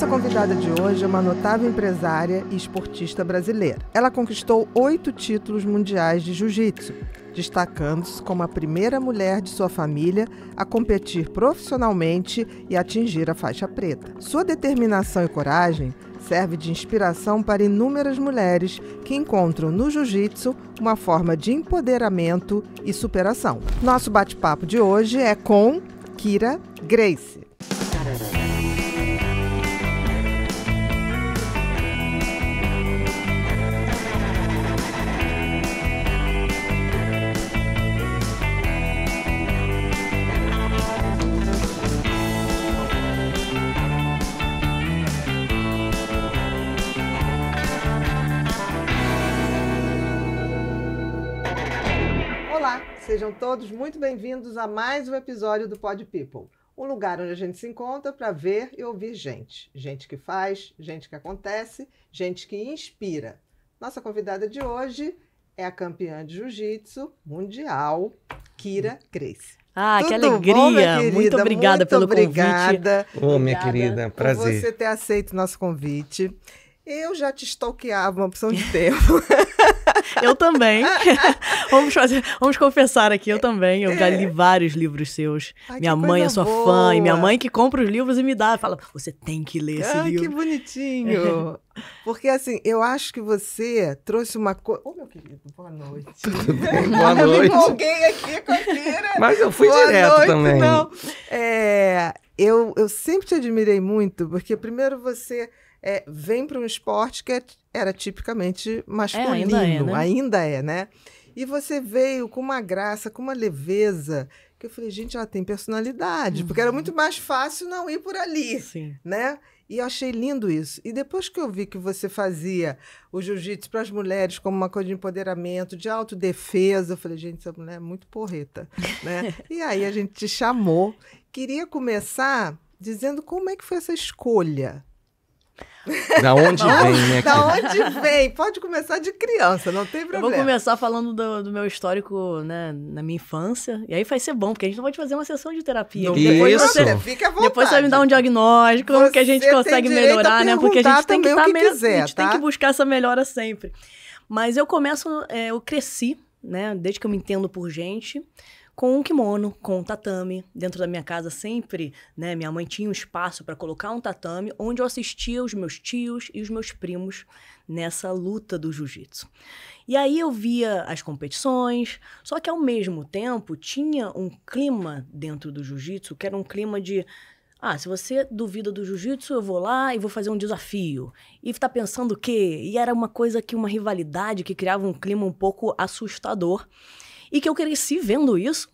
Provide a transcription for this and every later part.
Nossa convidada de hoje é uma notável empresária e esportista brasileira. Ela conquistou oito títulos mundiais de jiu-jitsu, destacando-se como a primeira mulher de sua família a competir profissionalmente e atingir a faixa preta. Sua determinação e coragem serve de inspiração para inúmeras mulheres que encontram no jiu-jitsu uma forma de empoderamento e superação. Nosso bate-papo de hoje é com Kira Grace todos muito bem-vindos a mais um episódio do Pod People, um lugar onde a gente se encontra para ver e ouvir gente. Gente que faz, gente que acontece, gente que inspira. Nossa convidada de hoje é a campeã de jiu-jitsu mundial, Kira Grace. Ah, Tudo que alegria! Bom, Muito obrigada muito pelo obrigada. convite. oh, minha querida, prazer. Por você ter aceito nosso convite. Eu já te stalkeava uma opção de tempo. eu também. vamos, fazer, vamos confessar aqui, eu também. Eu já é. li vários livros seus. Ai, minha mãe é sua boa. fã. E minha mãe que compra os livros e me dá. Fala, você tem que ler esse ah, livro. que bonitinho. Porque, assim, eu acho que você trouxe uma coisa... Ô, oh, meu querido, boa noite. Tudo bem? Boa noite. eu me empolguei aqui com a Kira. Mas eu fui boa direto noite, também. Não. É, eu, eu sempre te admirei muito, porque primeiro você é, vem para um esporte que é era tipicamente é, masculino, é, ainda, é, né? ainda é, né? E você veio com uma graça, com uma leveza, que eu falei, gente, ela tem personalidade, uhum. porque era uhum. muito mais fácil não ir por ali, Sim. né? E eu achei lindo isso. E depois que eu vi que você fazia o jiu-jitsu para as mulheres como uma coisa de empoderamento, de autodefesa, eu falei, gente, essa mulher é muito porreta, né? e aí a gente te chamou. Queria começar dizendo como é que foi essa escolha da onde vem, né? Da onde vem? Pode começar de criança, não tem problema. Eu vou começar falando do, do, meu histórico, né, na minha infância. E aí vai ser bom, porque a gente vai te fazer uma sessão de terapia. Não, depois isso. Você, fica à vontade. Depois você vai me dar um diagnóstico, como que a gente consegue melhorar, né? Porque a gente tem que estar tá A gente tá? tem que tá? buscar essa melhora sempre. Mas eu começo, é, eu cresci, né? Desde que eu me entendo por gente com um kimono, com um tatame. Dentro da minha casa sempre, né, minha mãe tinha um espaço para colocar um tatame, onde eu assistia os meus tios e os meus primos nessa luta do jiu-jitsu. E aí eu via as competições, só que ao mesmo tempo tinha um clima dentro do jiu-jitsu que era um clima de ah, se você duvida do jiu-jitsu, eu vou lá e vou fazer um desafio. E tá pensando o quê? E era uma coisa que uma rivalidade que criava um clima um pouco assustador. E que eu cresci vendo isso,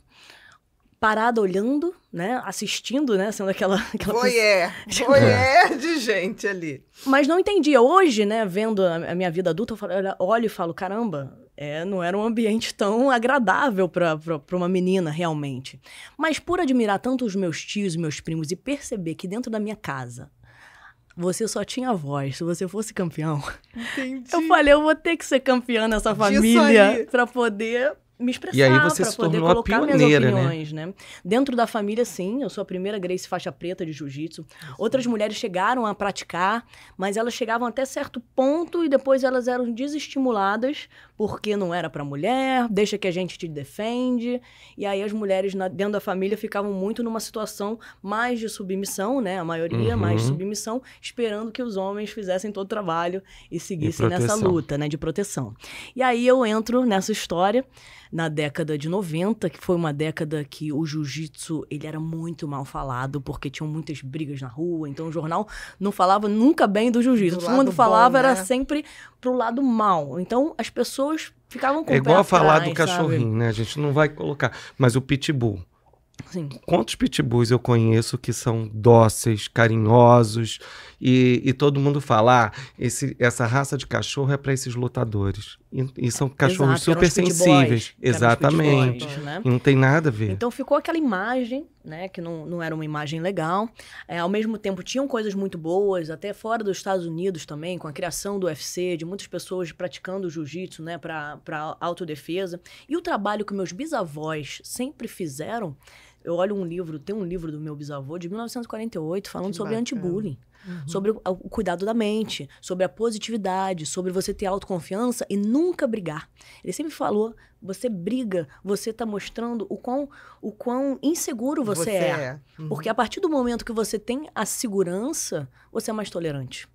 parada olhando, né? Assistindo, né? Sendo aquela. aquela voyeur. Pessoa... É. É, de gente ali. Mas não entendia. Hoje, né? Vendo a minha vida adulta, eu, falo, olho e falo: caramba, é, não era um ambiente tão agradável para uma menina, realmente. Mas por admirar tanto os meus tios e meus primos e perceber que dentro da minha casa você só tinha voz se você fosse campeão. Entendi. Eu falei, eu vou ter que ser campeã nessa família para poder me expressar, e aí você se poder tornou colocar pioneira, minhas né? opiniões, né? né? Dentro da família, sim, eu sou a primeira Grace faixa preta de jiu-jitsu. Outras mulheres chegaram a praticar, mas elas chegavam até certo ponto e depois elas eram desestimuladas porque não era para mulher, deixa que a gente te defende. E aí as mulheres na, dentro da família ficavam muito numa situação mais de submissão, né? A maioria uhum. mais de submissão, esperando que os homens fizessem todo o trabalho e seguissem nessa luta, né, de proteção. E aí eu entro nessa história na década de 90, que foi uma década que o jiu-jitsu era muito mal falado, porque tinham muitas brigas na rua, então o jornal não falava nunca bem do jiu-jitsu. Quando falava bom, né? era sempre pro lado mal. Então as pessoas ficavam com É igual a falar atrás, do cachorrinho, sabe? né? A gente não vai colocar, mas o pitbull Sim. Quantos pitbulls eu conheço que são dóceis, carinhosos e, e todo mundo fala, ah, esse, essa raça de cachorro é para esses lutadores. E, e são cachorros Exato, super sensíveis. Exatamente. Boys, né? Não tem nada a ver. Então ficou aquela imagem, né, que não, não era uma imagem legal. É, ao mesmo tempo, tinham coisas muito boas, até fora dos Estados Unidos também, com a criação do UFC, de muitas pessoas praticando jiu-jitsu, né, para autodefesa. E o trabalho que meus bisavós sempre fizeram eu olho um livro, tem um livro do meu bisavô de 1948 falando que sobre anti-bullying, uhum. sobre o, cuidado da mente, sobre a positividade, sobre você ter autoconfiança e nunca brigar. Ele sempre falou: você briga, você está mostrando o quão, o quão inseguro você, você é. é. Uhum. Porque a partir do momento que você tem a segurança, você é mais tolerante.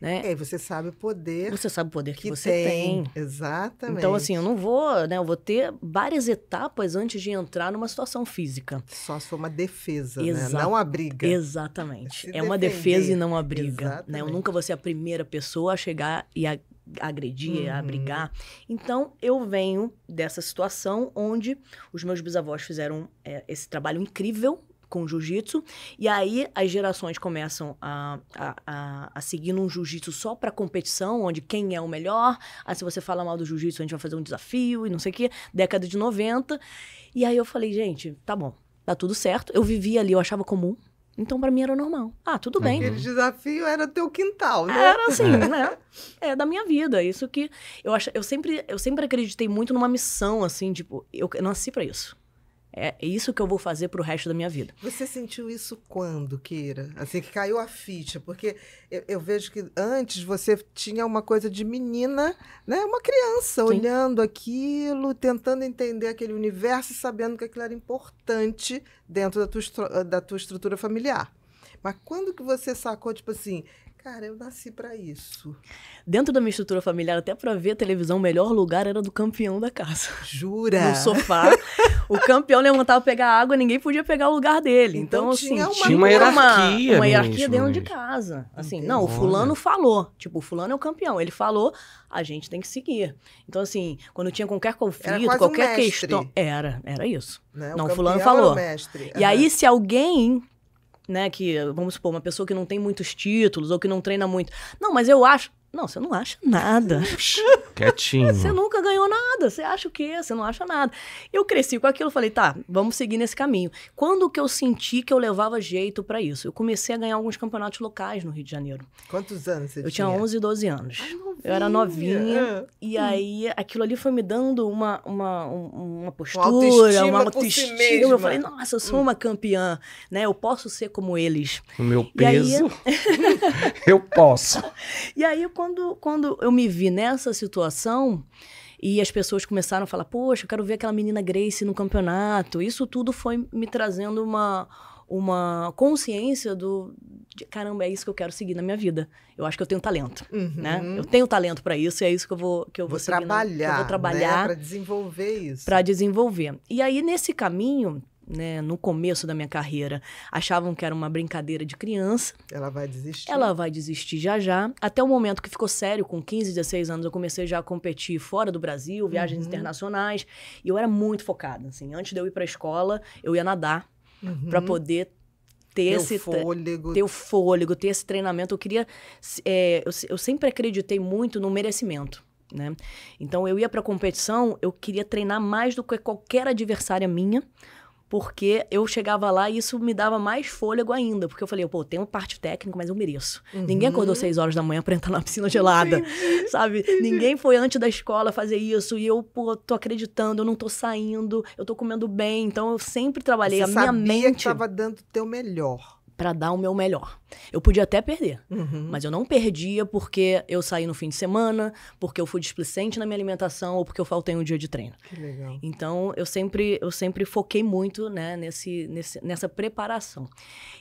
Né? É, você sabe o poder. Você sabe o poder que, que você tem. tem. Exatamente. Então, assim, eu não vou, né? Eu vou ter várias etapas antes de entrar numa situação física. Só se for uma defesa, Exa né? Não a briga. Exatamente. Se é defender. uma defesa e não a briga. Né? Eu nunca vou ser a primeira pessoa a chegar e a agredir, uhum. a brigar. Então, eu venho dessa situação onde os meus bisavós fizeram é, esse trabalho incrível com jiu-jitsu. E aí as gerações começam a, a, a, a seguir num jiu-jitsu só para competição, onde quem é o melhor. Ah, se você fala mal do jiu-jitsu, a gente vai fazer um desafio e não sei o quê. Década de 90. E aí eu falei, gente, tá bom, tá tudo certo. Eu vivia ali, eu achava comum. Então, para mim era normal. Ah, tudo bem. Aquele desafio era teu quintal, né? Era assim, né? É da minha vida. Isso que eu acho, eu sempre, eu sempre acreditei muito numa missão assim, tipo, eu, eu nasci para isso. É isso que eu vou fazer pro resto da minha vida. Você sentiu isso quando, Kira? Assim, que caiu a ficha? Porque eu, eu vejo que antes você tinha uma coisa de menina, né? Uma criança Sim. olhando aquilo, tentando entender aquele universo e sabendo que aquilo era importante dentro da tua, da tua estrutura familiar. Mas quando que você sacou, tipo assim, cara, eu nasci para isso. Dentro da minha estrutura familiar, até para ver a televisão, o melhor lugar era do campeão da casa. Jura? No sofá. o campeão levantava pegar água, ninguém podia pegar o lugar dele. Então, então assim, tinha uma, tinha uma hierarquia. Uma, uma hierarquia dentro de casa. Assim, Entendi. não, o fulano falou. Tipo, o fulano é o campeão. Ele falou, a gente tem que seguir. Então, assim, quando tinha qualquer conflito, qualquer um questão. Era, era isso. Né? Não, o fulano falou. e uhum. aí, se alguém né, que, vamos supor, uma pessoa que não tem muitos títulos ou que não treina muito. Não, mas eu acho. Não, você não acha nada. Quietinho. Você nunca ganhou nada. Você acha o quê? Você não acha nada. Eu cresci com aquilo, falei, tá, vamos seguir nesse caminho. Quando que eu senti que eu levava jeito para isso? Eu comecei a ganhar alguns campeonatos locais no Rio de Janeiro. Quantos anos você eu tinha? Eu tinha 11, 12 anos. Ah, eu era novinha. É. E aí, aquilo ali foi me dando uma, uma, uma postura, uma autoestima. Uma autoestima. Si eu falei, nossa, eu sou uma campeã, né? Eu posso ser como eles. O meu peso, aí... eu posso. e aí, quando, quando eu me vi nessa situação e as pessoas começaram a falar: Poxa, eu quero ver aquela menina Grace no campeonato. Isso tudo foi me trazendo uma, uma consciência do de, caramba, é isso que eu quero seguir na minha vida. Eu acho que eu tenho talento, uhum. né? Eu tenho talento para isso e é isso que eu vou que eu vou, vou seguir, trabalhar, na, eu vou trabalhar né? para desenvolver isso. Para desenvolver. E aí nesse caminho né, no começo da minha carreira, achavam que era uma brincadeira de criança. Ela vai desistir. Ela vai desistir já já. Até o momento que ficou sério, com 15, 16 anos, eu comecei já a competir fora do Brasil, viagens uhum. internacionais, e eu era muito focada, assim. Antes de eu ir para a escola, eu ia nadar uhum. para poder ter esse fôlego. ter o fôlego, ter esse treinamento. Eu queria, é, eu, eu sempre acreditei muito no merecimento. Né? Então eu ia para competição, eu queria treinar mais do que qualquer adversária minha, porque eu chegava lá e isso me dava mais fôlego ainda, porque eu falei, pô, tem um parte técnico, mas eu mereço. Uhum. Ninguém acordou uhum. seis horas da manhã pra entrar na piscina gelada, sabe? Ninguém foi antes da escola fazer isso, e eu, pô, tô acreditando, eu não tô saindo, eu tô comendo bem, então eu sempre trabalhei Você a minha mente. Você sabia que tava dando o teu melhor para dar o meu melhor. Eu podia até perder, uhum. mas eu não perdia porque eu saí no fim de semana, porque eu fui displicente na minha alimentação ou porque eu faltei um dia de treino. Então eu sempre eu sempre foquei muito, né, nesse, nesse nessa preparação.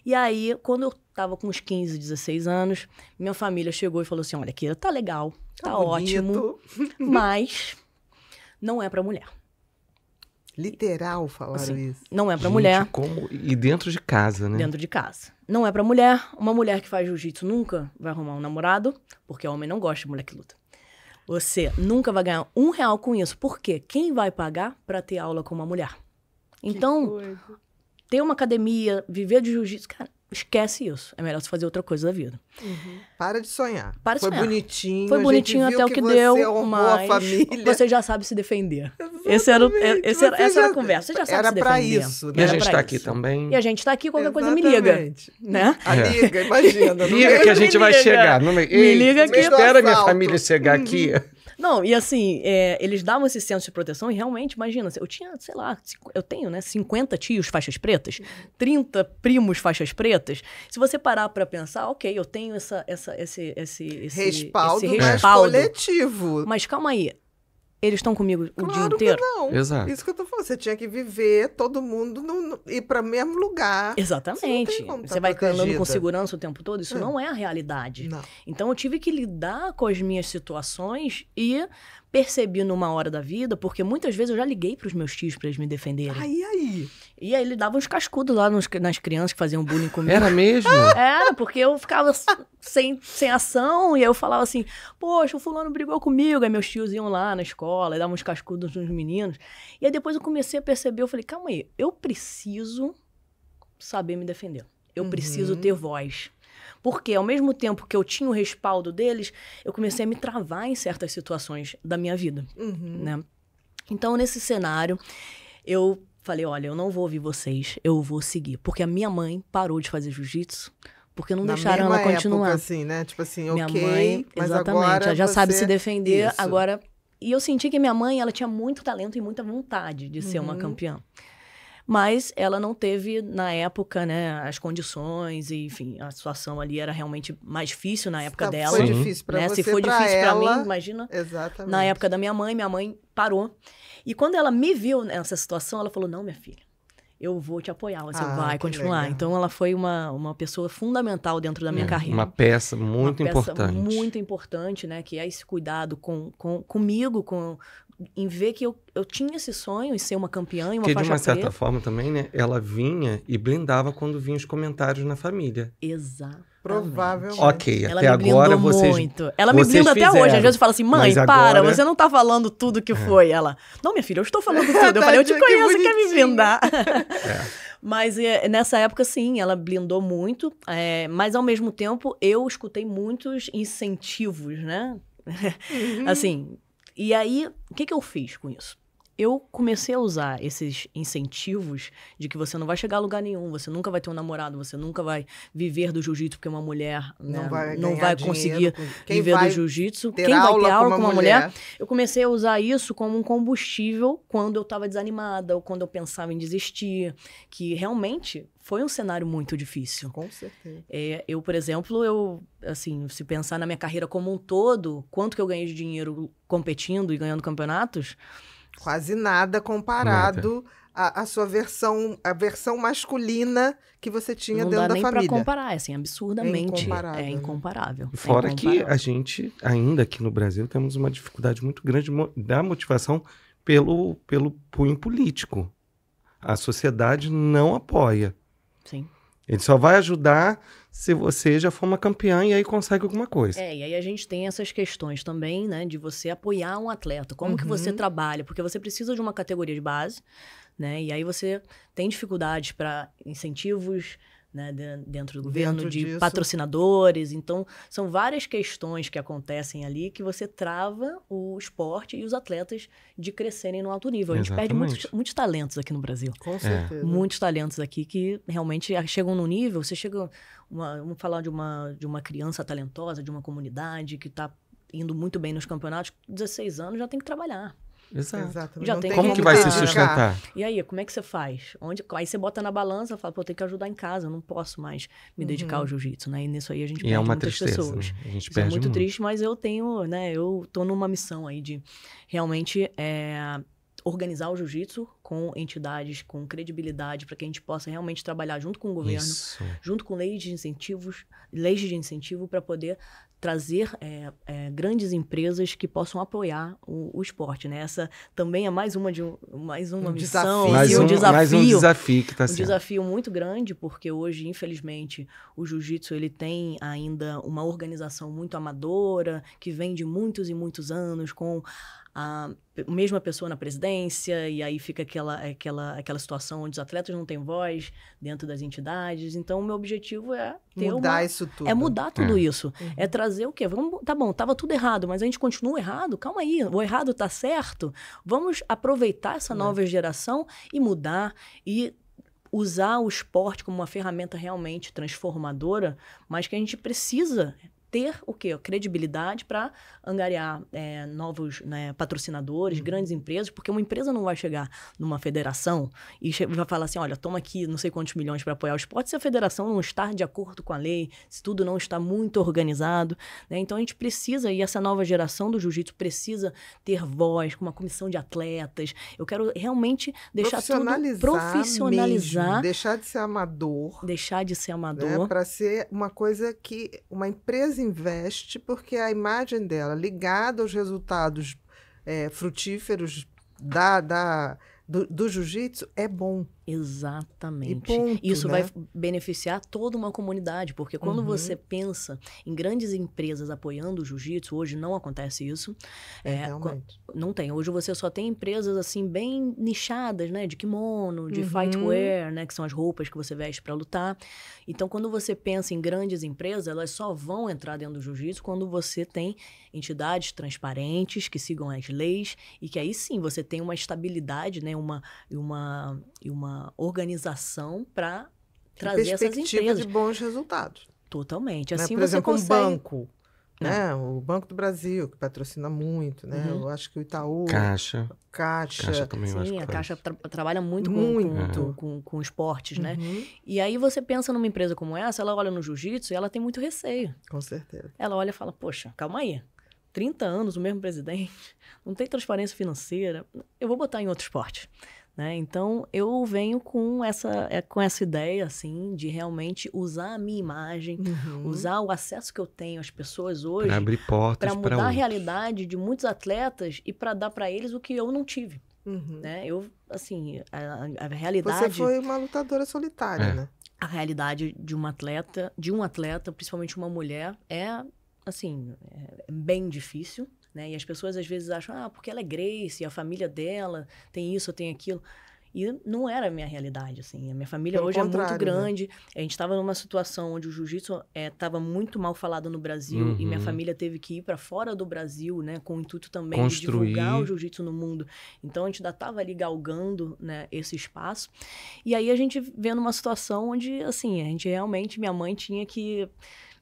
E aí, quando eu tava com uns 15, 16 anos, minha família chegou e falou assim: "Olha, aqui tá legal, tá, tá ótimo, mas não é para mulher". Literal falaram assim, isso. Não é para mulher. Como... E dentro de casa, né? Dentro de casa. Não é para mulher. Uma mulher que faz jiu-jitsu nunca vai arrumar um namorado, porque homem não gosta de mulher que luta. Você nunca vai ganhar um real com isso. Por quê? Quem vai pagar para ter aula com uma mulher? Então, ter uma academia, viver de jiu-jitsu, cara, esquece isso. É melhor você fazer outra coisa da vida. Uhum. Para de sonhar. Para de Foi sonhar. bonitinho. Foi bonitinho até o que, que deu, família. você já sabe se defender. Esse era, é, esse era, essa já... era a conversa. Você já sabe era se defender. Pra isso, né? E a gente está aqui também. E a gente está aqui, qualquer Exatamente. coisa me liga. Né? É. Amiga, liga, imagina. liga é? que a gente vai chegar. Me... liga, me liga que... Espera minha família chegar aqui. Uhum. Não, e assim, é, eles davam esse senso de proteção e realmente, imagina, eu tinha, sei lá, eu tenho, né, 50 tios faixas pretas, 30 uhum. primos faixas pretas. Se você parar para pensar, ok, eu tenho essa, essa, esse, esse, esse, respaldo, esse respaldo, mas coletivo. Mas calma aí, eles estão comigo claro o dia inteiro? não. Exato. Isso que eu tô falando. Você tinha que viver, todo mundo no, ir para o mesmo lugar. Exatamente. Tá você, você tá vai protegida. andando com segurança o tempo todo. Isso é. não é a realidade. Não. Então eu tive que lidar com as minhas situações e percebi numa hora da vida, porque muitas vezes eu já liguei para os meus tios para eles me defenderem. Aí, aí. E aí ele dava uns cascudos lá nos, nas crianças que faziam bullying comigo. Era mesmo? Era, porque eu ficava sem, sem ação e eu falava assim, poxa, o fulano brigou comigo. Aí meus tios iam lá na escola e davam uns cascudos nos meninos. E aí depois eu comecei a perceber, eu falei, calma aí, eu preciso saber me defender. Eu uhum. preciso ter voz. Porque ao mesmo tempo que eu tinha o respaldo deles, eu comecei a me travar em certas situações da minha vida, uhum. né? Então, nesse cenário, eu Falei, olha, eu não vou ouvir vocês, eu vou seguir. Porque a minha mãe parou de fazer jiu-jitsu, porque não Na deixaram ela continuar. Época, assim, né? Tipo assim, minha ok, mãe, exatamente, ela já você... sabe se defender, Isso. agora... E eu senti que minha mãe, ela tinha muito talento e muita vontade de ser uma uhum. campeã. Mas ela não teve, na época, né, as condições, e, enfim, a situação ali era realmente mais difícil na época tá, dela. Foi difícil pra né? você, Se foi difícil ela, mim, imagina. Exatamente. Na época da minha mãe, minha mãe parou. E quando ela me viu nessa situação, ela falou: não, minha filha eu vou te apoiar, você ah, vai continuar. Legal. Então ela foi uma, uma pessoa fundamental dentro da minha é, carreira. Uma peça muito uma peça importante. Muito importante, né? Que é esse cuidado com, com comigo, com, em ver que eu, eu tinha esse sonho em ser uma campeã e uma que de uma certa forma também, né? Ela vinha e blindava quando vinha os comentários na família. Exato. Provável. Ok, ela até agora vocês. Muito. Ela me blinda fizeram. até hoje. Às vezes eu falo assim, mãe, agora... para, você não tá falando tudo que é. foi. Ela, não, minha filha, eu estou falando tudo. Eu tá falei, eu te conheço, que quer me blindar. É. Mas nessa época, sim, ela blindou muito. É, mas ao mesmo tempo, eu escutei muitos incentivos, né? Uhum. assim, e aí, o que, que eu fiz com isso? eu comecei a usar esses incentivos de que você não vai chegar a lugar nenhum, você nunca vai ter um namorado, você nunca vai viver do jiu-jitsu, porque uma mulher né, não vai, não vai conseguir com... viver do jiu-jitsu. Quem vai ter aula com uma, mulher? mulher? Eu comecei a usar isso como um combustível quando eu estava desanimada ou quando eu pensava em desistir. Que realmente foi um cenário muito difícil. Com certeza. É, eu, por exemplo, eu, assim, se pensar na minha carreira como um todo, quanto que eu ganhei de dinheiro competindo e ganhando campeonatos? Quase nada comparado à, sua versão, a versão masculina que você tinha Não dentro da família. Não dá nem para comparar, é, assim, absurdamente. É incomparável. É né? incomparável. Fora é incomparável. que a gente, ainda aqui no Brasil, temos uma dificuldade muito grande da motivação pelo, pelo punho político. A sociedade não apoia. Sim. Ele só vai ajudar se você já for uma campeã e aí consegue alguma coisa. É, e aí a gente tem essas questões também, né, de você apoiar um atleta. Como uhum. que você uhum. trabalha? Porque você precisa de uma categoria de base, né? E aí você tem dificuldades para incentivos, né, dentro do governo, de disso. patrocinadores. Então, são várias questões que acontecem ali que você trava o esporte e os atletas de crescerem no alto nível. A gente perde muitos, muitos, talentos aqui no Brasil. Com é. certeza. Muitos talentos aqui que realmente ah, chegam no nível. Você chega. Uma, vamos falar de uma, de uma criança talentosa, de uma comunidade que está indo muito bem nos campeonatos, 16 anos já tem que trabalhar. Exato. Já tem como que vai se sustentar? Né? E aí, como é que você faz? Onde... Aí você bota na balança fala, pô, tem que ajudar em casa, não posso mais me uhum. dedicar ao jiu-jitsu, né? E nisso aí a gente e é perde é uma muitas tristeza, né? pessoas. Né? A gente Isso é perde é muito, muito, triste, mas eu tenho, né? Eu tô numa missão aí de realmente é, organizar o jiu-jitsu com entidades, com credibilidade, para que a gente possa realmente trabalhar junto com o governo, Isso. junto com leis de incentivos, leis de incentivo para poder trazer é, é, grandes empresas que possam apoiar o, o, esporte, né? Essa também é mais uma de mais uma um missão, desafio. Assim, mais um, um, desafio, mais um desafio que está um sendo. desafio muito grande porque hoje, infelizmente, o jiu-jitsu ele tem ainda uma organização muito amadora que vem de muitos e muitos anos com a mesma pessoa na presidência, e aí fica aquela, aquela, aquela situação onde os atletas não têm voz dentro das entidades. Então, o meu objetivo é mudar uma, isso tudo. É mudar tudo é. isso. É uhum. É trazer o quê? Vamos, tá bom, tava tudo errado, mas a gente continua errado? Calma aí, o errado tá certo. Vamos aproveitar essa uhum. nova geração e mudar e usar o esporte como uma ferramenta realmente transformadora, mas que a gente precisa ter o quê? Credibilidade para angariar é, novos né, patrocinadores, uhum. grandes empresas, porque uma empresa não vai chegar numa federação e vai falar assim: olha, toma aqui não sei quantos milhões para apoiar o esporte, se a federação não está de acordo com a lei, se tudo não está muito organizado. Né? Então a gente precisa, e essa nova geração do jiu-jitsu precisa ter voz, com uma comissão de atletas. Eu quero realmente deixar profissionalizar tudo profissionalizar. Mesmo. Deixar de ser amador. Deixar de ser né, amador. Né? Para ser uma coisa que uma empresa investe porque a imagem dela ligada aos resultados é, frutíferos da, da, do, do jiu-jitsu é bom. Exatamente. Ponto, Isso né? vai beneficiar toda uma comunidade, porque quando uhum. você pensa em grandes empresas apoiando o jiu-jitsu, hoje não acontece isso. É, é, não tem. Hoje você só tem empresas assim bem nichadas, né, de kimono, de uhum. fightwear, né, que são as roupas que você veste para lutar. Então, quando você pensa em grandes empresas, elas só vão entrar dentro do jiu-jitsu quando você tem entidades transparentes que sigam as leis e que aí sim você tem uma estabilidade, né, uma uma uma organização para trazer essas empresas. de bons resultados. Totalmente. Né, assim né? Por exemplo, consegue... um banco. Né? O Banco do Brasil, que patrocina muito, né? Uhum. Eu acho que o Itaú. Caixa. Caixa. Caixa também Sim, a Caixa tra trabalha muito, muito. Com, com, com, com esportes, né? uhum. né? E aí você pensa numa empresa como essa, ela olha no jiu-jitsu e ela tem muito receio. Com certeza. Ela olha e fala, poxa, calma aí. 30 anos, o mesmo presidente, não tem transparência financeira, eu vou botar em outro esporte. Né? Então eu venho com essa, eh, com essa ideia assim de realmente usar a minha imagem, uhum. usar o acesso que eu tenho às pessoas hoje para abrir portas para mudar a realidade de muitos atletas e para dar para eles o que eu não tive. Uhum. Né? Eu assim a, a, realidade. Você foi uma lutadora solitária, é. né? A realidade de um atleta, de um atleta, principalmente uma mulher, é assim é bem difícil. Né? E as pessoas às vezes acham, ah, porque ela é Grace, a família dela tem isso, tem aquilo. E não era a minha realidade, assim. A minha família Pelo hoje é muito né? grande. Né? A gente estava numa situação onde o jiu-jitsu estava é, muito mal falado no Brasil. Uhum. E minha uhum. família teve que ir para fora do Brasil, né? Com o intuito também Construir. de divulgar o jiu-jitsu no mundo. Então, a gente ainda estava ali galgando né, esse espaço. E aí, a gente vendo uma situação onde, assim, a gente realmente... Minha mãe tinha que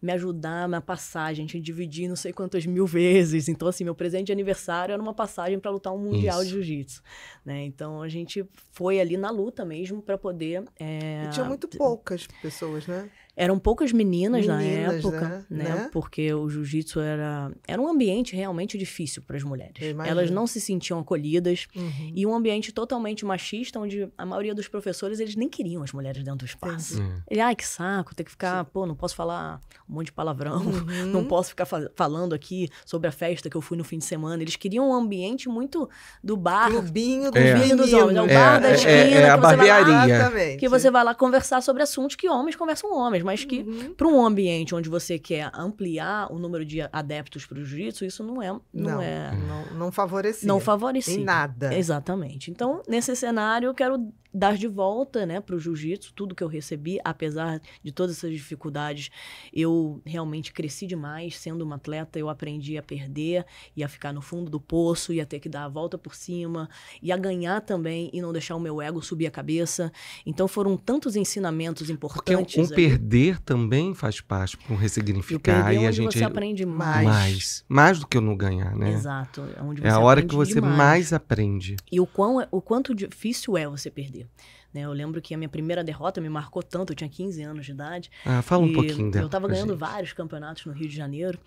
me ajudar na passagem, te dividir não sei quantas mil vezes. Então, assim, meu presente de aniversário era uma passagem para lutar um mundial Isso. de jiu-jitsu, né? Então, a gente foi ali na luta mesmo para poder. É... E tinha muito poucas pessoas, né? Eram poucas meninas, meninas na época, né? né? né? Porque o jiu-jitsu era, era um ambiente realmente difícil para as mulheres. Elas não se sentiam acolhidas uhum. e um ambiente totalmente machista, onde a maioria dos professores eles nem queriam as mulheres dentro do espaço. É. Ele, ai, que saco, tem que ficar, Sim. pô, não posso falar um monte de palavrão, uhum. não posso ficar fa falando aqui sobre a festa que eu fui no fim de semana. Eles queriam um ambiente muito do bar. Clubinho, do é. dos homens. É o bar é, da é, é, esquina. É, é a barbearia. Lá, que você vai lá conversar sobre assuntos que homens conversam com homens mas que uhum. para um ambiente onde você quer ampliar o número de adeptos para o jiu-jitsu, isso não é não, não é não, não favorecia. Não favorecia. Em nada. Exatamente. Então, nesse cenário, eu quero dar de volta, né, pro jiu-jitsu, tudo que eu recebi, apesar de todas essas dificuldades, eu realmente cresci demais sendo uma atleta, eu aprendi a perder e a ficar no fundo do poço e a ter que dar a volta por cima e a ganhar também e não deixar o meu ego subir a cabeça. Então foram tantos ensinamentos importantes. Porque um, um perder também faz parte para um ressignificar e, é e a gente você aprende mais. mais, mais do que não ganhar, né? Exato, é, é a hora que você demais. mais aprende. E o quão é, o quanto difícil é você perder né? Eu lembro que a minha primeira derrota me marcou tanto, eu tinha 15 anos de idade. Ah, fala um pouquinho dela. Eu estava ganhando gente. vários campeonatos no Rio de Janeiro.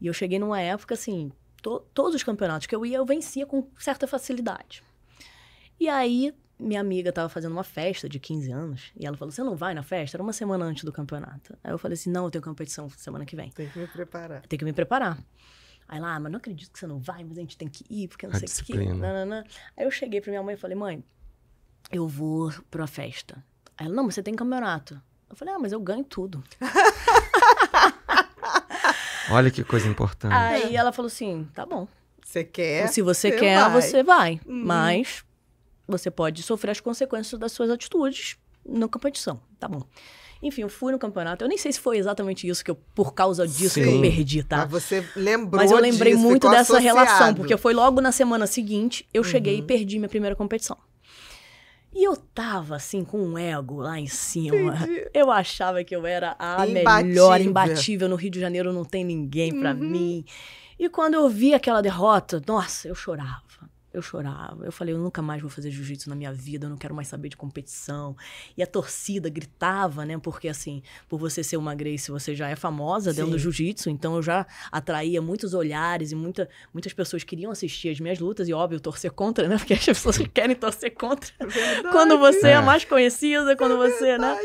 E eu cheguei numa época assim, to, todos os campeonatos que eu ia, eu vencia com certa facilidade. E aí, minha amiga estava fazendo uma festa de 15 anos e ela falou: Você não vai na festa? Era uma semana antes do campeonato. Aí eu falei assim: Não, eu tenho competição semana que vem. Tem que me preparar. Tem que me preparar. Aí lá, ah, mas não acredito que você não vai, mas a gente tem que ir, porque não a sei o que. Aí eu cheguei pra minha mãe e falei: Mãe, eu vou pra festa. Aí ela, não, mas você tem campeonato. Eu falei, ah, mas eu ganho tudo. Olha que coisa importante. Aí ela falou assim, tá bom. Você quer? Se você, você quer, vai. você vai. Hum. Mas você pode sofrer as consequências das suas atitudes na competição. Tá bom. Enfim, eu fui no campeonato. Eu nem sei se foi exatamente isso que eu, por causa disso, Sim. que eu perdi, tá? Mas você lembrou Mas eu lembrei disso, muito dessa associado. relação, porque foi logo na semana seguinte, eu uhum. cheguei e uhum. perdi minha primeira competição. E eu tava assim com um ego lá em cima. Entendi. Eu achava que eu era a imbatível. melhor, imbatível. No Rio de Janeiro não tem ninguém para uhum. mim. E quando eu vi aquela derrota, nossa, eu chorava. Eu chorava. Eu falei, eu nunca mais vou fazer jiu-jitsu na minha vida, eu não quero mais saber de competição. E a torcida gritava, né? Porque, assim, por você ser uma Grace, você já é famosa Sim. dentro do jiu-jitsu, então eu já atraía muitos olhares e muita, muitas pessoas queriam assistir as minhas lutas, e óbvio, torcer contra, né? Porque as pessoas querem torcer contra. É verdade. Quando você é. é. mais conhecida, quando é você, né?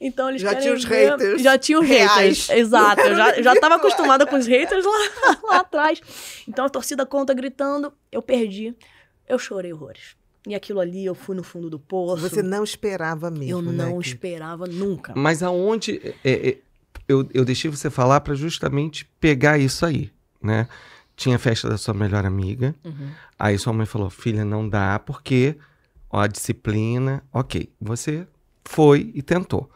Então eles já tinham os ver... haters. Já tinham haters. Exato. Eu já, já acostumada com os haters lá, lá atrás. Então a torcida conta gritando, eu perdi. Eu chorei horrores. E aquilo ali, eu fui no fundo do poço. Você não esperava mesmo. Eu né, não né, esperava que... nunca. Mas aonde. É, é, é, eu, eu deixei você falar para justamente pegar isso aí, né? Tinha a festa da sua melhor amiga. Uhum. Aí sua mãe falou: filha, não dá, porque ó, a disciplina. Ok, você foi e tentou.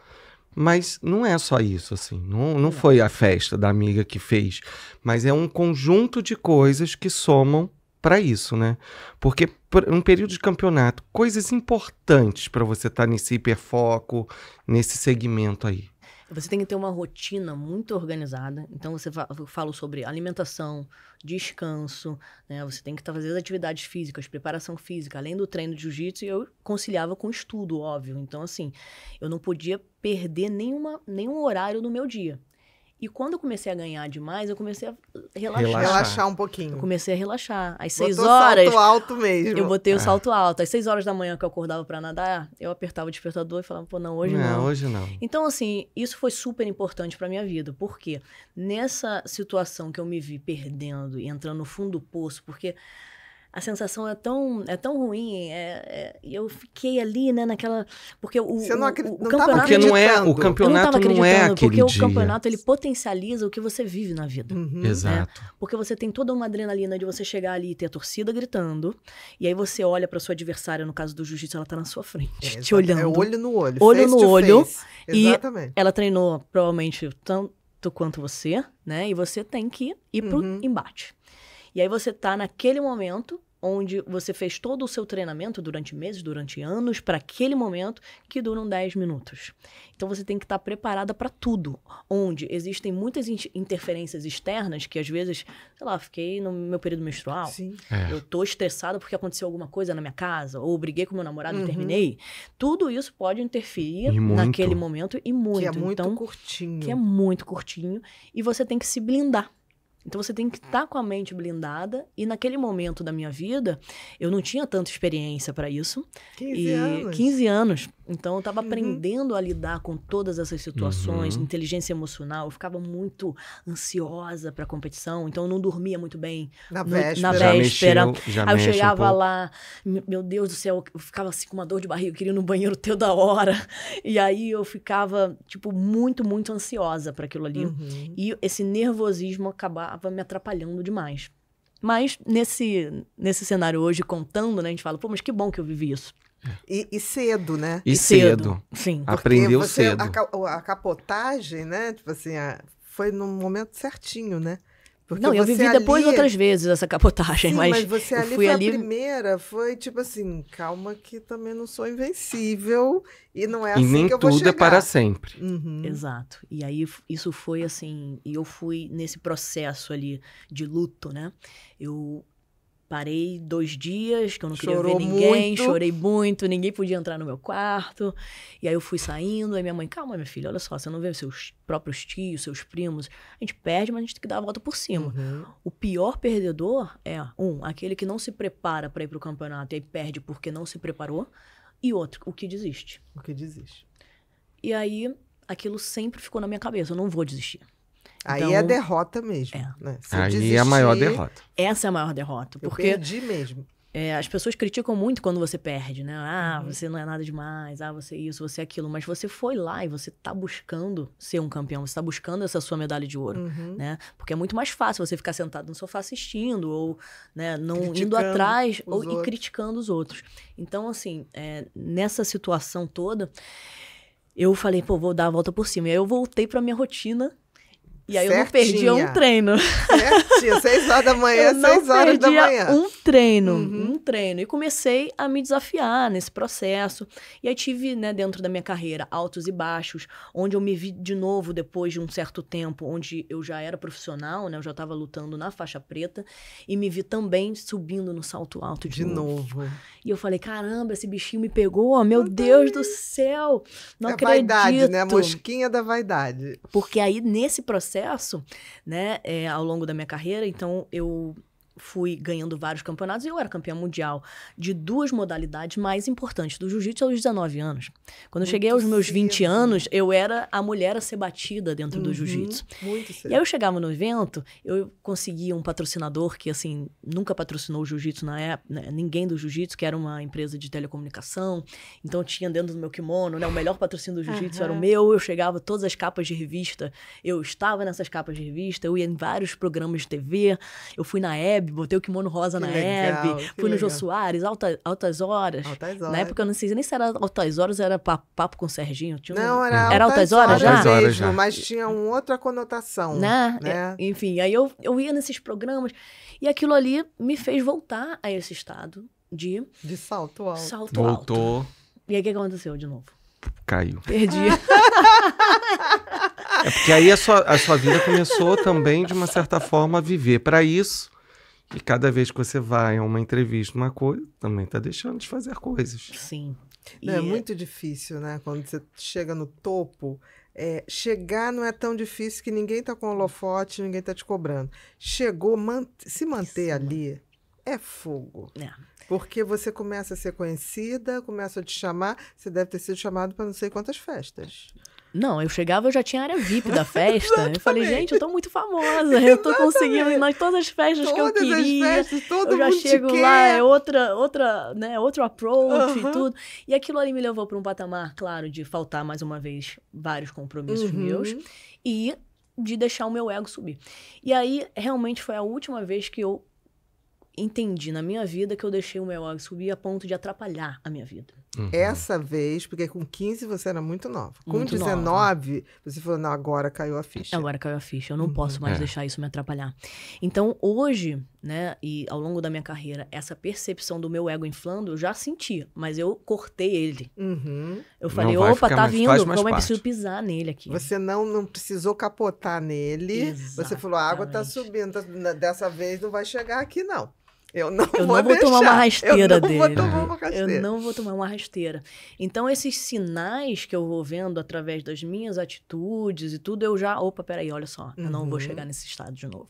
Mas não é só isso, assim. Não, não, não foi a festa da amiga que fez, mas é um conjunto de coisas que somam para isso, né? Porque um período de campeonato, coisas importantes para você estar tá nesse hiperfoco, nesse segmento aí. Você tem que ter uma rotina muito organizada. Então, você fa fala sobre alimentação, descanso, né? Você tem que estar tá fazendo atividades físicas, preparação física. Além do treino de jiu-jitsu, eu conciliava com estudo, óbvio. Então, assim, eu não podia perder nenhuma, nenhum horário no meu dia. E quando eu comecei a ganhar demais, eu comecei a relaxar. Relaxar um pouquinho. Eu comecei a relaxar. Às Botou seis horas. salto alto mesmo. Eu botei o é. salto alto. Às seis horas da manhã que eu acordava para nadar, eu apertava o despertador e falava, pô, não, hoje não. Não, hoje não. Então, assim, isso foi super importante para minha vida. porque Nessa situação que eu me vi perdendo e entrando no fundo do poço, porque a sensação é tão, é tão ruim. É, é, eu fiquei ali, né, naquela. Porque o, Você não acredita, o, o não campeonato. Porque não é, o campeonato não, não é aquele Porque dia. o campeonato ele potencializa o que você vive na vida. Uhum. Né? Exato. Porque você tem toda uma adrenalina de você chegar ali e ter a torcida gritando. E aí você olha para sua adversária, no caso do jiu-jitsu, ela tá na sua frente, é, te é olhando. É olho no olho. Olho face no olho. Face. E Exatamente. ela treinou, provavelmente, tanto quanto você, né? E você tem que ir pro uhum. embate. E aí você tá naquele momento onde você fez todo o seu treinamento durante meses, durante anos, para aquele momento que duram 10 minutos. Então você tem que estar tá preparada para tudo, onde existem muitas in interferências externas que às vezes, sei lá, fiquei no meu período menstrual, é. eu tô estressada porque aconteceu alguma coisa na minha casa, ou briguei com meu namorado uhum. e terminei. Tudo isso pode interferir naquele momento e muito. Que é muito então, curtinho. Que é muito curtinho. E você tem que se blindar então você tem que estar tá com a mente blindada. E naquele momento da minha vida, eu não tinha tanta experiência para isso. 15 e anos. 15 anos. Então eu estava uhum. aprendendo a lidar com todas essas situações, uhum. inteligência emocional. Eu ficava muito ansiosa para a competição, então eu não dormia muito bem. Na véspera. na véspera. Mexeu, já Aí eu chegava um lá, meu Deus do céu, eu ficava assim com uma dor de barriga, eu queria ir no banheiro teu da hora. E aí eu ficava, tipo, muito, muito ansiosa para aquilo ali. Uhum. E esse nervosismo acabava estava me atrapalhando demais. Mas nesse, nesse cenário hoje, contando, né, a gente fala, pô, mas que bom que eu vivi isso. E, e cedo, né? E, e cedo. cedo. Sim. Aprendeu você, cedo. A, a, capotagem, né? Tipo assim, a, foi no momento certinho, né? Porque não, eu vivi depois ali... outras vezes essa capotagem, Sim, mas, mas você ali fui foi ali... a primeira, foi tipo assim, calma que também não sou invencível e não é assim e nem que eu vou tudo chegar. é para sempre. Uhum. Exato. E aí isso foi assim, e eu fui nesse processo ali de luto, né? Eu Parei dois dias, que eu não queria ver ninguém, muito. chorei muito, ninguém podia entrar no meu quarto. E aí eu fui saindo, aí minha mãe, calma, minha filha, olha só, você não vê seus próprios tios, seus primos. A gente perde, mas a gente tem que dar a volta por cima. Uhum. O pior perdedor é, um, aquele que não se prepara para ir pro campeonato e aí perde porque não se preparou. E outro, o que desiste. O que desiste. E aí, aquilo sempre ficou na minha cabeça, eu não vou desistir. Aí então, é derrota mesmo. É. Né? Aí desistir, é a maior derrota. Essa é a maior derrota. Porque eu perdi mesmo. É, as pessoas criticam muito quando você perde, né? Ah, uhum. você não é nada demais, ah, você é isso, você é aquilo. Mas você foi lá e você tá buscando ser um campeão, você tá buscando essa sua medalha de ouro, uhum. né? Porque é muito mais fácil você ficar sentado no sofá assistindo ou né, não criticando indo atrás ou, e criticando os outros. Então, assim, é, nessa situação toda, eu falei, pô, vou dar a volta por cima. E aí eu voltei pra minha rotina e aí Certinha. eu não perdia um treino. Certinho, seis horas da manhã, seis horas da manhã. Um treino, uhum. um treino. E comecei a me desafiar nesse processo. E aí tive, né, dentro da minha carreira, altos e baixos, onde eu me vi de novo depois de um certo tempo, onde eu já era profissional, né? Eu já estava lutando na faixa preta. E me vi também subindo no salto alto de, de novo. novo. E eu falei: caramba, esse bichinho me pegou, meu Deus do céu! Não é acredito. Vaidade, né? A mosquinha da vaidade. Porque aí, nesse processo, processo, né, é, ao longo da minha carreira. Então, eu fui ganhando vários campeonatos e eu era campeã mundial de duas modalidades mais importantes do jiu-jitsu aos 19 anos. Quando Muito eu cheguei aos meus 20 cedo. anos, eu era a mulher a ser batida dentro uhum. do jiu-jitsu. E aí eu chegava no evento, eu conseguia um patrocinador que assim, nunca patrocinou o jiu-jitsu na época, né? ninguém do jiu-jitsu, que era uma empresa de telecomunicação. Então tinha dentro do meu kimono, né, o melhor patrocínio do jiu-jitsu uhum. era o meu. Eu chegava todas as capas de revista, eu estava nessas capas de revista, eu ia em vários programas de TV, eu fui na Hebe Hebe, botei o kimono rosa que na legal, Hebe, fui legal. no Jô Soares, alta, altas horas. Altas horas. Na época eu não sei nem se era altas horas, era papo com o Serginho. tinha Não, era, altas, era altas horas, horas já? Altas horas já. Mas tinha uma outra conotação. Na, né? É, enfim, aí eu, eu ia nesses programas e aquilo ali me fez voltar a esse estado de. De salto alto. Salto Voltou. Alto. E aí o que aconteceu de novo? Caiu. Perdi. é porque aí a sua, a sua vida começou também, de uma certa forma, a viver para isso. E cada vez que você vai a uma entrevista, uma coisa, também está deixando de fazer coisas. Sim. Não, é e... É muito difícil, né? Quando você chega no topo, é, chegar não é tão difícil que ninguém está com holofote, ninguém está te cobrando. Chegou, man se manter Isso, ali é fogo. É. Porque você começa a ser conhecida, começa a te chamar. Você deve ter sido chamado para não sei quantas festas. Não, eu chegava, eu já tinha área VIP da festa. eu falei, gente, eu tô muito famosa. Eu tô conseguindo ir nas todas as festas todas que eu queria. As festas, todo eu já mundo chego lá, é outra, outra, né, outro approach uhum. e tudo. E aquilo ali me levou para um patamar, claro, de faltar mais uma vez vários compromissos uhum. meus e de deixar o meu ego subir. E aí realmente foi a última vez que eu entendi na minha vida que eu deixei o meu ego subir a ponto de atrapalhar a minha vida. Uhum. Essa vez, porque com 15 você era muito nova. Com muito 19, nova. você falou, não, agora caiu a ficha. Agora caiu a ficha, eu não uhum. posso mais é. deixar isso me atrapalhar. Então, hoje, né, e ao longo da minha carreira, essa percepção do meu ego inflando, eu já sentia, mas eu cortei ele. Uhum. Eu falei, opa, tá mais, vindo, como é que preciso pisar nele aqui. Você não, não precisou capotar nele. Exatamente. Você falou, a água tá subindo, tá, dessa vez não vai chegar aqui, não. Eu não, eu vou, não vou tomar uma rasteira eu dele. Vou tomar uma rasteira. Eu não vou tomar uma rasteira. Então, esses sinais que eu vou vendo através das minhas atitudes e tudo, eu já. Opa, peraí, olha só, eu não vou uhum. chegar nesse estado de novo.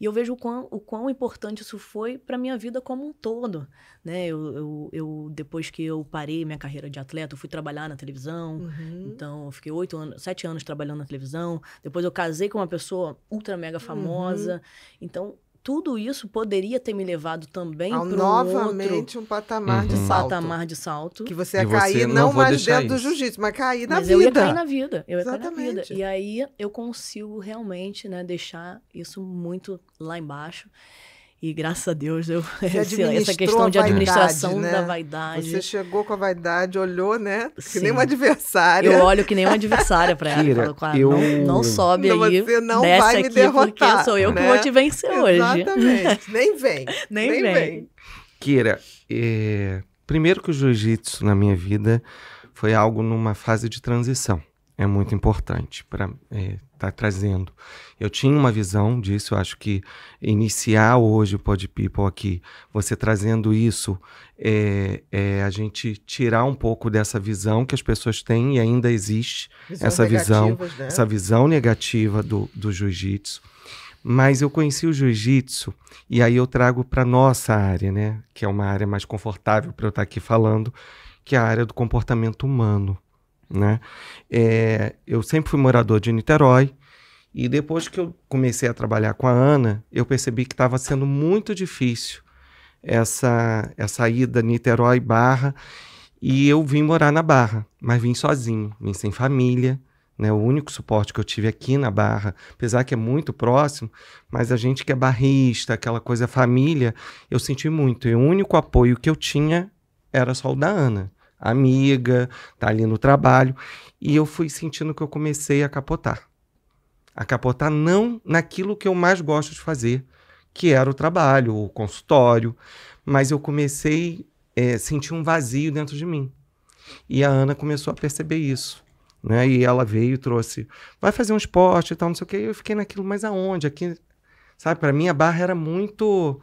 E eu vejo o quão, o quão importante isso foi para minha vida como um todo. Né? Eu, eu, eu, depois que eu parei minha carreira de atleta, eu fui trabalhar na televisão. Uhum. Então, eu fiquei oito anos, sete anos trabalhando na televisão. Depois eu casei com uma pessoa ultra mega uhum. famosa. Uhum. Então, tudo isso poderia ter me levado também para novamente um, outro, um patamar uhum. de salto. patamar de salto. Que você ia e cair você não, não mais dentro isso. do jiu-jitsu, mas cair na mas vida. Eu ia cair na vida. Eu Exatamente. ia cair na vida. E aí eu consigo realmente né, deixar isso muito lá embaixo. E graças a Deus, eu, essa questão de administração vaidade, né? da vaidade. Você chegou com a vaidade, olhou, né? Que Sim. nem uma adversária. Eu olho que nem uma adversária para ela. Kira, eu... não, não sobe não, aí, você não desce vai aqui me derrotar, porque sou eu né? que vou te vencer Exatamente. hoje. Exatamente, nem vem. nem, nem vem. vem. Kira, é... primeiro que o jiu-jitsu na minha vida foi algo numa fase de transição é muito importante para estar é, tá trazendo. Eu tinha uma visão disso, eu acho que iniciar hoje o Pod People aqui, você trazendo isso, é, é, a gente tirar um pouco dessa visão que as pessoas têm e ainda existe essa visão, né? essa visão negativa do, do jiu-jitsu. Mas eu conheci o jiu-jitsu e aí eu trago para nossa área, né? Que é uma área mais confortável para eu estar tá aqui falando, que é a área do comportamento humano né? É, eu sempre fui morador de Niterói e depois que eu comecei a trabalhar com a Ana, eu percebi que estava sendo muito difícil essa essa ida Niterói Barra e eu vim morar na Barra, mas vim sozinho, vim sem família. Né, o único suporte que eu tive aqui na Barra, apesar que é muito próximo, mas a gente que é barrista, aquela coisa família, eu senti muito. E o único apoio que eu tinha era só o da Ana amiga, tá ali no trabalho. E eu fui sentindo que eu comecei a capotar. A capotar não naquilo que eu mais gosto de fazer, que era o trabalho, o consultório, mas eu comecei a é, sentir um vazio dentro de mim. E a Ana começou a perceber isso. Né? E ela veio e trouxe, vai fazer um esporte e tal, não sei o quê. E eu fiquei naquilo, mas aonde? Aqui, sabe? Para mim a barra era muito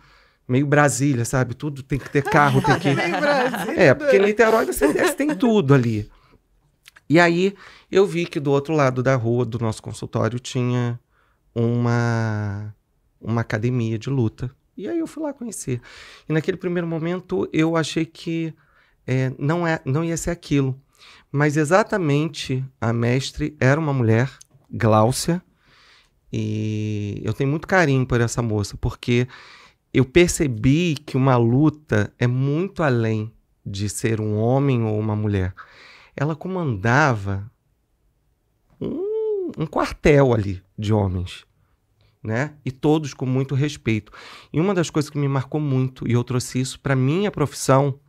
meio Brasília, sabe? Tudo tem que ter carro, tem que. é, porque Niterói você desce, tem tudo ali. E aí eu vi que do outro lado da rua do nosso consultório tinha uma, uma academia de luta. E aí eu fui lá conhecer. E naquele primeiro momento eu achei que é, não, é, não ia ser aquilo. Mas exatamente a mestre era uma mulher, Gláucia, e eu tenho muito carinho por essa moça, porque eu percebi que uma luta é muito além de ser um homem ou uma mulher. Ela comandava um, um quartel ali de homens. Né? E todos com muito respeito. E uma das coisas que me marcou muito, e eu trouxe isso para minha profissão,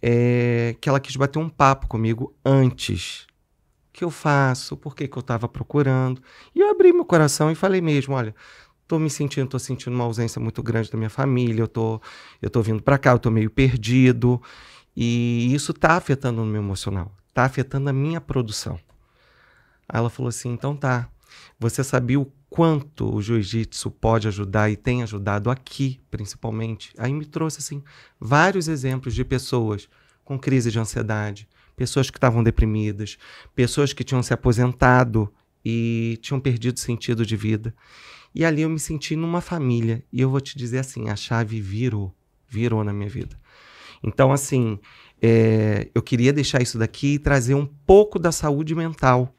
é que ela quis bater um papo comigo antes. O que eu faço? Por que, que eu estava procurando? E eu abri meu coração e falei mesmo: olha, tô me sentindo, tô sentindo uma ausência muito grande da minha família, eu tô, eu tô vindo para cá, eu tô meio perdido. E isso tá afetando o meu emocional, tá afetando a minha produção. Aí ela falou assim: então tá, você sabia o quanto o jiu-jitsu pode ajudar e tem ajudado aqui, principalmente? Aí me trouxe assim vários exemplos de pessoas com crise de ansiedade, pessoas que estavam deprimidas, pessoas que tinham se aposentado e tinham perdido sentido de vida. E ali eu me senti numa família. E eu vou te dizer assim: a chave virou, virou na minha vida. Então, assim, é, eu queria deixar isso daqui e trazer um pouco da saúde mental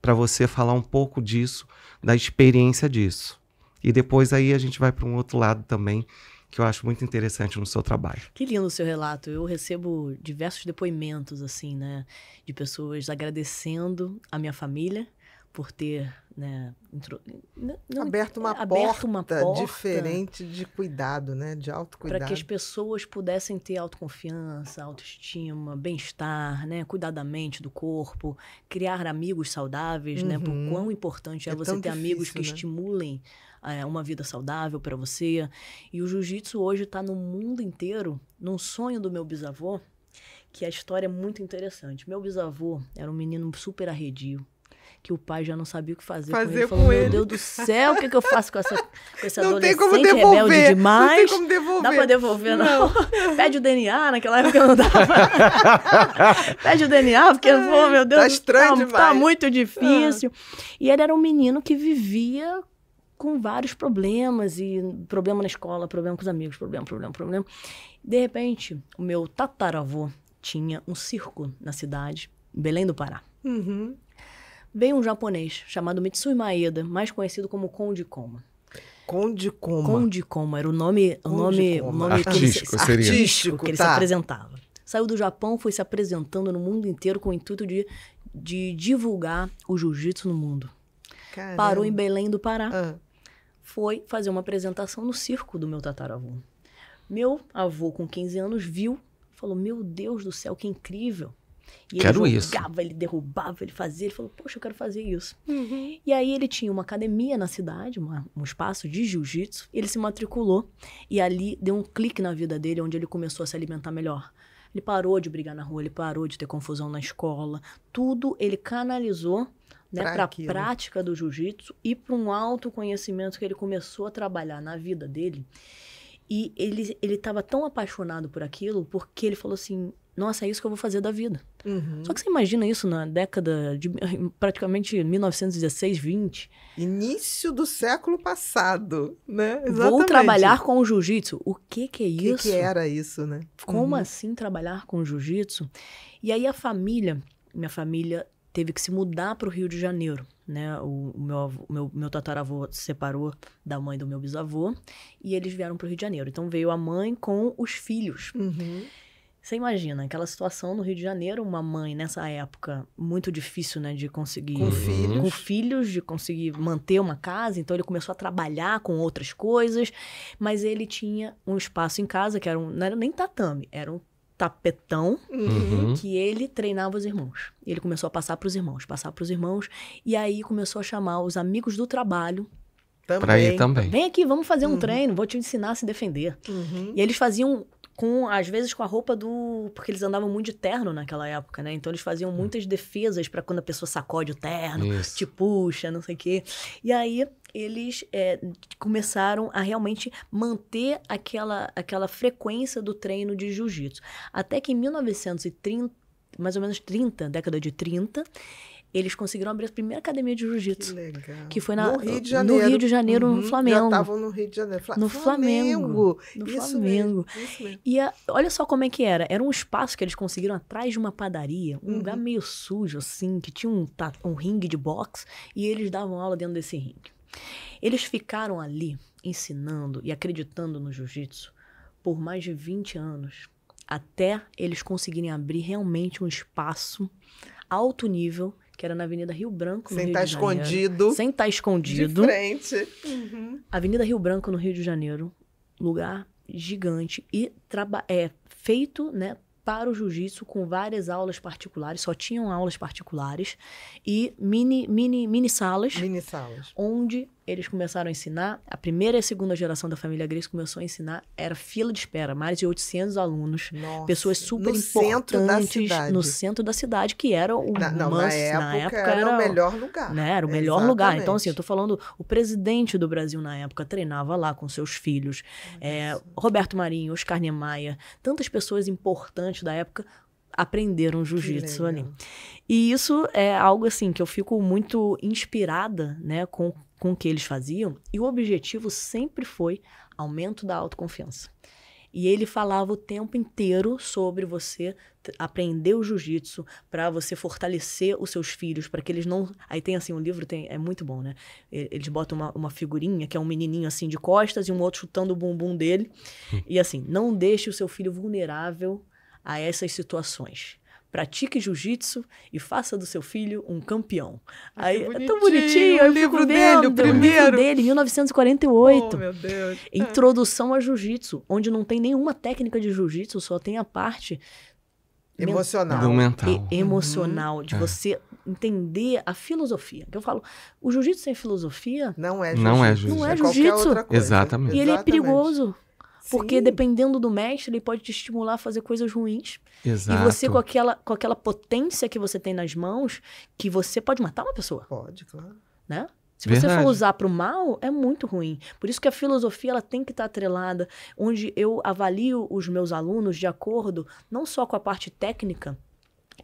para você falar um pouco disso, da experiência disso. E depois aí a gente vai para um outro lado também, que eu acho muito interessante no seu trabalho. Que lindo o seu relato. Eu recebo diversos depoimentos, assim, né? De pessoas agradecendo a minha família, por ter né, intro... não, não, aberto, uma, aberto porta uma, porta diferente de cuidado, né, de autocuidado. Para que as pessoas pudessem ter autoconfiança, autoestima, bem-estar, né, cuidar da mente, do corpo, criar amigos saudáveis, uhum. né, por uhum. quão importante é, é você ter difícil, amigos que né? estimulem é, uma vida saudável para você. E o jiu-jitsu hoje está no mundo inteiro, num sonho do meu bisavô, que a história é muito interessante. Meu bisavô era um menino super arredio, que o pai já não sabia o que fazer, fazer com ele. Falou, meu Deus do céu, o que, é que eu faço com essa, com essa não adolescente tem como devolver. rebelde demais? Não tem como devolver. Dá pra devolver, não. não. Pede o DNA, naquela época não dava. Pede o DNA, porque, Ai, pô, meu Deus, tá, estranho tá, demais. tá muito difícil. Ah. E ele era um menino que vivia com vários problemas e problema na escola, problema com os amigos, problema, problema, problema. De repente, o meu tataravô tinha um circo na cidade, Belém do Pará. Uhum veio um japonês chamado Mitsui Maeda, mais conhecido como Conde Koma. Conde Koma. Conde Koma era o nome, o nome, o nome artístico, se, seria. que ele tá. se apresentava. Saiu do Japão, foi se apresentando no mundo inteiro com o intuito de, de divulgar o jiu-jitsu no mundo. Caramba. Parou em Belém do Pará. Ah. Foi fazer uma apresentação no circo do meu tataravô. Meu avô, com 15 anos, viu, falou: Meu Deus do céu, que incrível! E quero ele jogava, isso. ele derrubava, ele fazia, ele falou, poxa, eu quero fazer isso. Uhum. E aí ele tinha uma academia na cidade, uma, um espaço de jiu-jitsu, ele se matriculou e ali deu um clique na vida dele, onde ele começou a se alimentar melhor. Ele parou de brigar na rua, ele parou de ter confusão na escola, tudo ele canalizou né, para a prática do jiu-jitsu e para um autoconhecimento que ele começou a trabalhar na vida dele. E ele estava tão apaixonado por aquilo, porque ele falou assim: nossa, é isso que eu vou fazer da vida. Uhum. Só que você imagina isso na década de praticamente 1916, 20. Início do século passado, né? Exatamente. Vou trabalhar com o jiu-jitsu. O que que é isso? O que, que, era isso, né? Como uhum. assim trabalhar com jiu-jitsu? E aí a família, minha família teve que se mudar para o Rio de Janeiro, né? O, o meu, avô, meu, meu tataravô se separou da mãe do meu bisavô e eles vieram para o Rio de Janeiro. Então veio a mãe com os filhos. Uhum. Você imagina aquela situação no Rio de Janeiro, uma mãe nessa época, muito difícil, né, de conseguir. Com filhos. Com filhos, de conseguir manter uma casa. Então ele começou a trabalhar com outras coisas, mas ele tinha um espaço em casa que era um, não era nem tatame, era um tapetão uhum. que ele treinava os irmãos. Ele começou a passar para os irmãos, passar para os irmãos, e aí começou a chamar os amigos do trabalho também. Pra ir também. Vem aqui, vamos fazer um uhum. treino, vou te ensinar a se defender. Uhum. E eles faziam com às vezes com a roupa do porque eles andavam muito de terno naquela época, né? Então eles faziam hum. muitas defesas para quando a pessoa sacode o terno, Isso. te puxa, não sei o quê. E aí eles é, começaram a realmente manter aquela aquela frequência do treino de jiu-jitsu. Até que em 1930, mais ou menos 30, década de 30, eles conseguiram abrir a primeira academia de jiu-jitsu. Que, que foi na, no Rio de Janeiro, no, Rio de Janeiro, uhum, no Flamengo. Já estavam no Rio de Janeiro. Fla no Flamengo. No isso Flamengo. Mesmo, isso mesmo. E a, olha só como é que era. Era um espaço que eles conseguiram atrás de uma padaria, um uhum. lugar meio sujo, assim, que tinha um, um ringue de boxe, e eles davam aula dentro desse ringue. Eles ficaram ali ensinando e acreditando no jiu-jitsu por mais de 20 anos, até eles conseguirem abrir realmente um espaço alto nível que era na Avenida Rio Branco, no Sem Rio tá de escondido. Janeiro. Sem estar tá escondido. De frente. Uhum. Avenida Rio Branco, no Rio de Janeiro. Lugar gigante e é feito, né, para o jiu-jitsu com várias aulas particulares, só tinham aulas particulares e mini mini mini salas. Mini salas. Onde eles começaram a ensinar, a primeira e a segunda geração da família Grace começou a ensinar, era fila de espera, mais de 800 alunos, Nossa, pessoas super no importantes centro no centro da cidade, que era o na, não, mas, na, época, na época era, era, o melhor lugar. Né, era o melhor Exatamente. lugar. Então, assim, eu tô falando, o presidente do Brasil na época treinava lá com seus filhos, é, Roberto Marinho, Oscar Niemeyer, tantas pessoas importantes da época aprenderam jiu-jitsu ali. E isso é algo assim que eu fico muito inspirada, né, com com o que eles faziam, e o objetivo sempre foi aumento da autoconfiança. E ele falava o tempo inteiro sobre você aprender o jiu-jitsu para você fortalecer os seus filhos, para que eles não. Aí tem assim, um livro tem, é muito bom, né? Eles botam uma, uma figurinha que é um menininho assim de costas e um outro chutando o bumbum dele. Hum. e assim, não deixe o seu filho vulnerável a essas situações pratique jiu-jitsu e faça do seu filho um campeão. Aí, é tão bonitinho. O livro dele, o primeiro. O livro dele, 1948. Oh, meu Deus. É. Introdução a jiu-jitsu, onde não tem nenhuma técnica de jiu-jitsu, só tem a parte... Emocional. Do mental. E, uhum. emocional, uhum. de é. você entender a filosofia. Que eu falo, o jiu-jitsu sem filosofia... Não é, é jiu-jitsu. Não é, é jiu-jitsu. é, jiu Exatamente. E ele é perigoso. Porque dependendo do mestre, ele pode te estimular a fazer coisas ruins. Exato. E você, com aquela, com aquela potência que você tem nas mãos, que você pode matar uma pessoa. Pode, claro. Né? Se Verdade. você for usar para o mal, é muito ruim. Por isso que a filosofia ela tem que estar tá atrelada, onde eu avalio os meus alunos de acordo não só com a parte técnica,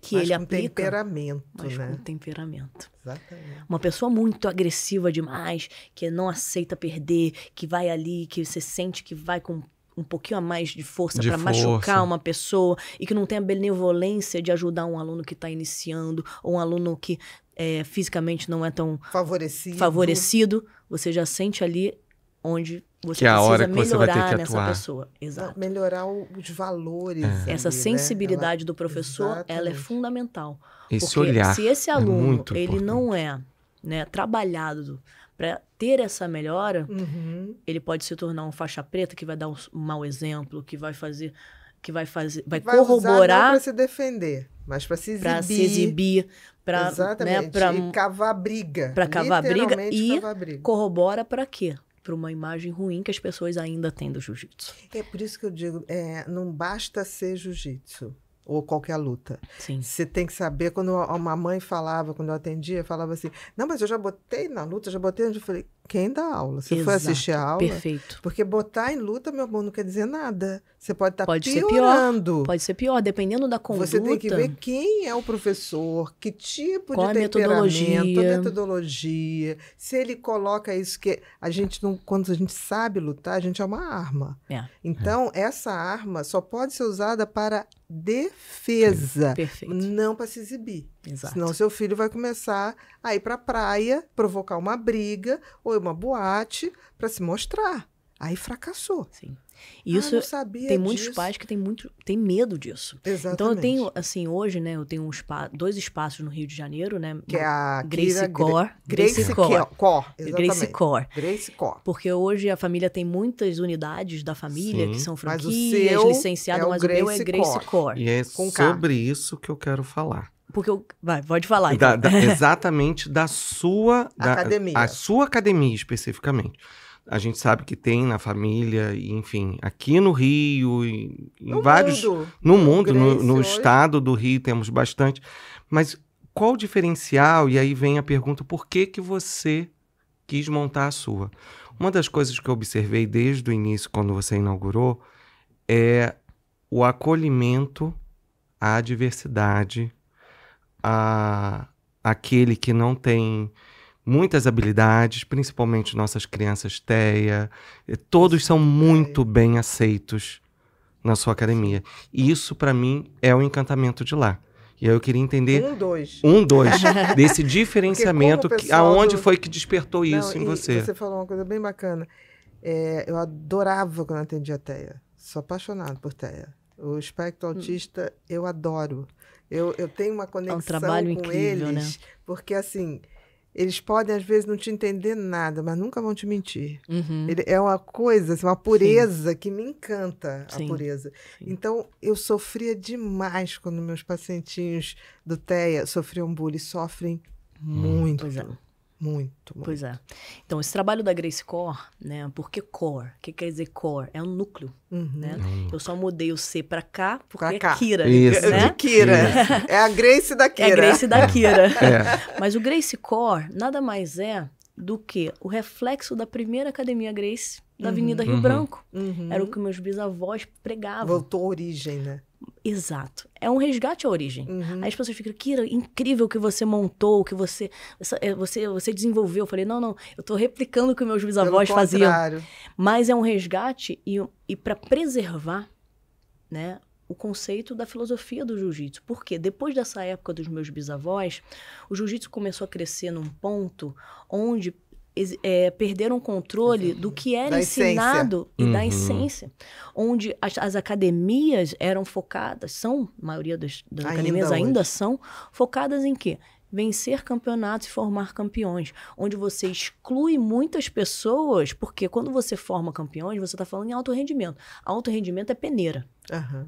que Mas ele com aplica. temperamento, mas né? com temperamento. Exatamente. Uma pessoa muito agressiva demais, que não aceita perder, que vai ali, que você sente que vai com um pouquinho a mais de força para machucar uma pessoa e que não tem a benevolência de ajudar um aluno que está iniciando ou um aluno que é, fisicamente não é tão favorecido. favorecido, você já sente ali onde você que é a hora que você vai ter que atuar. pessoa. Então, Exato. Melhorar os valores. É. Essa né? sensibilidade né? do professor, Exatamente. ela é fundamental. Esse porque olhar se esse é aluno é ele não é né, trabalhado para ter essa melhora, uhum. ele pode se tornar um faixa preta que vai dar um mau exemplo, que vai fazer que vai fazer, vai, vai corroborar para se defender, mas para se exibir, para se exibir, para né, cavar briga, para cavar briga e cavar briga. corrobora para quê? para uma imagem ruim que as pessoas ainda têm do jiu-jitsu. É por isso que eu digo, é, não basta ser jiu-jitsu ou qualquer luta. Sim. Você tem que saber quando uma mãe falava, quando eu atendia, falava assim: "Não, mas eu já botei na luta, já botei onde eu falei: quem dá aula. Se for assistir a aula. Perfeito. Porque botar em luta, meu bom, não quer dizer nada. Você pode estar tá pode piorando. Ser pior, pode ser pior, dependendo da conduta. Você tem que ver quem é o professor, que tipo Qual de temperamento, metodologia. Se ele coloca isso que a gente não, quando a gente sabe lutar, a gente é uma arma. É. Então é. essa arma só pode ser usada para defesa, Perfeito. não para se exibir. Exato. Senão seu filho vai começar a ir para a praia, provocar uma briga ou uma boate para se mostrar. Aí fracassou. Sim. E ah, isso ah, tem disso. muitos pais que têm muito tem medo disso. Exatamente. Então eu tenho assim hoje, né, eu tenho um spa, dois espaços no Rio de Janeiro, né, que é a Grace Kira, Core, Grace, Grace Core, Core Grace Core. Grace Core. Porque hoje a família tem muitas unidades da família Sim. que são franquias, licenciadas, mas o, licenciado, é o mas Grace o meu é Grace Core. Core. E é Com sobre K. isso que eu quero falar. Porque eu... Vai, pode falar. Então. Da, da, exatamente da sua... Da, academia. A, a sua academia, especificamente. A gente sabe que tem na família, enfim, aqui no Rio, em, no vários... Mundo. No mundo, no, no, no estado do Rio temos bastante. Mas qual o diferencial? E aí vem a pergunta, por que que você quis montar a sua? Uma das coisas que eu observei desde o início, quando você inaugurou, é o acolhimento à diversidade a aquele que não tem muitas habilidades, principalmente nossas crianças teia, eh, todos são muito bem aceitos na sua academia. E isso para mim é o encantamento de lá. E aí eu queria entender um dois, um, dois desse diferenciamento, que, aonde do... foi que despertou não, isso em você? Você falou uma coisa bem bacana. É, eu adorava quando atendia a Sou apaixonado por teia. O espectro hum. autista hum. eu adoro. Eu, eu tenho uma conexão é um com incrível, né? eles, né? porque assim, eles podem às vezes não te entender nada, mas nunca vão te mentir. Uhum. Ele, é uma coisa, assim, uma pureza Sim. que me encanta, Sim. a pureza. Sim. Então, eu sofria demais quando meus pacientinhos do TEA sofriam bullying, sofrem hum. muito. Pois é. Muito, muito. Pois é. Então, esse trabalho da Grace Core, né? Porque core, o que quer dizer core? É um núcleo, uhum. né? Uhum. Eu só mudei o C para cá porque pra é cá. é Kira. Isso. Né? É de Kira. Isso. É a Grace da Kira. É a Grace da Kira. é. Mas o Grace Core nada mais é do que o reflexo da primeira Academia Grace da uhum. Avenida uhum. Rio Branco. Uhum. Era o que meus bisavós pregavam. Voltou à origem, né? Exato. É um resgate à origem. Uhum. Aí as pessoas ficam, que incrível que você montou, que você, é, você você desenvolveu. Eu falei, não, não, eu estou replicando o que meus bisavós Pelo faziam. Contrário. Mas é um resgate e, e para preservar, né, o conceito da filosofia do jiu-jitsu. Porque depois dessa época dos meus bisavós, o jiu-jitsu começou a crescer num ponto onde é, perderam o controle uhum. do que era da ensinado essência. e uhum. da essência. Onde as, as, academias eram focadas, são, a maioria das, das ainda academias hoje. ainda são, focadas em quê? vencer campeonatos e formar campeões, onde você exclui muitas pessoas, porque quando você forma campeões, você está falando em alto rendimento. Alto rendimento é peneira. Uhum.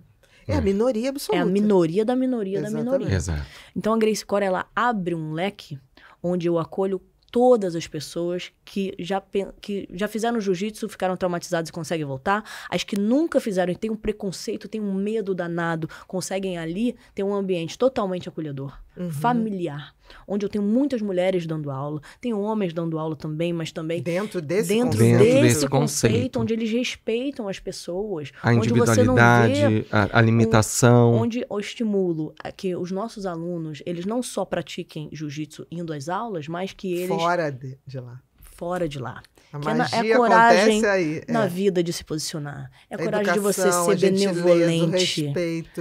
É, é a é. minoria absoluta. É a minoria da minoria Exatamente. da minoria. Exato. Então a Grace Core ela abre um leque onde eu acolho todas as pessoas que já, que já fizeram jiu-jitsu, ficaram traumatizadas e conseguem voltar, as que nunca fizeram e têm um preconceito, têm um medo danado, conseguem ali ter um ambiente totalmente acolhedor uhum. familiar, onde eu tenho muitas mulheres dando aula, tenho homens dando aula também, mas também dentro desse dentro conceito, desse, desse conceito, onde eles respeitam as pessoas, a individualidade, a, a limitação, um, onde eu estimulo a que os nossos alunos eles não só pratiquem jiu-jitsu indo às aulas, mas que eles fora de, de lá fora de lá. A magia é, a coragem aí, é. na é é. vida de se posicionar. É a, coragem educação, de você ser benevolente.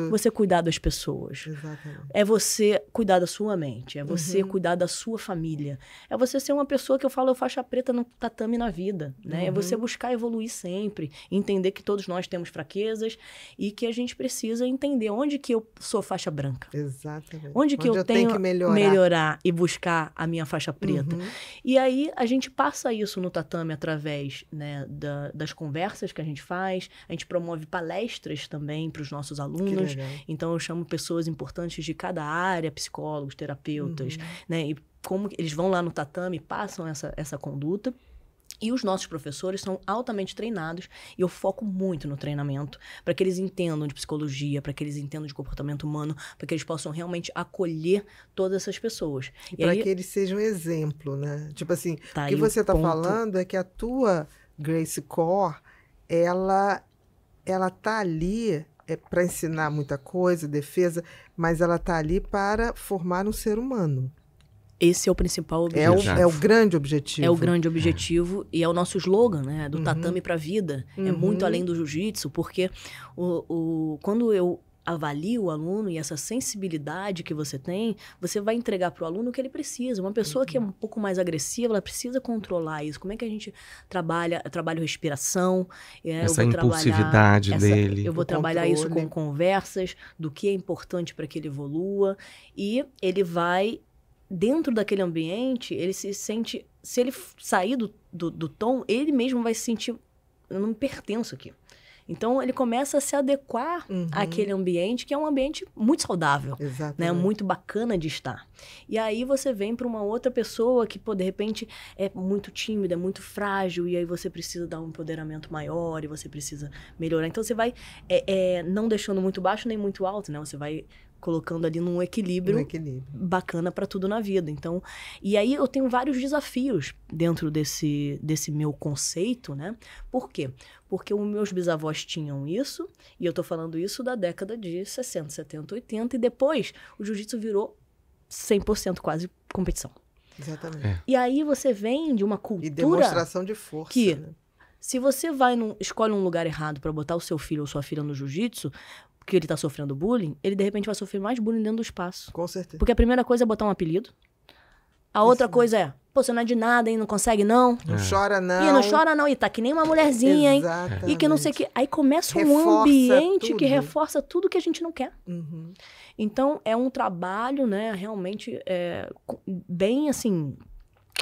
Você cuidar das pessoas. Exatamente. É você cuidar da sua mente. É você uhum. cuidar da sua família. É você ser uma pessoa que eu falo, eu faixa preta no tatame na vida. Né? Uhum. É você uhum. buscar evoluir sempre. Entender que todos nós temos fraquezas e que a gente precisa entender onde que eu sou faixa branca. Exatamente. Onde que onde eu, eu, tenho que melhorar. melhorar. e buscar a minha faixa preta. Uhum. E aí a gente passa isso no tatame através né, da, das conversas que a gente faz. A gente promove palestras também para os nossos alunos. Então, eu chamo pessoas importantes de cada área, psicólogos, terapeutas, uhum. né? E como eles vão lá no tatame e passam essa, essa conduta. E os nossos professores são altamente treinados e eu foco muito no treinamento para que eles entendam de psicologia, para que eles entendam de comportamento humano, para que eles possam realmente acolher todas essas pessoas. E, e para aí... que eles sejam exemplo, né? Tipo assim, tá o que você está falando é que a tua Grace Core, ela ela tá ali é para ensinar muita coisa, defesa, mas ela tá ali para formar um ser humano. Esse é o principal objetivo. É o, é o grande objetivo. É o grande objetivo e é o nosso slogan, né? Do uhum. tatame para vida. É uhum. É muito além do jiu-jitsu, porque o, o, quando eu avalio o aluno e essa sensibilidade que você tem, você vai entregar para o aluno o que ele precisa. Uma pessoa que é uhum. um pouco mais agressiva, ela precisa controlar isso. Como é que a gente trabalha? Eu trabalho respiração. É, essa impulsividade essa, dele. Eu vou trabalhar controle. isso com conversas, do que é importante para que ele evolua. E ele vai dentro daquele ambiente, ele se sente. Se ele sair do, do, do tom, ele mesmo vai se sentir. Eu não me pertenço aqui. Então ele começa a se adequar uhum. àquele ambiente, que é um ambiente muito saudável, né? Exatamente. né? Muito bacana de estar. E aí você vem para uma outra pessoa que, pô, de repente é muito tímida, é muito frágil, e aí você precisa dar um empoderamento maior e você precisa melhorar. Então você vai é, é, não deixando muito baixo nem muito alto, né? Você vai colocando ali num equilíbrio, um equilíbrio. bacana para tudo na vida. Então, e aí eu tenho vários desafios dentro desse desse meu conceito, né? Por quê? Porque os meus bisavós tinham isso, e eu estou falando isso da década de 60, 70, 80 e depois o jiu-jitsu virou 100% quase competição. Exatamente. É. E aí você vem de uma cultura e demonstração de força que né? Se você vai num, escolhe um lugar errado para botar o seu filho ou sua filha no jiu-jitsu, que ele tá sofrendo bullying, ele de repente vai sofrer mais bullying dentro do espaço. Com certeza. Porque a primeira coisa é botar um apelido. A Isso outra coisa é, pô, você não é de nada, hein? Não consegue, não. Não é. chora, não. E não chora, não. E tá que nem uma mulherzinha, Exatamente. hein? E que não sei o que. Aí começa um reforça ambiente tudo. que né? reforça tudo que a gente não quer. Uhum. Então, é um trabalho, né, realmente é, bem assim.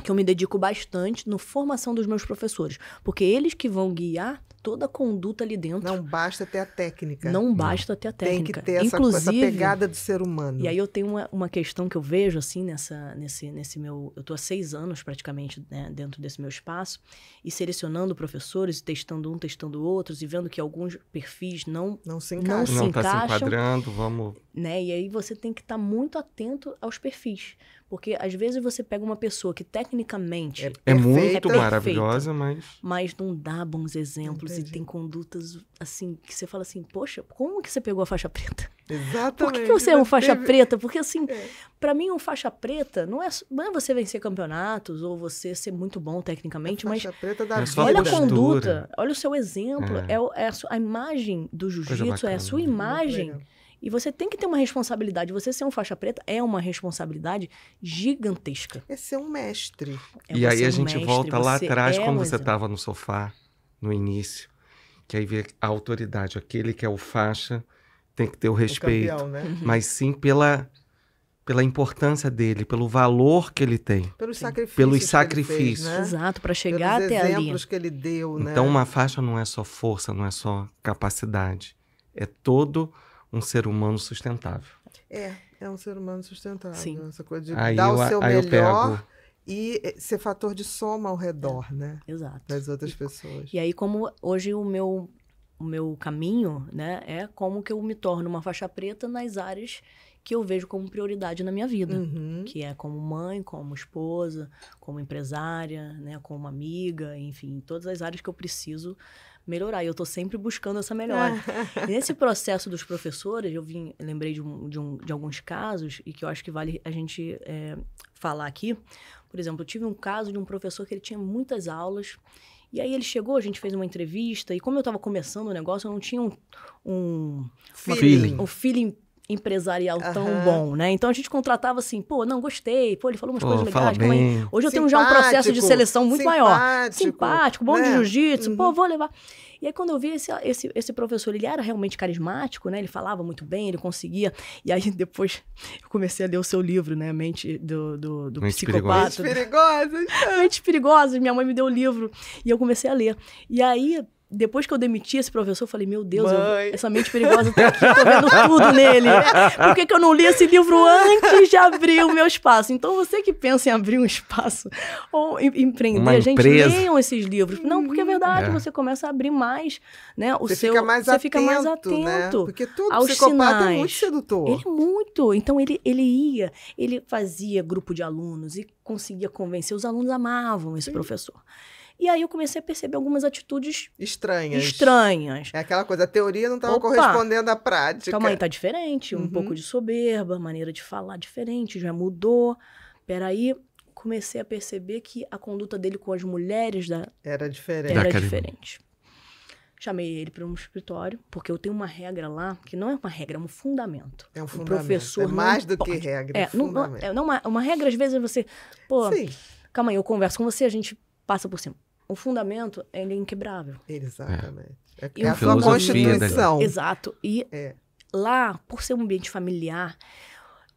Que eu me dedico bastante na formação dos meus professores, porque eles que vão guiar toda a conduta ali dentro. Não basta ter a técnica. Não basta ter a técnica. Tem que ter Inclusive, essa, pegada do ser humano. E aí eu tenho uma, uma questão que eu vejo, assim, nessa, nesse, nesse meu... Eu estou há seis anos, praticamente, né, dentro desse meu espaço, e selecionando professores, testando um, testando outros, e vendo que alguns perfis não... Não se encaixam. Não, se não encaixam, se tá enquadrando, vamos... Né? E aí você tem que estar tá muito atento aos perfis. Porque às vezes você pega uma pessoa que tecnicamente é, é muito é maravilhosa, mas. Mas não dá bons exemplos Entendi. e tem condutas assim que você fala assim, poxa, como que você pegou a faixa preta? Exatamente. Por que, que você é um faixa teve... preta? Porque assim, é. para mim, um faixa preta não é, não é você vencer campeonatos ou você ser muito bom tecnicamente, mas. Faixa preta da é Olha a conduta, olha o seu exemplo, é, é, é a, a, imagem do jiu-jitsu, é a sua imagem e você tem que ter uma responsabilidade. Você ser um faixa preta é uma responsabilidade gigantesca. É ser um mestre. É e aí a gente mestre, volta lá atrás, é quando você estava no sofá, no início, que aí vê a autoridade, aquele que é o faixa, tem que ter o respeito. O campeão, né? Uhum. Mas sim pela pela importância dele, pelo valor que ele tem. Pelos sacrifícios. Pelos sacrifícios. Fez, né? Exato, para chegar Pelos até ali. Os exemplos que ele deu, né? Então, uma faixa não é só força, não é só capacidade. É todo um ser humano sustentável. É, é um ser humano sustentável. Sim. Essa coisa de aí dar eu, o seu melhor e eh, ser fator de soma ao redor, é, né? Exato. Das outras e, pessoas. E aí, como hoje o meu, o meu caminho, né, é como que eu me torno uma faixa preta nas áreas que eu vejo como prioridade na minha vida, uhum. que é como mãe, como esposa, como empresária, né, como amiga, enfim, todas as áreas que eu preciso melhorar. E eu estou sempre buscando essa melhora. nesse processo dos professores, eu vim, lembrei de, um, de, um, de, alguns casos e que eu acho que vale a gente é, falar aqui. Por exemplo, eu tive um caso de um professor que ele tinha muitas aulas. E aí ele chegou, a gente fez uma entrevista, e como eu estava começando o negócio, eu não tinha um, um feeling. Uma, um feeling empresarial uhum. tão bom, né? Então a gente contratava assim, pô, não gostei, pô, ele falou umas pô, coisas legais. Hoje eu tenho já um processo de seleção muito maior. Simpático, bom né? de jiu-jitsu, uhum. pô, vou levar. E aí, quando eu vi esse, esse, esse professor, ele era realmente carismático, né? Ele falava muito bem, ele conseguia. E aí, depois, eu comecei a ler o seu livro, né? Mente do, do, do psicopata. mente Mentes perigosas. Então. Mentes perigosas. Minha mãe me deu o livro e eu comecei a ler. E aí, depois que eu demiti esse professor, eu falei, meu Deus, eu, essa mente perigosa tá aqui, tô vendo tudo nele. Por que, que eu não li esse livro antes de abrir o meu espaço? Então, você que pensa em abrir um espaço ou em, empreender, Uma gente, empresa. leiam esses livros. Não, porque é uhum. verdade, é. você começa a abrir mais, né? O você seu, fica mais você atento, fica mais atento. Né? Porque tudo. aos psicopata sinais. é muito sedutor. Ele é muito. Então, ele, ele ia, ele fazia grupo de alunos e conseguia convencer. Os alunos amavam esse Sim. professor. E aí eu comecei a perceber algumas atitudes estranhas. Estranhas. É aquela coisa, a teoria não estava correspondendo à prática. Calma aí, tá diferente, um uhum. pouco de soberba, maneira de falar diferente, já mudou. Peraí, comecei a perceber que a conduta dele com as mulheres da era diferente. Era diferente. Chamei ele para um escritório, porque eu tenho uma regra lá, que não é uma regra, é um fundamento. É um fundamento. O professor é mais do pode. que regra. É, é, não, não, é uma, é uma regra, às vezes, é você. Pô, Sim. calma aí, eu converso com você, a gente passa por cima o fundamento ele é inquebrável. Exatamente. É, é, é a sua né? constituição. Exato. E é. lá, por ser um ambiente familiar,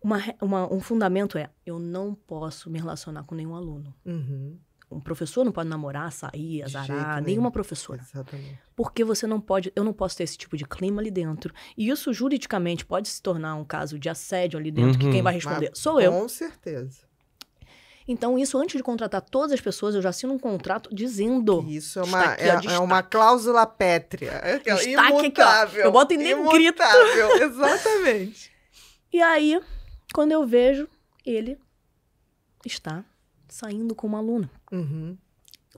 uma, uma, um fundamento é eu não posso me relacionar com nenhum aluno. Uhum. Um professor não pode namorar, sair, azarar, nenhuma professora. Exatamente. Porque você não pode, eu não posso ter esse tipo de clima ali dentro. E isso juridicamente pode se tornar um caso de assédio ali dentro, uhum. que quem vai responder Mas, sou eu. Com certeza. Então, isso antes de contratar todas as pessoas, eu já assino um contrato dizendo. Isso é uma, é, é, uma cláusula pétrea. É é Aquela, imutável. Aqui, ó. Eu boto em negrito. Exatamente. e aí, quando eu vejo, ele está saindo com uma aluna. Uhum.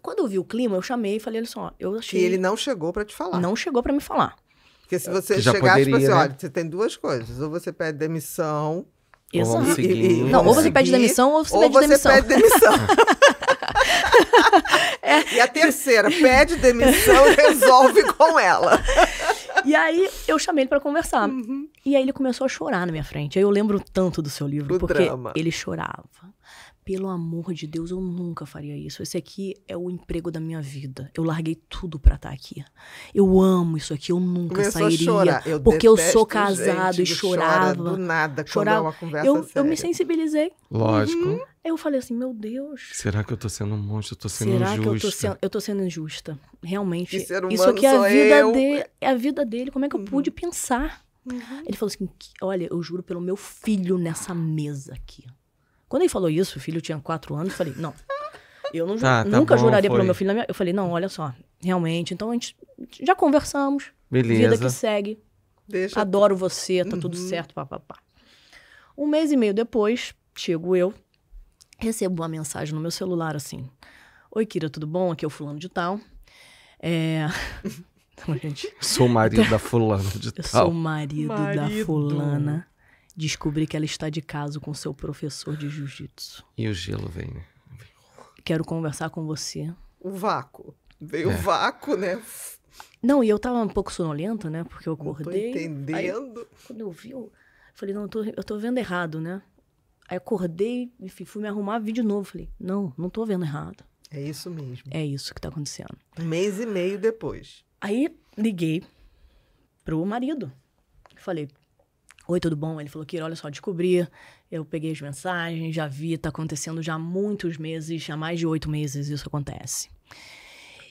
Quando eu vi o clima, eu chamei e falei, olha só, eu achei... E ele não chegou para te falar. Não chegou para me falar. Porque se você chegasse tipo assim, né? olha, você tem duas coisas. Ou você pede demissão Vamos seguir, não, vamos ou você seguir, pede demissão ou você ou pede você demissão. Pede demissão. é. E a terceira, pede demissão e resolve com ela. E aí eu chamei ele para conversar. Uhum. E aí ele começou a chorar na minha frente. Aí eu lembro tanto do seu livro, o porque drama. ele chorava pelo amor de Deus, eu nunca faria isso. Esse aqui é o emprego da minha vida. Eu larguei tudo para estar tá aqui. Eu amo isso aqui, eu nunca sairia. Eu porque eu sou casado e chorava. Chora do nada, é chorava. É uma conversa eu, séria. eu me sensibilizei. Lógico. Uhum. Eu falei assim, meu Deus. Será que eu tô sendo um monstro? Eu tô sendo Será injusta? Será que eu tô sendo, eu tô sendo injusta? Realmente. isso aqui é a vida dele. É a vida dele. Como é que eu uhum. pude pensar? Uhum. Ele falou assim: olha, eu juro pelo meu filho nessa mesa aqui. Quando ele falou isso, o filho tinha quatro anos, eu falei, não. Eu não, tá, tá nunca bom, juraria pelo pro meu filho. Minha... Eu falei, não, olha só, realmente. Então a gente já conversamos. Beleza. Vida que segue. Deixa Adoro você, tá uhum. tudo certo, papapá. Um mês e meio depois, chego eu, recebo uma mensagem no meu celular assim: Oi, Kira, tudo bom? Aqui é o Fulano de Tal. É. Então, gente... Sou o marido então, da fulana de tal. Eu sou o marido, marido, da fulana descobri que ela está de caso com seu professor de jiu-jitsu. E o gelo vem, né? Quero conversar com você. O vácuo. Veio o é. vácuo, né? Não, e eu tava um pouco sonolenta, né? Porque eu acordei. Não tô entendendo. Aí, quando eu vi, eu falei, não, eu tô, eu tô vendo errado, né? Aí acordei, enfim, fui me arrumar, vi de novo. Falei, não, não tô vendo errado. É isso mesmo. É isso que tá acontecendo. Um mês e meio depois. Aí liguei pro marido. Falei, Oi, tudo bom? Ele falou, Kira, olha só, descobri, eu peguei as mensagens, já vi, tá acontecendo já há muitos meses, há mais de oito meses isso acontece.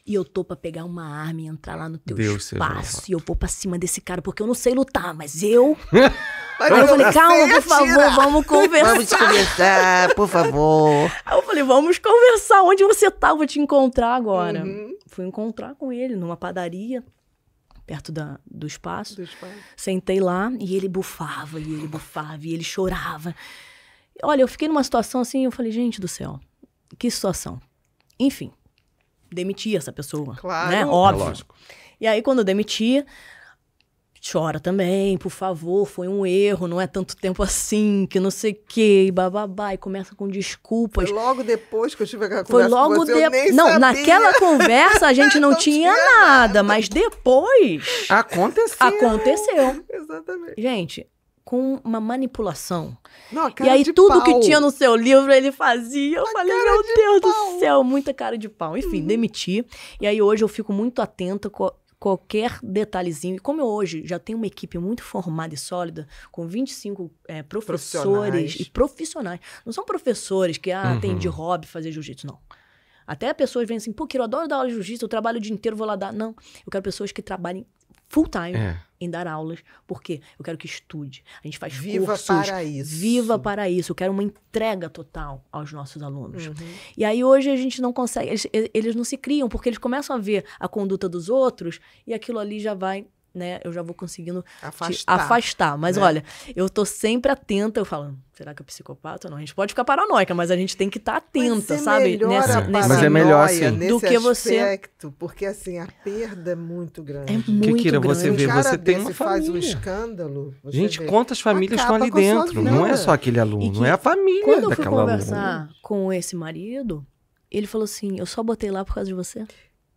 E eu tô pra pegar uma arma e entrar lá no teu Deus espaço, e eu vou pra cima desse cara, porque eu não sei lutar, mas eu... Aí eu falei, calma, por favor, vamos conversar. Vamos conversar, por favor. Aí eu falei, vamos conversar, onde você tá? Eu vou te encontrar agora. Uhum. Fui encontrar com ele numa padaria, perto da, do, espaço. do espaço. Sentei lá e ele bufava, e ele bufava, e ele chorava. Olha, eu fiquei numa situação assim, eu falei, gente do céu, que situação. Enfim, demiti essa pessoa. Né? Claro. Né? Óbvio. É e aí, quando eu demitia, chora também, por favor, foi um erro, não é tanto tempo assim, que não sei o quê, e bababá, e começa com desculpas. Foi logo depois que eu tive a conversa. Foi logo depois. Não, sabia. naquela conversa a gente não, não tinha, tinha nada, nada, mas depois. Aconteceu. Aconteceu. Exatamente. Gente, com uma manipulação. Não, e aí tudo pau. que tinha no seu livro ele fazia. Eu a falei, meu de Deus pau. do céu, muita cara de pau. Enfim, uhum. demiti. E aí hoje eu fico muito atenta qualquer detalhezinho. E como eu hoje já tenho uma equipe muito formada e sólida, com 25 é, eh, professores e profissionais. Não são professores que, ah, uhum. tem de uhum. hobby fazer jiu-jitsu, não. Até pessoas vêm assim, pô, que eu adoro dar aula de jiu-jitsu, eu trabalho o dia inteiro, vou lá dar. Não, eu quero pessoas que trabalhem full time é. em dar aulas, porque eu quero que estude. A gente faz viva cursos. Viva para isso. Viva para isso. Eu quero uma entrega total aos nossos alunos. Uhum. E aí hoje a gente não consegue, eles, eles não se criam, porque eles começam a ver a conduta dos outros e aquilo ali já vai né, eu já vou conseguindo afastar. afastar. Mas né? olha, eu tô sempre atenta, eu falo, será que é psicopata não? A gente pode ficar paranoica, mas a gente tem que estar tá é atenta, sabe? Nessa, nessa mas é melhor assim do que aspecto, você porque assim, a perda é muito grande. É muito que grande. você vê, um você tem uma família. faz um escândalo. gente, vê. quantas famílias Acaba estão ali dentro? Não é só aquele aluno, que, não é a família quando daquela aluna. Quando eu fui conversar com esse marido, ele falou assim: "Eu só botei lá por causa de você".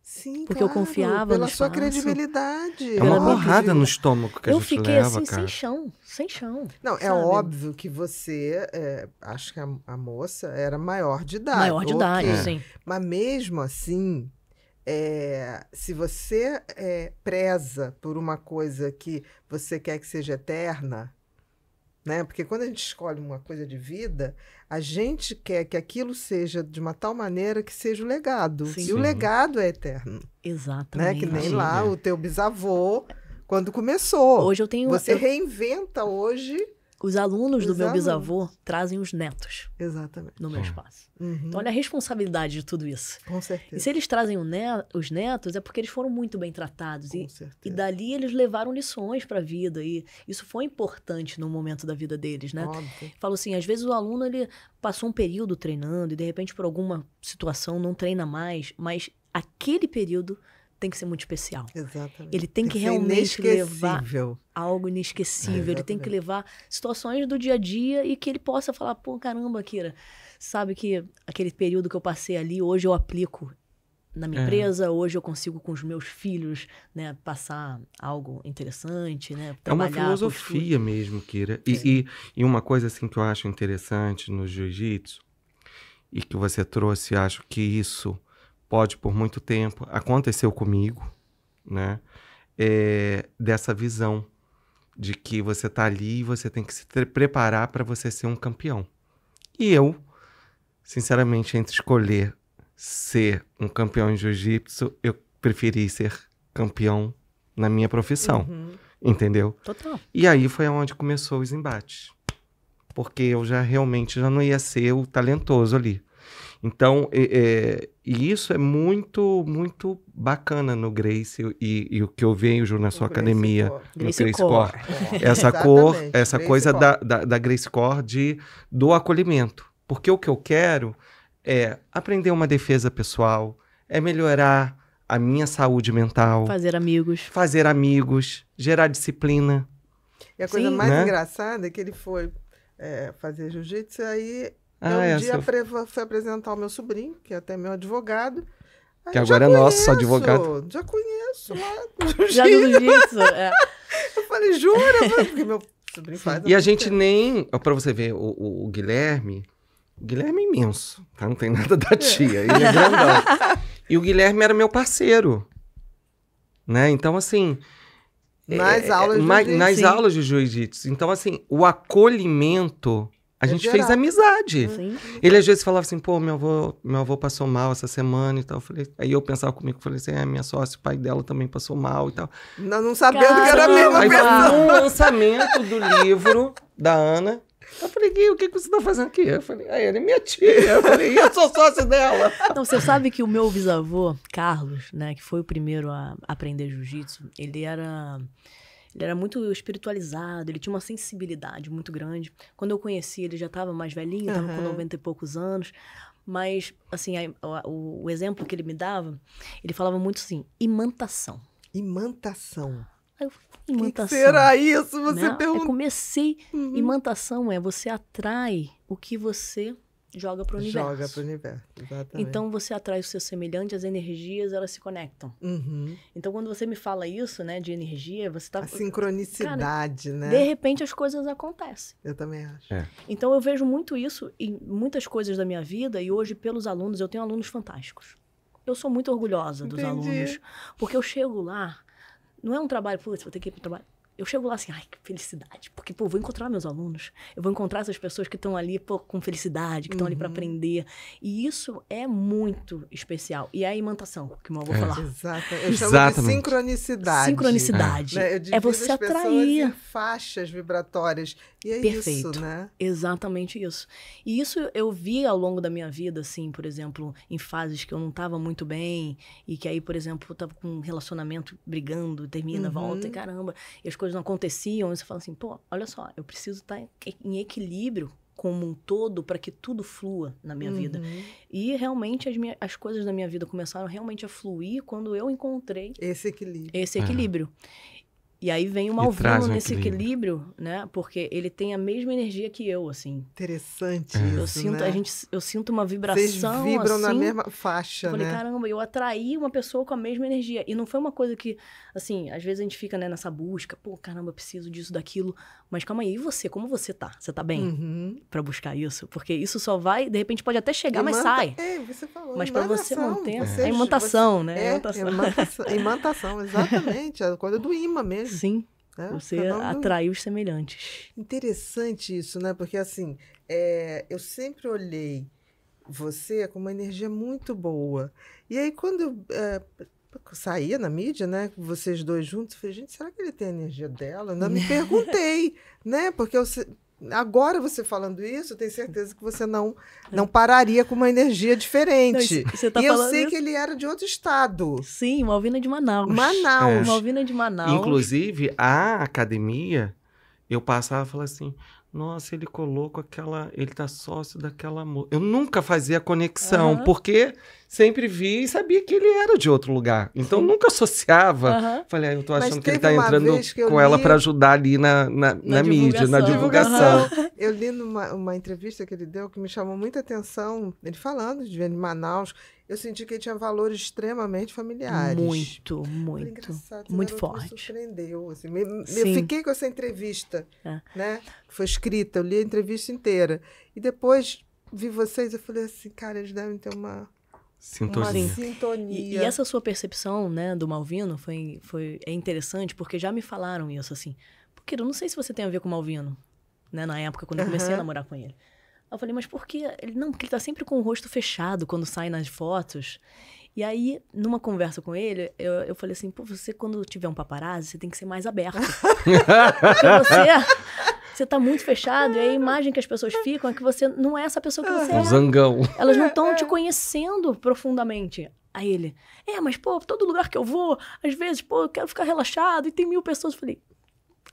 Sim, porque claro, eu confiava pela sua credibilidade. É uma porrada no estômago que eu a gente fiquei leva, assim cara. sem chão, sem chão. Não, é sabe? é óbvio que você, é, acho que a, a, moça era maior de idade. Maior de idade, sim. Mas mesmo assim, é, se você é, preza por uma coisa que você quer que seja eterna, né? Porque quando a gente escolhe uma coisa de vida, a gente quer que aquilo seja de uma tal maneira que seja o legado. Sim. E Sim. o legado é eterno. Né? Exatamente. Né? Que nem lá é. o teu bisavô quando começou. Hoje eu tenho. Você eu... reinventa hoje os alunos do meu bisavô trazem os netos. Exatamente. No meu hum. espaço. Uhum. Então, olha a responsabilidade de tudo isso. Com certeza. E se eles trazem os netos, é porque eles foram muito bem tratados. Com e, certeza. e dali eles levaram lições para a vida. E isso foi importante no momento da vida deles, né? Óbvio. Falo assim, às vezes o aluno ele passou um período treinando e de repente por alguma situação não treina mais, mas aquele período tem que ser muito especial. Exatamente. Ele tem, tem que, que realmente levar algo inesquecível. É, ele tem que levar situações do dia a dia e que ele possa falar, pô, caramba, Kira, sabe que aquele período que eu passei ali, hoje eu aplico na minha é. empresa, hoje eu consigo com os meus filhos, né, passar algo interessante, né, É uma filosofia mesmo, Kira. E, é. e, e uma coisa assim que eu acho interessante no jiu-jitsu e que você trouxe, acho que isso pode por muito tempo. Aconteceu comigo, né? É, dessa visão de que você tá ali e você tem que se preparar para você ser um campeão. E eu, sinceramente, entre escolher ser um campeão em jiu-jitsu, eu preferi ser campeão na minha profissão. Uhum. Entendeu? Total. E aí foi onde começou os embates. Porque eu já realmente já não ia ser o talentoso ali. Então, é, e isso é muito, muito bacana no Grace e, e o que eu vejo na sua no academia, Grace no Grace, Grace Core. Essa cor, essa Grace coisa Core. Da, da, da, Grace Core de, do acolhimento. Porque o que eu quero é aprender uma defesa pessoal, é melhorar a minha saúde mental. Fazer amigos. Fazer amigos, gerar disciplina. E a coisa Sim, mais né? engraçada é que ele foi é, fazer jiu-jitsu aí ah, um dia eu... fui apresentar o meu sobrinho, que é até meu advogado. Aí que agora é conheço, nosso advogado. Já conheço lá. já conheço é. Eu falei, jura? Porque meu sobrinho faz. E a gente tempo. nem. Pra você ver, o, o, o Guilherme. O Guilherme é imenso, tá? Não tem nada da é. tia. Ele é grandão. e o Guilherme era meu parceiro. Né? Então, assim. Nas é, é aulas de jiu-jitsu. Nas aulas de jiu-jitsu. Então, assim, o acolhimento a é gente geral. fez amizade. Sim. Uhum. Ele às vezes falava assim, pô, meu avô, meu avô passou mal essa semana e tal. Eu falei, aí eu pensava comigo, falei assim, é, minha sócia, o pai dela também passou mal e tal. Não, não sabendo Caramba. que era a mesma pessoa. No lançamento do livro da Ana, eu falei, Gui, o que, que você tá fazendo aqui? Eu falei, aí ah, ele é minha tia. Eu falei, eu sou sócia dela. Não, você sabe que o meu bisavô, Carlos, né, que foi o primeiro a aprender jiu-jitsu, ele era ele era muito espiritualizado, ele tinha uma sensibilidade muito grande. Quando eu conheci, ele já estava mais velhinho, estava uhum. com 90 e poucos anos. Mas, assim, a, o, o, exemplo que ele me dava, ele falava muito assim, imantação. Imantação. Aí eu imantação. Que que será isso? Você né? perguntou. Eu comecei. Uhum. Imantação é você atrai o que você joga para o universo. Joga para o universo, exatamente. Então você atrai o seu semelhante, as energias elas se conectam. Uhum. Então quando você me fala isso, né, de energia, você está A sincronicidade, Cara, né? De repente as coisas acontecem. Eu também acho. É. Então eu vejo muito isso em muitas coisas da minha vida e hoje pelos alunos, eu tenho alunos fantásticos. Eu sou muito orgulhosa dos Entendi. alunos, porque eu chego lá, não é um trabalho, putz, vou ter que ir para o trabalho eu chego lá assim, ai, que felicidade. Porque, pô, eu vou encontrar meus alunos, eu vou encontrar essas pessoas que estão ali pô, com felicidade, que estão uhum. ali para aprender. E isso é muito especial. E é a imantação, que o meu avô é. falar. Exato. Eu chamo de sincronicidade. Sincronicidade. É, né? é você atrair. faixas vibratórias. E é Perfeito. isso, né? Exatamente isso. E isso eu vi ao longo da minha vida, assim, por exemplo, em fases que eu não estava muito bem, e que aí, por exemplo, eu tava com um relacionamento brigando, termina, uhum. volta, e uhum. caramba. E as coisas coisas não aconteciam, você fala assim, pô, olha só, eu preciso tá estar em equilíbrio como um todo para que tudo flua na minha uhum. vida. E realmente as, minha, as coisas da minha vida começaram realmente a fluir quando eu encontrei esse equilíbrio. Esse é. equilíbrio. Uhum. E aí vem o Malvino um nesse equilíbrio. equilíbrio. né? Porque ele tem a mesma energia que eu, assim. Interessante é. eu sinto, né? a gente, Eu sinto uma vibração, Vocês vibram assim, na mesma faixa, eu falei, né? caramba, eu atraí uma pessoa com a mesma energia. E não foi uma coisa que, assim, às vezes a gente fica né, nessa busca. Pô, caramba, eu preciso disso, daquilo. Mas calma aí, e você? Como você tá? Você tá bem? Uhum. para buscar isso? Porque isso só vai... De repente pode até chegar, Imanta... mas sai. É, você falou. Mas para você manter... É. A imantação, você... né? É, imantação. imantação, exatamente. É a coisa do imã mesmo. Sim. Né? Você Cada atraiu os semelhantes. Interessante isso, né? Porque assim, é... eu sempre olhei você com uma energia muito boa. E aí, quando é... saía na mídia, né? Vocês dois juntos, eu falei, gente, será que ele tem a energia dela? Eu ainda me perguntei, né? Porque eu agora você falando isso, eu tenho certeza que você não não pararia com uma energia diferente. Não, tá e eu sei isso? que ele era de outro estado. Sim, uma alvina de Manaus. Manaus. É. de Manaus. Inclusive, a academia, eu passava e falava assim, nossa, ele colocou aquela. Ele tá sócio daquela moça. Eu nunca fazia conexão, uhum. porque sempre vi e sabia que ele era de outro lugar. Então Sim. nunca associava. Uhum. Falei, ah, eu tô achando que ele tá entrando com li... ela para ajudar ali na, na, na, na mídia, na divulgação. Uhum. Eu li numa uma entrevista que ele deu que me chamou muita atenção, ele falando de Manaus, eu senti que ele tinha valores extremamente familiares. Muito, muito. muito forte. Me surpreendeu. Assim. Me, me, eu fiquei com essa entrevista, é. né? Foi escrita, eu li a entrevista inteira. E depois vi vocês, eu falei assim, cara, eles devem ter uma. Sintonia. Uma sintonia. E, e, essa sua percepção, né, do Malvino foi, foi, é interessante, porque já me falaram isso, assim. Porque eu não sei se você tem a ver com o Malvino, né, na época, quando eu comecei uhum. a namorar com ele. Eu falei, mas por que? Ele, não, porque ele tá sempre com o rosto fechado quando sai nas fotos. E aí, numa conversa com ele, eu, eu falei assim, pô, você quando tiver um paparazzi, você tem que ser mais aberto. você, você tá muito fechado e a imagem que as pessoas ficam é que você não é essa pessoa que você é um é. Zangão. Elas não estão é, te é. conhecendo profundamente. Aí ele, é, mas pô, todo lugar que eu vou, às vezes, pô, eu quero ficar relaxado e tem mil pessoas. Eu falei,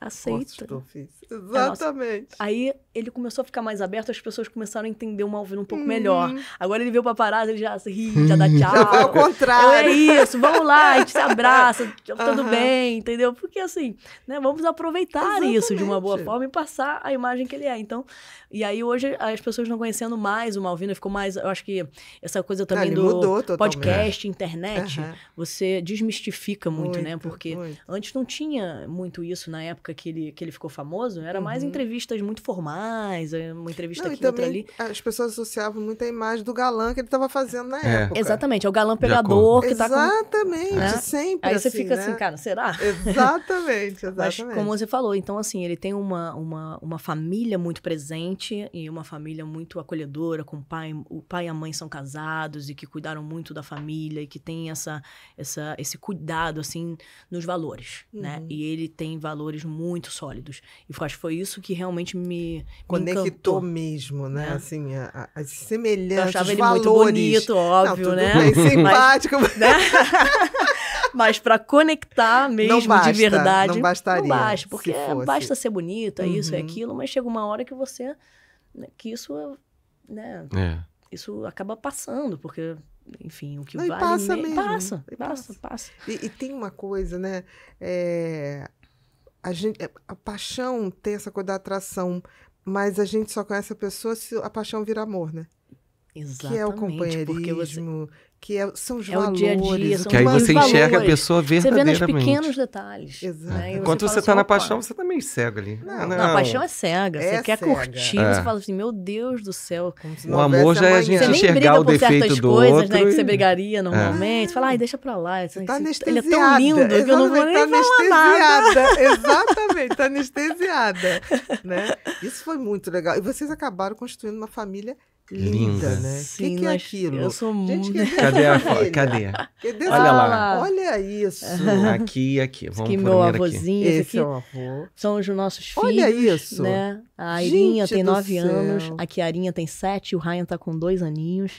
aceita. Poxa, é Exatamente. Aí ele começou a ficar mais aberto, as pessoas começaram a entender o Malvino um pouco hum. melhor. Agora ele veio o paparazzo, ele já ri, já dá tchau. Ao contrário. Eu, é isso, vamos lá, a gente se abraça, tudo bem, entendeu? Porque assim, né, vamos aproveitar Exatamente. isso de uma boa forma e passar a imagem que ele é. Então, e aí hoje as pessoas não conhecendo mais o Malvino, né, ficou mais, eu acho que essa coisa também ah, do mudou, podcast, internet, você desmistifica muito, né, muito né? Porque muito. antes não tinha muito isso na época que ele, que ele ficou famoso, era uhum. mais entrevistas muito formais mais, uma entrevista Não, aqui, outra ali. As pessoas associavam muito a imagem do galã que ele estava fazendo na é. época. Exatamente, é o galã pegador que está com... Exatamente, né? sempre Aí assim, você fica assim, né? assim, cara, será? Exatamente, exatamente. Mas como você falou, então assim, ele tem uma, uma, uma família muito presente e uma família muito acolhedora, com o pai, o pai e a mãe são casados e que cuidaram muito da família e que tem essa, essa, esse cuidado, assim, nos valores, né? uhum. né? E ele tem valores muito sólidos. E acho que foi isso que realmente me, Conectou me mesmo, né? É. Assim, a, a, as semelhanças, Eu achava ele valores. muito bonito, óbvio, Não, né? Bem, simpático. Mas, né? Mas para conectar mesmo basta, de verdade. Não bastaria. Não basta, porque se basta ser bonito, é uhum. isso, é uhum. aquilo, mas chega uma hora que você. Né, que isso. Né, é. Isso acaba passando, porque enfim, o que Não, vale passa mesmo. Passa, e passa, passa. passa. E, e, tem uma coisa, né? É, a, gente, é, a paixão tem essa coisa da atração mas a gente só conhece a pessoa se a paixão vira amor, né? Exatamente. Que é o companheirismo, você que é, são os é valores. O dia a dia, são que aí você enxerga valores. a pessoa verdadeiramente. Você vê nos pequenos detalhes. Né? Exato. Né? Enquanto você está assim, tá na paixão, você está meio cego ali. Não, ah, não, não, a paixão é cega. É você quer cega. curtir, é. você fala assim, meu Deus do céu. o amor já é a gente enxergar o defeito do coisas, né, outro. Né, e... que você brigaria é. normalmente. Você fala, ai, deixa pra lá. Você tá ele é tão lindo que eu não vou nem tá, tá anestesiada. Exatamente, né? Está anestesiada. Isso foi muito legal. E vocês acabaram construindo uma família linda, né? O que, que, é aquilo? Eu sou muito. É cadê a foto? Cadê? Cadê Olha lá. lá. Olha isso. Aqui e aqui. Vamos que meu avôzinho. Esse, esse é aqui é o avô. São os nossos filhos. Olha isso. Né? A Irinha Gente tem nove anos. Aqui a Kiarinha tem sete. O Ryan tá com dois aninhos.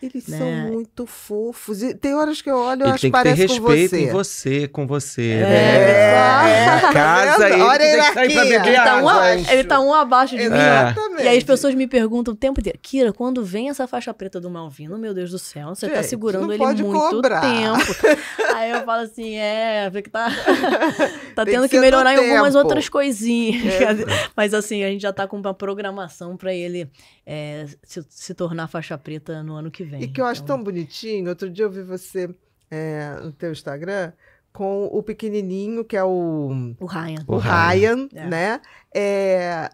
Eles né? são muito fofos. E tem horas que eu olho e acho que parece com você. tem que ter respeito em você, com você, é. né? É. é casa, ele Olha ele que beber ele tá água, um, ele tá um abaixo de Exatamente. mim. E aí as pessoas me perguntam o tempo inteiro, Kira, quando vem essa faixa preta do Malvino, meu Deus do céu, você tá Gente, tá segurando ele muito cobrar. tempo. aí eu falo assim, é, que tá, tá tendo que, que melhorar em algumas outras coisinhas. É. Mas assim, a gente já tá com uma programação para ele é, se, se, tornar faixa preta no ano que vem. E que eu acho então tão bonitinho. Outro dia eu vi você é, no teu Instagram com o pequenininho, que é o... O Ryan. O, o Ryan, Ryan é. né? É,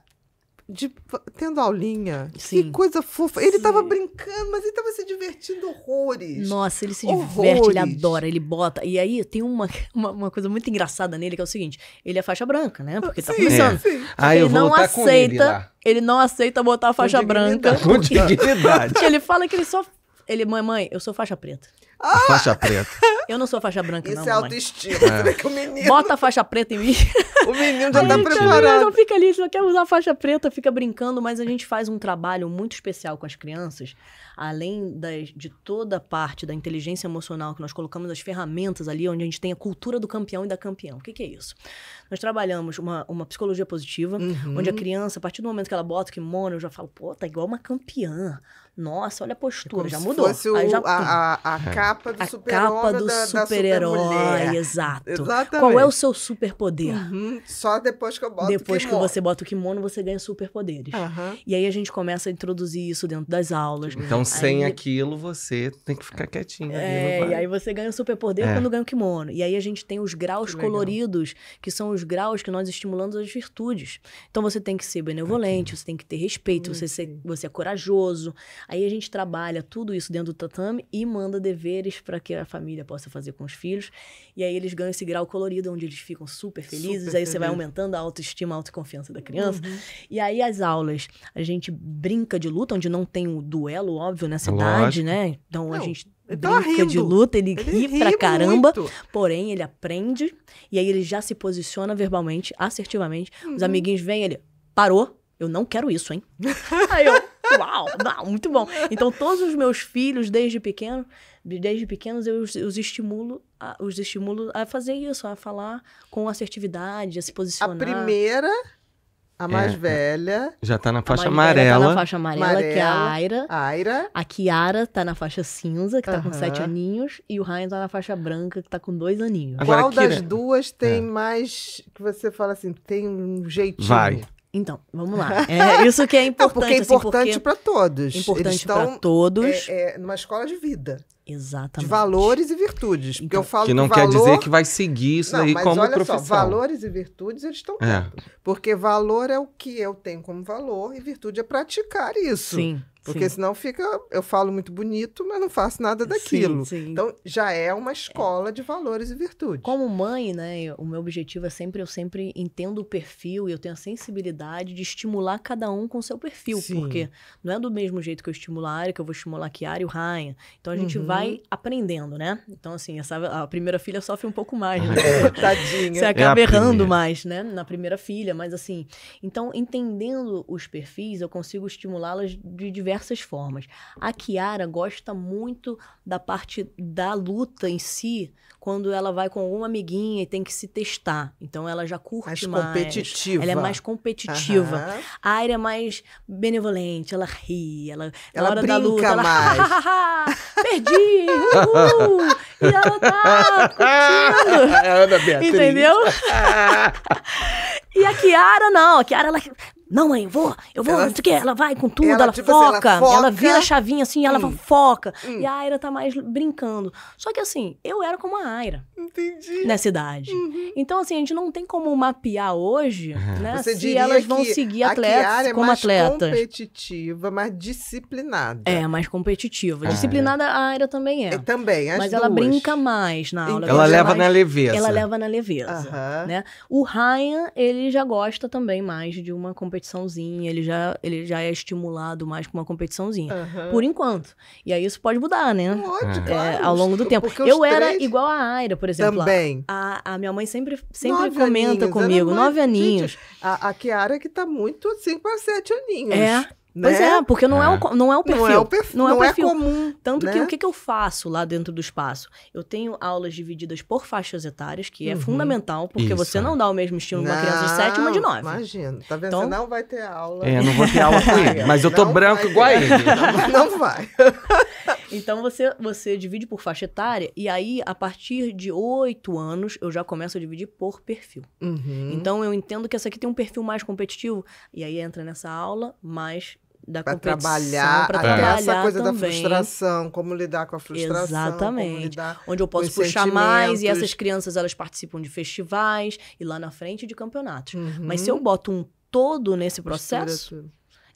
de, tendo aulinha. Sim. Que coisa fofa. Ele Sim. tava brincando, mas ele tava se divertindo horrores. Nossa, ele se horrores. diverte, ele adora, ele bota. E aí tem uma, uma, uma, coisa muito engraçada nele, que é o seguinte: ele é faixa branca, né? Porque tá começando. É. Ah, ele não aceita. Ele, ele, não aceita botar a faixa branca. Com dignidade. Porque ele fala que ele só ele, mãe, mãe, eu sou faixa preta. Ah! Faixa preta. Eu não sou faixa branca, Isso não. Isso é autoestima. É. O menino... Bota a faixa preta em mim. O menino já tá preparado. Não fica ali, só quer usar faixa preta, fica brincando, mas a gente faz um trabalho muito especial com as crianças, além das, de toda a parte da inteligência emocional que nós colocamos as ferramentas ali, onde a gente tem a cultura do campeão e da campeã. O que, que é isso? Nós trabalhamos uma, uma psicologia positiva, uhum. onde a criança, a partir do momento que ela bota o kimono, eu já falo, pô, tá igual uma campeã. Nossa, olha a é postura, é já mudou. Fosse o, já... a, a, a, é. capa do super-herói. A capa do super-herói, super exato. Exatamente. Qual é o seu superpoder? Uhum. Só depois que eu boto Depois o que você bota o kimono, você ganha superpoderes. Uhum. E aí a gente começa a introduzir isso dentro das aulas. Então, aí... sem aquilo, você tem que ficar é. quietinho. É, e aí você ganha o superpoder é. quando ganha o kimono. E aí a gente tem os graus que coloridos, legal. que são os graus que nós estimulamos as virtudes. Então você tem que ser benevolente, okay. Uhum. você tem que ter respeito, okay. Hum, você, ser, você é corajoso. Aí a gente trabalha tudo isso dentro do tatame e manda deveres para que a família possa fazer com os filhos. E aí eles ganham esse grau colorido, onde eles ficam super felizes. Super aí feliz. você vai aumentando a autoestima, a autoconfiança da criança. Uhum. E aí as aulas, a gente brinca de luta, onde não tem o um duelo, óbvio, nessa Lógico. idade, né? Então não. a gente tá brinca de luta, ele, ele ri, ri pra caramba, muito. porém ele aprende e aí ele já se posiciona verbalmente, assertivamente. Uhum. Os amiguinhos vêm, ele parou, eu não quero isso, hein? aí eu Uau, não, muito bom. Então, todos os meus filhos, desde pequeno, desde pequenos, eu os, estimulo, a, os estimulo a fazer isso, a falar com assertividade, a se posicionar. A primeira a mais é, é, velha. Já tá na faixa amarela. Tá na faixa amarela, amarela, que é a Aira. Aira. A Kiara tá na faixa cinza, que tá uhum. com sete aninhos. E o Ryan tá na faixa branca, que tá com dois aninhos. Agora, Qual Kira... das duas tem é. mais. que você fala assim, tem um jeitinho? Vai. Então, vamos lá. É isso que é importante. Não, porque é importante assim, para todos. Importante para todos. É, é, numa escola de vida. Exatamente. De valores e virtudes. Porque então, eu falo que não que valor... quer dizer que vai seguir isso não, aí mas como olha profissão. Só, valores e virtudes eles estão é. Porque valor é o que eu tenho como valor e virtude é praticar isso. Sim. Porque sim. senão fica, eu falo muito bonito, mas não faço nada daquilo. Sim, sim. Então já é uma é. escola é. de valores e virtudes. Como mãe, né, o meu objetivo é sempre eu sempre entendo o perfil e eu tenho a sensibilidade de estimular cada um com o seu perfil, porque não é do mesmo jeito que eu estimular a área que eu vou estimular a Kiara e o Ryan. Então a gente uhum. vai aprendendo, né? Então assim, essa, a primeira filha sofre um pouco mais, né? Tadinha. Você é acaba é errando mais, né, na primeira filha, mas assim, então entendendo os perfis, eu consigo estimulá-las de diversas diversas formas. A Kiara gosta muito da parte da luta em si, quando ela vai com alguma amiguinha e tem que se testar. Então ela já curte mais. mais. competitiva. Ela é mais competitiva. Uhum. A área é mais benevolente, ela ri, ela, ela na hora brinca da luta, mais. perdi! Uhul! E ela tá curtindo. Ana é Entendeu? e a Kiara, não. A Kiara, ela não, mãe, eu vou, eu vou, ela, não sei o que. Ela vai com tudo, ela, ela, tipo foca, assim, ela, foca, ela vira a chavinha assim, hum. ela foca. Hum. E a Aira tá mais brincando. Só que assim, eu era como a Aira. Entendi. Nessa idade. Uhum. Então, assim, a gente não tem como mapear hoje, uhum. né? Você se elas vão seguir atletas a é mais atletas. competitiva, mais disciplinada. É, mais competitiva. disciplinada a Aira também é. é também, Mas duas. ela brinca mais na aula. Ela leva mais, na leveza. Ela leva na leveza. Uhum. Né? O Ryan, ele já gosta também mais de uma competição competiçãozinha, ele já, ele já é estimulado mais com uma competiçãozinha. Uhum. Por enquanto. E aí isso pode mudar, né? Pode, é, claro. Ao longo do tempo. Porque eu era três... igual a Aira, por exemplo. Também. A, a minha mãe sempre, sempre comenta aninhos, comigo, nove aninhos. Gente, a, a Kiara que tá muito cinco a sete aninhos. É. Né? Pois é, porque é é. não, é o, não é o perfil. Não é, o perfil, não é, o perfil. Não é comum. Tanto né? que o que, que eu faço lá dentro do espaço? Eu tenho aulas divididas por faixas etárias, que é uhum. fundamental, porque Isso. você não dá o mesmo estilo uma criança de 7 uma de 9. Imagina, tá vendo? Então, você não vai ter aula. É, não vou ter aula com ele, mas eu tô não branco igual a ele. Não, não vai. então você, você divide por faixa etária, e aí, a partir de 8 anos, eu já começo a dividir por perfil. Uhum. Então eu entendo que essa aqui tem um perfil mais competitivo, e aí entra nessa aula mais da pra competição, trabalhar, pra trabalhar essa coisa também. da frustração, como lidar com a frustração, exatamente, onde eu posso puxar mais e essas crianças elas participam de festivais e lá na frente de campeonatos. Uhum. Mas se eu boto um todo nesse processo,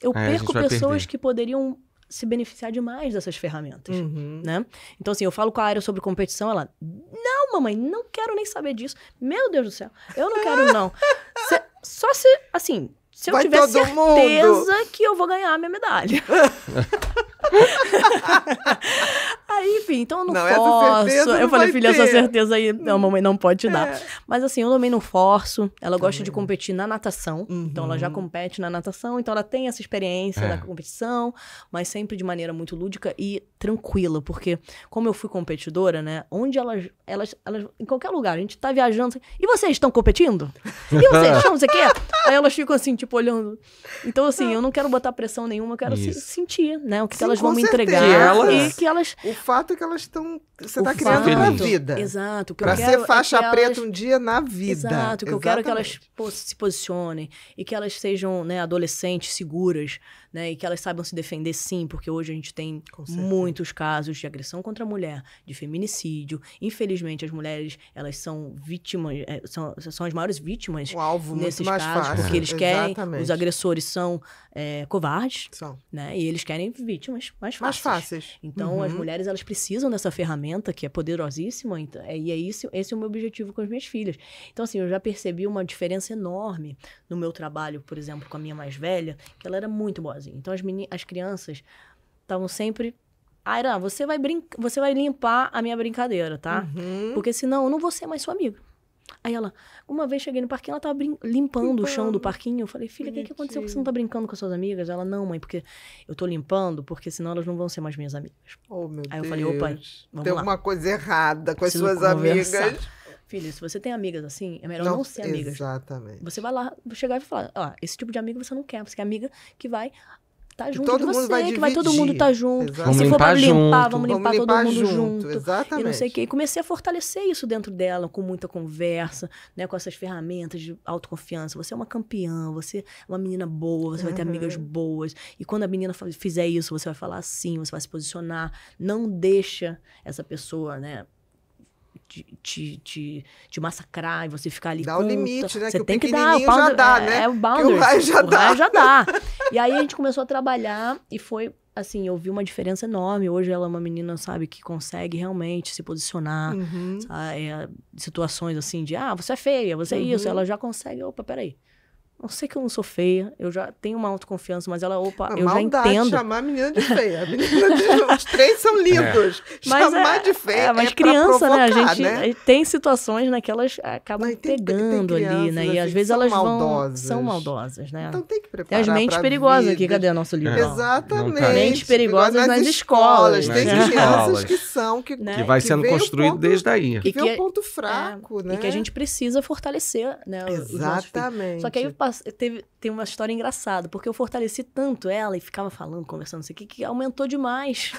eu é, perco pessoas perder. que poderiam se beneficiar demais dessas ferramentas, uhum. né? Então, assim, eu falo com a área sobre competição, ela, não, mamãe, não quero nem saber disso. Meu Deus do céu, eu não quero, não. Cê, só se, assim, se eu Vai tiver certeza mundo. que eu vou ganhar a minha medalha. aí, enfim, então eu não, não forço. Eu falei, filha, essa certeza aí, não, hum. mamãe não pode te é. dar. Mas assim, eu também não forço. Ela também. gosta de competir na natação. Uhum. Então ela já uhum. compete na natação, então ela tem essa experiência é. da competição, mas sempre de maneira muito lúdica e tranquila, porque como eu fui competidora, né? Onde elas, elas, elas em qualquer lugar, a gente tá viajando, assim, e vocês estão competindo? E vocês estão, não sei o quê? Aí elas ficam assim, tipo, olhando. Então, assim, eu não quero botar pressão nenhuma, eu quero se, sentir, né? O que, que elas elas vão me entregar. E, elas, e que elas. O fato é que elas estão. Você está criando na vida. Exato. Para ser é faixa é preta elas... um dia na vida. Exato. que eu quero que elas se posicionem e que elas sejam né, adolescentes seguras, né? E que elas saibam se defender sim, porque hoje a gente tem muitos casos de agressão contra a mulher, de feminicídio. Infelizmente, as mulheres, elas são vítimas, é, são, são as maiores vítimas alvo nesses muito mais casos, fácil. porque eles Exatamente. querem, os agressores são é, covardes, são. né? E eles querem vítimas mais fáceis. Mais fáceis. Então, uhum. as mulheres, elas precisam dessa ferramenta que é poderosíssima, é, e é isso, esse é o meu objetivo com as minhas filhas. Então, assim, eu já percebi uma diferença enorme no meu trabalho, por exemplo, com a minha mais velha, que ela era muito boa. Então as, as crianças estavam sempre. Aira, ah, você vai brincar, você vai limpar a minha brincadeira, tá? Uhum. Porque senão eu não vou ser mais sua amiga. Aí ela, uma vez cheguei no parquinho, ela tava limpando, limpando, o chão do parquinho. Eu falei, filha, o que, que aconteceu? Porque você não tá brincando com as suas amigas? Ela, não, mãe, porque eu tô limpando, porque senão elas não vão ser mais minhas amigas. Oh, meu Aí Deus. eu falei, opa, vamos Tem lá. alguma coisa errada com Preciso as suas conversar. amigas. Filho, se você tem amigas assim, é melhor não, não ser amiga. Exatamente. Você vai lá, chegar e falar, ó, esse tipo de amiga você não quer, você quer é amiga que vai estar tá junto todo de você, mundo vai que vai todo mundo estar tá junto. Se for pra limpar, vamos limpar, vamos limpar todo mundo junto. junto. Exatamente. E não sei o quê. E comecei a fortalecer isso dentro dela, com muita conversa, né? Com essas ferramentas de autoconfiança. Você é uma campeã, você é uma menina boa, você uhum. vai ter amigas boas. E quando a menina fizer isso, você vai falar assim, você vai se posicionar. Não deixa essa pessoa, né? te, te, te, te, massacrar e você ficar ali. Dá conta. o limite, né? Você que tem o que dar. O pau, já dá, é, né? É o boundary. O raio já o dá. Raio já dá. e aí a gente começou a trabalhar e foi assim, eu vi uma diferença enorme. Hoje ela é uma menina, sabe, que consegue realmente se posicionar. Uhum. Sabe, é, situações assim de, ah, você é feia, você é uhum. isso. Ela já consegue, opa, peraí. Não sei que eu não sou feia, eu já tenho uma autoconfiança, mas ela, opa, ah, eu já entendo. chamar a menina de feia. A menina de... Os três são lindos. É. Chamar é, de feia. É, mas é criança, né? A gente né? tem situações né, que elas acabam tem, pegando tem, tem ali, né? E assim, às vezes elas maldosas. vão. São maldosas, né? Então tem que preparar. Tem as mentes perigosas vida. aqui, cadê o nosso livro? Exatamente. Tá. Mentes perigosas nas, nas escolas. tem né? crianças que são, que, né? que vai que sendo construído ponto, desde aí. Que é o ponto é, fraco, né? E que a né? gente precisa fortalecer, né? Exatamente. Só que aí teve, tem uma história engraçada, porque eu fortaleci tanto ela e ficava falando, conversando, sei aqui, que aumentou demais.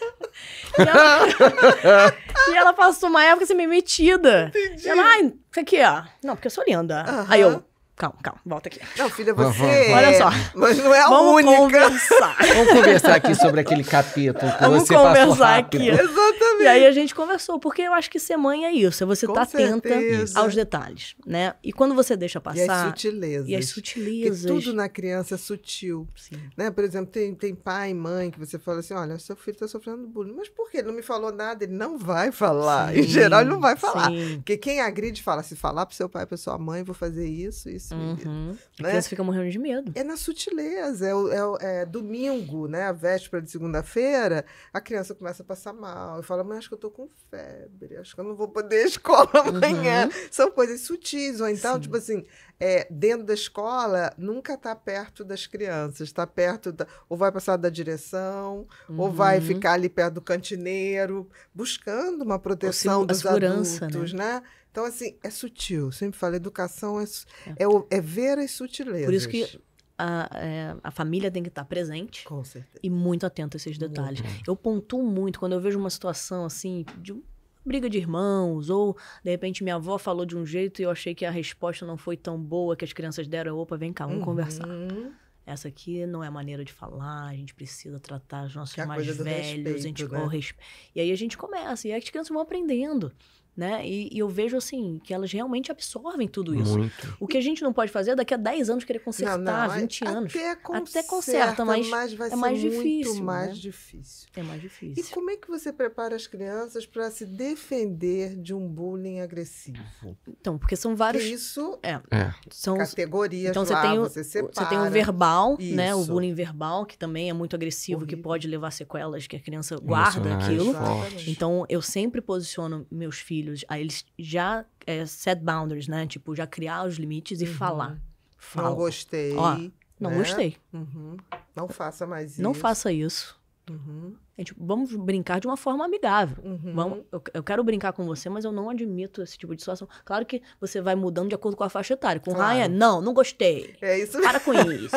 e, ela, e, ela, passou uma época assim, meio metida. Entendi. E ela, ah, isso aqui, ó. Não, porque eu sou linda. Aí eu, Calma, calma, volta aqui. Não, filha, você. Uhum. Olha só. Mas não é a Vamos única. Conversar. Vamos conversar aqui sobre aquele capítulo que Vamos você conversar aqui. Exatamente. E aí a gente conversou, porque eu acho que ser mãe é isso, é você estar tá atenta aos detalhes, né? E quando você deixa passar. E as sutilezas. E as sutilezas. Porque tudo na criança é sutil. Sim. Né? Por exemplo, tem, tem pai e mãe que você fala assim: olha, seu filho está sofrendo bullying. Mas por que? Ele não me falou nada, ele não vai falar. Sim, em geral, ele não vai falar. Sim. Porque quem agride fala: se falar para seu pai, para sua mãe, vou fazer isso, isso isso. Uhum. É né? A criança fica morrendo de medo. É na sutileza, é, é, é domingo, né? A véspera de segunda-feira, a criança começa a passar mal. E fala, mãe, acho que eu tô com febre, acho que eu não vou poder ir à escola amanhã. Uhum. São coisas sutis, ou então, Sim. tipo assim, é, dentro da escola, nunca está perto das crianças, está perto, da, ou vai passar da direção, uhum. ou vai uhum. ficar ali perto do cantineiro, buscando uma proteção dos adultos, né? né? Então, assim, é sutil. Sempre falo, educação é, é. é, é ver as sutilezas. Por isso que a, é, a, família tem que estar presente. Com certeza. E muito atenta a esses detalhes. Muito. Eu pontuo muito quando eu vejo uma situação assim, de briga de irmãos, ou de repente minha avó falou de um jeito e eu achei que a resposta não foi tão boa que as crianças deram. Opa, vem cá, vamos uhum. conversar. Essa aqui não é a maneira de falar, a gente precisa tratar os nossos é mais velhos, respeito, a gente né? E aí a gente começa, e aí as crianças vão aprendendo né? E, e, eu vejo, assim, que elas realmente absorvem tudo isso. Muito. O que a gente não pode fazer é daqui a 10 anos querer consertar, não, não, 20 é até anos. Conserta, até conserta, mas, mas é mais difícil. Né? mais né? difícil. É mais difícil. E como é que você prepara as crianças para se defender de um bullying agressivo? Então, porque são vários... isso é. é. São categorias então, lá, você tem o, você, separa, você tem o verbal, isso. né? O bullying verbal, que também é muito agressivo, que pode levar sequelas, que a criança guarda aquilo. Então, eu sempre posiciono meus filhos filhos, a eles já é, set boundaries, né? Tipo, já criar os limites e uhum. falar. Fala. Não gostei. Ó, não né? gostei. Uhum. Não faça mais isso. Não faça isso. Uhum. Gente, é, tipo, vamos brincar de uma forma amigável. Uhum. Vamos, eu, eu, quero brincar com você, mas eu não admito esse tipo de situação. Claro que você vai mudando de acordo com a faixa etária. Com claro. Ryan, não, não gostei. É isso mesmo. Para com isso.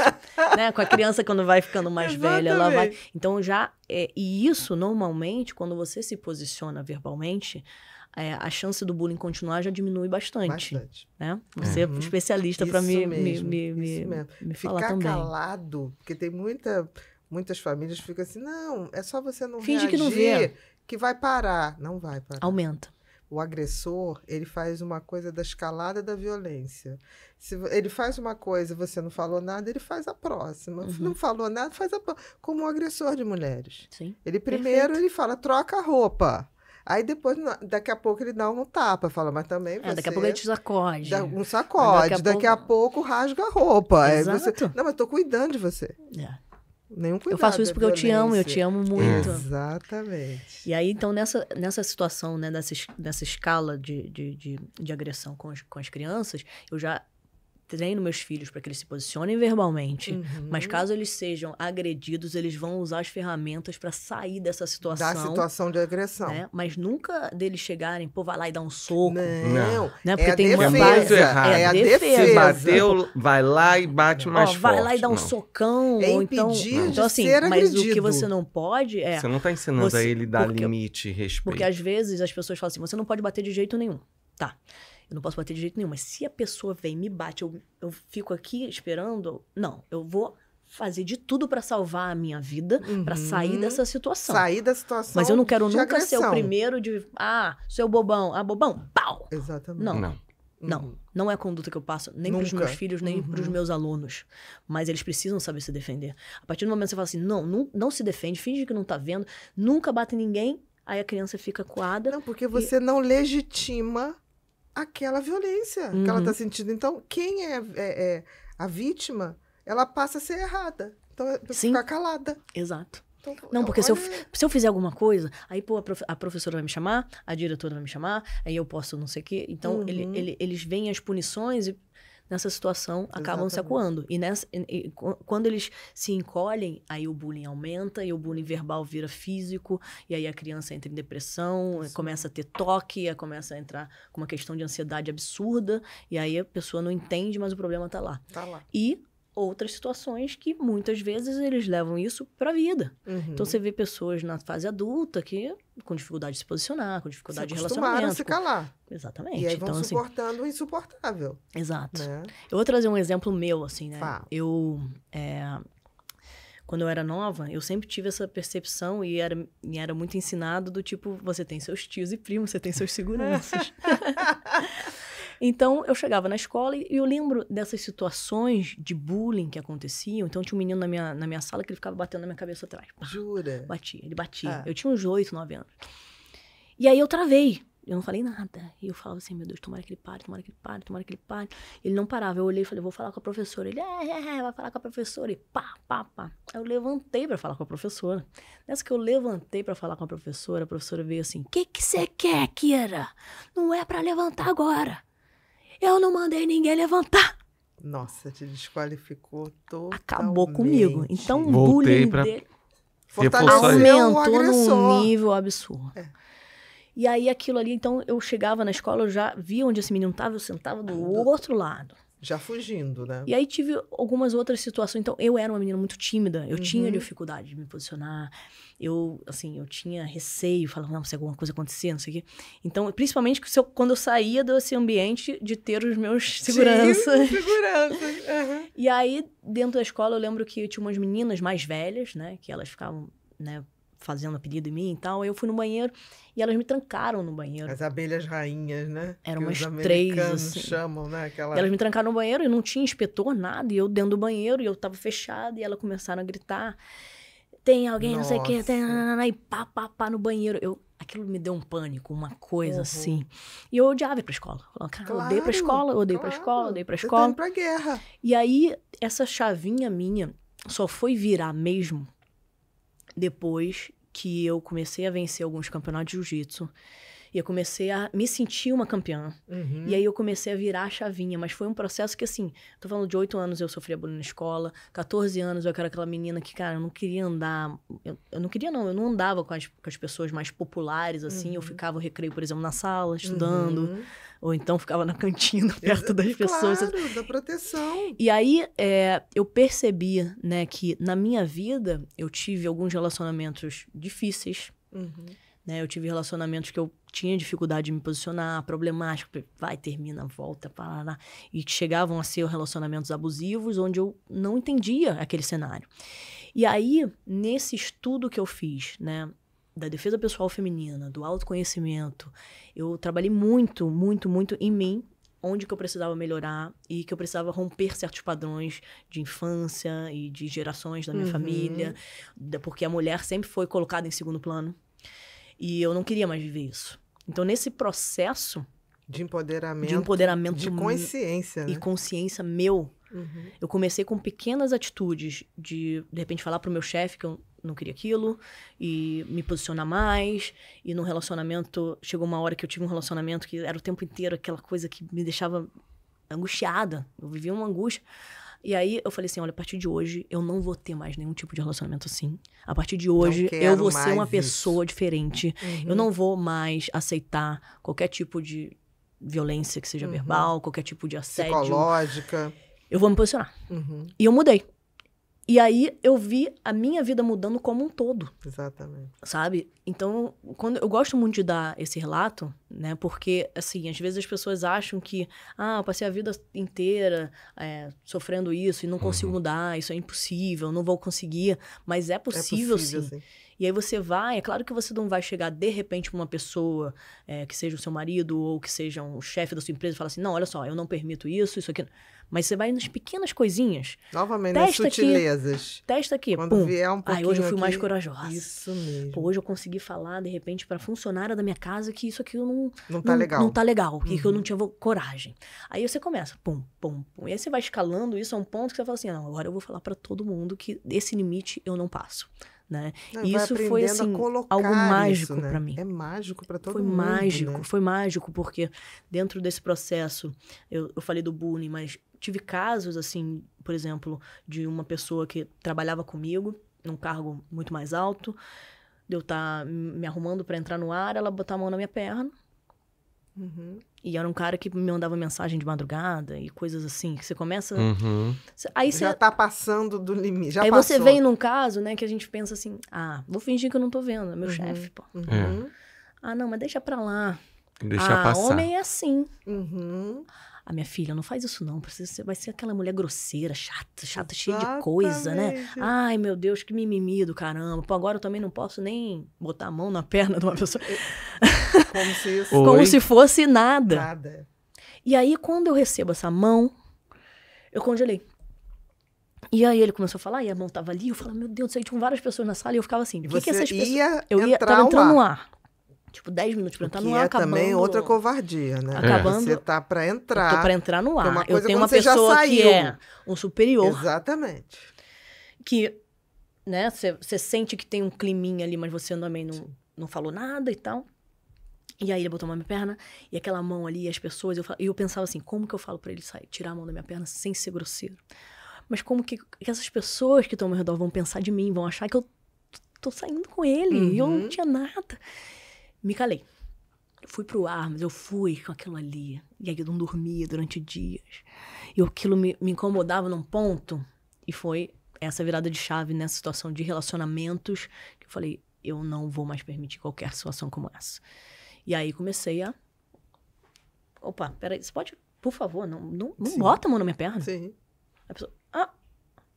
né? Com a criança, quando vai ficando mais velha, ela vai. Então já. É, e isso, normalmente, quando você se posiciona verbalmente, é, a chance do bullying continuar já diminui bastante. Bastante. Né? Você é, é especialista para me, me, me, me, me falar Ficar também. calado, porque tem muita, muitas famílias que ficam assim, não, é só você não Finge reagir que, não vê. que vai parar. Não vai parar. Aumenta. O agressor, ele faz uma coisa da escalada da violência. Se ele faz uma coisa, você não falou nada, ele faz a próxima. Uhum. Não falou nada, faz a como o um agressor de mulheres. Sim. Ele primeiro Perfeito. ele fala troca a roupa. Aí depois, daqui a pouco, ele dá um tapa, fala, mas também. Você... É, daqui a pouco ele te sacode. Dá um sacode. Daqui a, daqui a, pouco... a pouco... rasga a roupa. Exato. Você... Não, mas tô cuidando de você. É. Nenhum cuidado. Eu faço isso é porque eu te amo, eu te amo muito. Exatamente. E aí, então, nessa, nessa situação, né, nessa, nessa escala de, de, de, de agressão com as, com as crianças, eu já treino meus filhos para que eles se posicionem verbalmente, uhum. mas caso eles sejam agredidos, eles vão usar as ferramentas para sair dessa situação. Da situação de agressão. Né? Mas nunca deles chegarem, pô, vai lá e dá um soco. Não, né? Porque é tem defesa. uma É, é a defesa. Se bateu, vai lá e bate mais Ó, forte. Vai lá e dá um não. socão. É ou então, então assim, mas agredido. o que você não pode é. Você não está ensinando você, a ele dar porque, limite, respeito. Porque às vezes as pessoas falam assim: você não pode bater de jeito nenhum. Tá. Eu não posso bater de jeito nenhum, mas se a pessoa vem e me bate, eu, eu fico aqui esperando. Não, eu vou fazer de tudo para salvar a minha vida, uhum. para sair dessa situação. Sair da situação. Mas eu não quero nunca agressão. ser o primeiro de, ah, seu bobão, ah, bobão, pau. Exatamente. Não. Não. Não, uhum. não é a conduta que eu passo, nem para os meus filhos, nem uhum. para os meus alunos. Mas eles precisam saber se defender. A partir do momento que você fala assim, não, não, não se defende, finge que não tá vendo, nunca bate ninguém, aí a criança fica coada. Não, porque você e... não legitima aquela violência uhum. que ela está uhum. sentindo. Então, quem é, é, é, a vítima, ela passa a ser errada. Então, é Sim. ficar calada. Exato. Então, não, porque se, eu, se eu fizer alguma coisa, aí pô, a, prof, a, professora vai me chamar, a diretora vai me chamar, aí eu posso não sei o quê. Então, uhum. ele, ele, eles veem as punições e nessa situação acabam Exatamente. se acuando. E, nessa, e, e, quando eles se encolhem, aí o bullying aumenta, e o bullying verbal vira físico, e aí a criança entra em depressão, começa a ter toque, começa a entrar com uma questão de ansiedade absurda, e aí a pessoa não entende, mas o problema está lá. Tá lá. E outras situações que muitas vezes eles levam isso para a vida. Uhum. Então você vê pessoas na fase adulta que com dificuldade de se posicionar, com dificuldade se de relacionamento. a se calar. Com... Exatamente. E aí vão então, assim, suportando assim... o insuportável. Exato. Né? Eu vou trazer um exemplo meu, assim, né? Fá. Eu, é... quando eu era nova, eu sempre tive essa percepção e era, e era muito ensinado do tipo, você tem seus tios e primos, você tem seus seguranças. Então, eu chegava na escola e eu lembro dessas situações de bullying que aconteciam. Então, tinha um menino na minha, na minha sala que ele ficava batendo na minha cabeça atrás. Jura? Batia, ele batia. Ah. Eu tinha uns oito, nove anos. E aí eu travei. Eu não falei nada. E eu falava assim, meu Deus, tomara que ele pare, tomara que ele pare, tomara que ele pare. Ele não parava. Eu olhei e falei, vou falar com a professora. Ele, é, é, é, vai falar com a professora. E pá, pá, pá. Aí eu levantei para falar com a professora. Nessa que eu levantei para falar com a professora, a professora veio assim, o que que você quer, Kira? Não é para levantar agora. Eu não mandei ninguém levantar. Nossa, te desqualificou totalmente. Acabou comigo. Então, Voltei bullying pra... dele aumentou num nível absurdo. É. E aí aquilo ali, então eu chegava na escola, eu já via onde esse menino estava, eu sentava do ah, outro lado. Já fugindo, né? E aí tive algumas outras situações. Então, eu era uma menina muito tímida. Eu uhum. tinha dificuldade de me posicionar. Eu, assim, eu tinha receio. Falava, não, se alguma coisa acontecer, não sei o quê. Então, principalmente eu, quando eu saía desse ambiente de ter os meus seguranças. Sim, segurança. Uhum. e aí, dentro da escola, eu lembro que eu tinha umas meninas mais velhas, né? Que elas ficavam, né? fazendo apelido em mim e tal. Eu fui no banheiro e elas me trancaram no banheiro. As abelhas rainhas, né? Eram que umas três. Assim. chamam, né? Aquela... elas me trancaram no banheiro e não tinha inspetor, nada. E eu dentro do banheiro e eu tava fechada e elas começaram a gritar. Tem alguém, Nossa. não sei o quê, tem, e pá, pá, pá no banheiro. Eu, aquilo me deu um pânico, uma coisa uhum. assim. E eu odiava ir pra escola. cara, claro, eu odeio pra escola, eu odeio claro. pra escola, eu odeio pra escola. Você tá indo pra guerra. E aí, essa chavinha minha só foi virar mesmo depois que eu comecei a vencer alguns campeonatos de jiu-jitsu e eu comecei a me sentir uma campeã. Uhum. E aí eu comecei a virar a chavinha. Mas foi um processo que, assim, tô falando de 8 anos eu sofria bullying na escola, 14 anos eu era aquela menina que, cara, eu não queria andar. Eu, eu não queria, não, eu não andava com as, com as pessoas mais populares, assim. Uhum. Eu ficava, o recreio, por exemplo, na sala, estudando. Uhum. Ou então ficava na cantina, perto das pessoas. Claro, da proteção. E aí é, eu percebi, né, que na minha vida eu tive alguns relacionamentos difíceis. Uhum. Né? Eu tive relacionamentos que eu tinha dificuldade de me posicionar, problemático, vai, termina, volta, parará. E que chegavam a ser relacionamentos abusivos, onde eu não entendia aquele cenário. E aí, nesse estudo que eu fiz, né, da defesa pessoal feminina, do autoconhecimento, eu trabalhei muito, muito, muito em mim, onde que eu precisava melhorar e que eu precisava romper certos padrões de infância e de gerações da minha uhum. família, porque a mulher sempre foi colocada em segundo plano. E eu não queria mais viver isso. Então, nesse processo. De empoderamento. De empoderamento. De consciência. Né? E consciência meu. Uhum. Eu comecei com pequenas atitudes de, de repente, falar pro meu chefe que eu não queria aquilo e me posicionar mais. E no relacionamento, chegou uma hora que eu tive um relacionamento que era o tempo inteiro aquela coisa que me deixava angustiada. Eu vivia uma angústia. E aí eu falei assim: olha, a partir de hoje eu não vou ter mais nenhum tipo de relacionamento assim. A partir de hoje eu vou ser uma isso. pessoa diferente. Uhum. Eu não vou mais aceitar qualquer tipo de violência que seja uhum. verbal, qualquer tipo de assédio. Psicológica. Eu vou me posicionar. Uhum. E eu mudei. E aí eu vi a minha vida mudando como um todo. Exatamente. Sabe? Então, quando eu gosto muito de dar esse relato, né? Porque, assim, às vezes as pessoas acham que, ah, eu passei a vida inteira é, sofrendo isso e não consigo uhum. mudar, isso é impossível, não vou conseguir. Mas é possível, é possível sim. sim. E aí você vai, é claro que você não vai chegar de repente pra uma pessoa, é, que seja o seu marido ou que seja um chefe da sua empresa, e falar assim: não, olha só, eu não permito isso, isso aqui. Mas você vai nas pequenas coisinhas. Novamente, testa nas sutilezas. Aqui, testa aqui. Quando pum. vier um pouquinho Aí hoje eu fui aqui, mais corajosa. Isso mesmo. Pô, hoje eu consegui falar, de repente, pra funcionária da minha casa que isso aqui eu não... Não tá não, legal. Não tá legal, que eu não uhum. tinha coragem. Aí você começa, pum, pum, pum. E aí você vai escalando isso a um ponto que você fala assim, não, agora eu vou falar para todo mundo que esse limite eu não passo. Né? Não, e isso foi assim algo mágico né? para mim. É mágico para todo foi mundo. Foi mágico, né? foi mágico porque dentro desse processo eu, eu falei do bullying, mas tive casos, assim, por exemplo, de uma pessoa que trabalhava comigo, num cargo muito mais alto, de eu estar tá me arrumando para entrar no ar, ela botar a mão na minha perna. Uhum. E era um cara que me mandava mensagem de madrugada e coisas assim, que você começa. Uhum. Aí você... Já tá passando do limite. Já aí passou. você vem num caso, né, que a gente pensa assim: ah, vou fingir que eu não tô vendo, é meu uhum. chefe, pô. Uhum. Ah, não, mas deixa pra lá. Deixa ah, passar. homem é assim. Uhum a ah, minha filha, não faz isso não. Você vai ser aquela mulher grosseira, chata, chata, Exatamente. cheia de coisa, né? Ai, meu Deus, que mimimi do caramba. Pô, agora eu também não posso nem botar a mão na perna de uma pessoa. É, como se isso... Como se fosse nada. Nada. E aí, quando eu recebo essa mão, eu congelei. E aí ele começou a falar, e a mão tava ali, eu falei, meu Deus, saí tinham várias pessoas na sala, e eu ficava assim, o que, que essas pessoas... Eu ia, tava entrando no ar. Tipo, 10 minutos pra entrar no é ar, é acabando... também outra covardia, né? Acabando... Você tá pra entrar. Eu tô pra entrar no ar. Uma coisa eu tenho uma pessoa que é um superior. Exatamente. Que, né, você sente que tem um climinha ali, mas você também não, não falou nada e tal. E aí ele botou a mão na minha perna, e aquela mão ali, as pessoas, eu, eu pensava assim, como que eu falo para ele sair, tirar a mão da minha perna sem ser grosseiro? Mas como que, que essas pessoas que estão ao meu redor vão pensar de mim, vão achar que eu tô saindo com ele, uhum. e eu não uhum. tinha nada. Me calei. Fui pro ar, mas eu fui com aquilo ali. E aí eu não dormia durante dias. E aquilo me, me incomodava num ponto. E foi essa virada de chave nessa situação de relacionamentos que eu falei, eu não vou mais permitir qualquer situação como essa. E aí comecei a. Opa, peraí, você pode, por favor, não, não, não bota a mão na minha perna? Sim. A pessoa. Ah,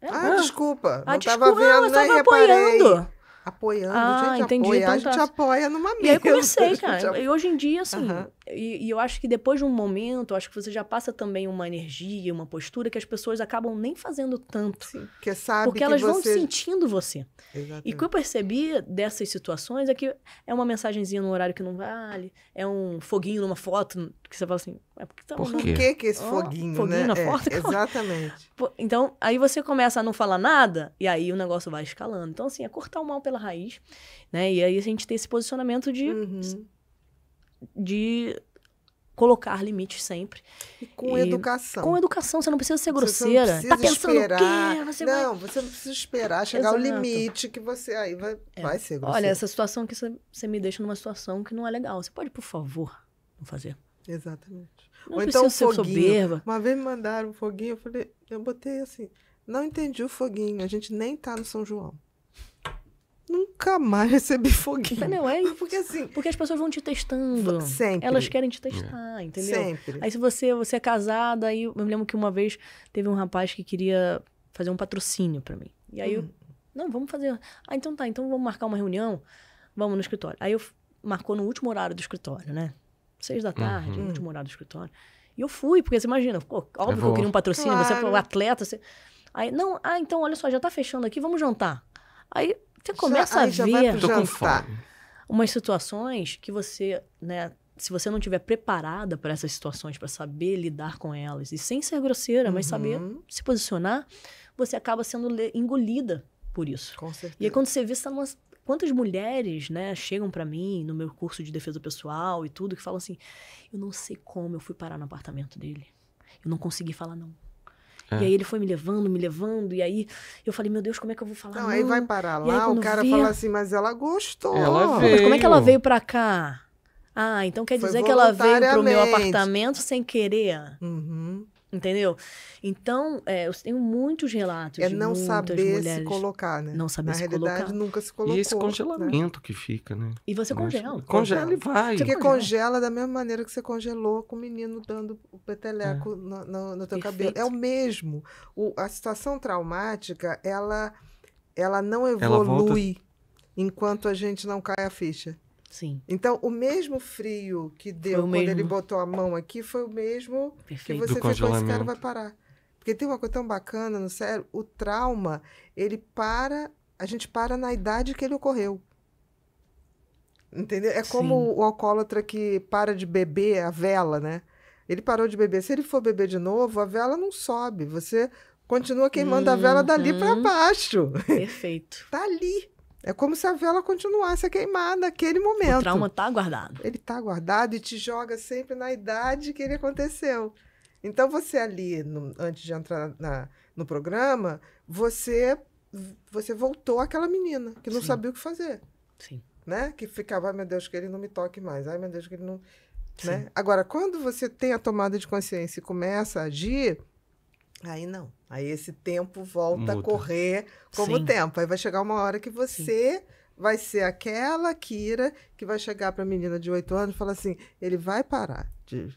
é, ah, ah desculpa. Ah, não desculpa, tava vendo, eu tava nem reparei. apoiando apoiando, ah, gente, entendi, apoia, então, a gente tá... apoia numa mesa. E aí eu comecei, cara. E hoje em dia, assim, e, e, eu acho que depois de um momento, acho que você já passa também uma energia, uma postura que as pessoas acabam nem fazendo tanto. Sim, porque sabe porque elas você... vão sentindo você. Exatamente. E o que eu percebi dessas situações é que é uma mensagenzinha no horário que não vale, é um foguinho numa foto que você fala assim, é porque tá Por que, que esse oh, foguinho, foguinho né? na é, foto? exatamente. Então, aí você começa a não falar nada e aí o negócio vai escalando. Então, assim, é cortar o mal pela raiz, né? E aí a gente tem esse posicionamento de uhum de colocar limites sempre. E com e... educação. Com educação, você não precisa ser grosseira. Você não tá precisa tá pensando esperar. Você não, vai... você não precisa esperar chegar Exato. ao limite que você aí vai, é. vai ser grosseira. Olha, essa situação que você me deixa numa situação que não é legal. Você pode, por favor, não fazer. Exatamente. Não Ou então um foguinho. Soberba. Uma vez me mandaram um foguinho, eu falei, eu botei assim, não entendi o foguinho, a gente nem tá no São João. Nunca mais recebi foguinho. Entendeu? É porque assim. Porque as pessoas vão te testando. Sempre. Elas querem te testar, é. entendeu? Sempre. Aí se você, você é casada, aí eu me lembro que uma vez teve um rapaz que queria fazer um patrocínio para mim. E aí hum. eu. Não, vamos fazer. Ah, então tá, então vamos marcar uma reunião. Vamos no escritório. Aí eu marcou no último horário do escritório, né? Seis da tarde, uhum. no último horário do escritório. E eu fui, porque você imagina, pô, óbvio que eu queria um patrocínio, claro. você é atleta, você. Aí, não, ah, então olha só, já tá fechando aqui, vamos jantar. Aí você começa já, a já ver umas situações que você, né, se você não tiver preparada para essas situações, para saber lidar com elas, e sem ser grosseira, uhum. mas saber uhum. se posicionar, você acaba sendo engolida por isso. Com certeza. E aí, quando você vê, você tá numa... quantas mulheres né, chegam para mim no meu curso de defesa pessoal e tudo, que falam assim: eu não sei como eu fui parar no apartamento dele. Eu não consegui falar não. É. E aí ele foi me levando, me levando, e aí eu falei, meu Deus, como é que eu vou falar? Não, não? aí vai parar lá, aí, o cara vê... fala assim, mas ela gostou. Ela veio. Mas como é que ela veio pra cá? Ah, então quer dizer que ela veio pro meu apartamento sem querer? Uhum. Entendeu? Então, é, eu tenho muitos relatos. É não saber mulheres, se colocar, né? Não saber Na se realidade, colocar. nunca se colocou. E esse né? congelamento né? que fica, né? E você congela. Congela e vai. Porque congela. congela da mesma maneira que você congelou com o menino dando o peteleco é. no, no, no teu Perfeito. cabelo. É o mesmo. O, a situação traumática, ela, ela não evolui ela enquanto a gente não cai a ficha. Sim. Então, o mesmo frio que deu quando mesmo. ele botou a mão aqui foi o mesmo Perfeito. que você fez com esse cara vai parar. Porque tem uma coisa tão bacana no cérebro, o trauma, ele para, a gente para na idade que ele ocorreu. Entendeu? É como Sim. o alcoólatra que para de beber a vela, né? Ele parou de beber. Se ele for beber de novo, a vela não sobe. Você continua queimando a vela dali para uhum. baixo. Perfeito. tá ali. É como se a vela continuasse a queimar naquele momento. O trauma está guardado. Ele está guardado e te joga sempre na idade que ele aconteceu. Então, você ali, no, antes de entrar na, no programa, você você voltou àquela menina que não Sim. sabia o que fazer. Sim. Né? Que ficava, ai meu Deus, que ele não me toque mais. Ai meu Deus, que ele não. Né? Agora, quando você tem a tomada de consciência e começa a agir, Aí não. Aí esse tempo volta a correr como Sim. tempo. Aí vai chegar uma hora que você Sim. vai ser aquela Kira que vai chegar para a menina de 8 anos e falar assim: ele vai parar de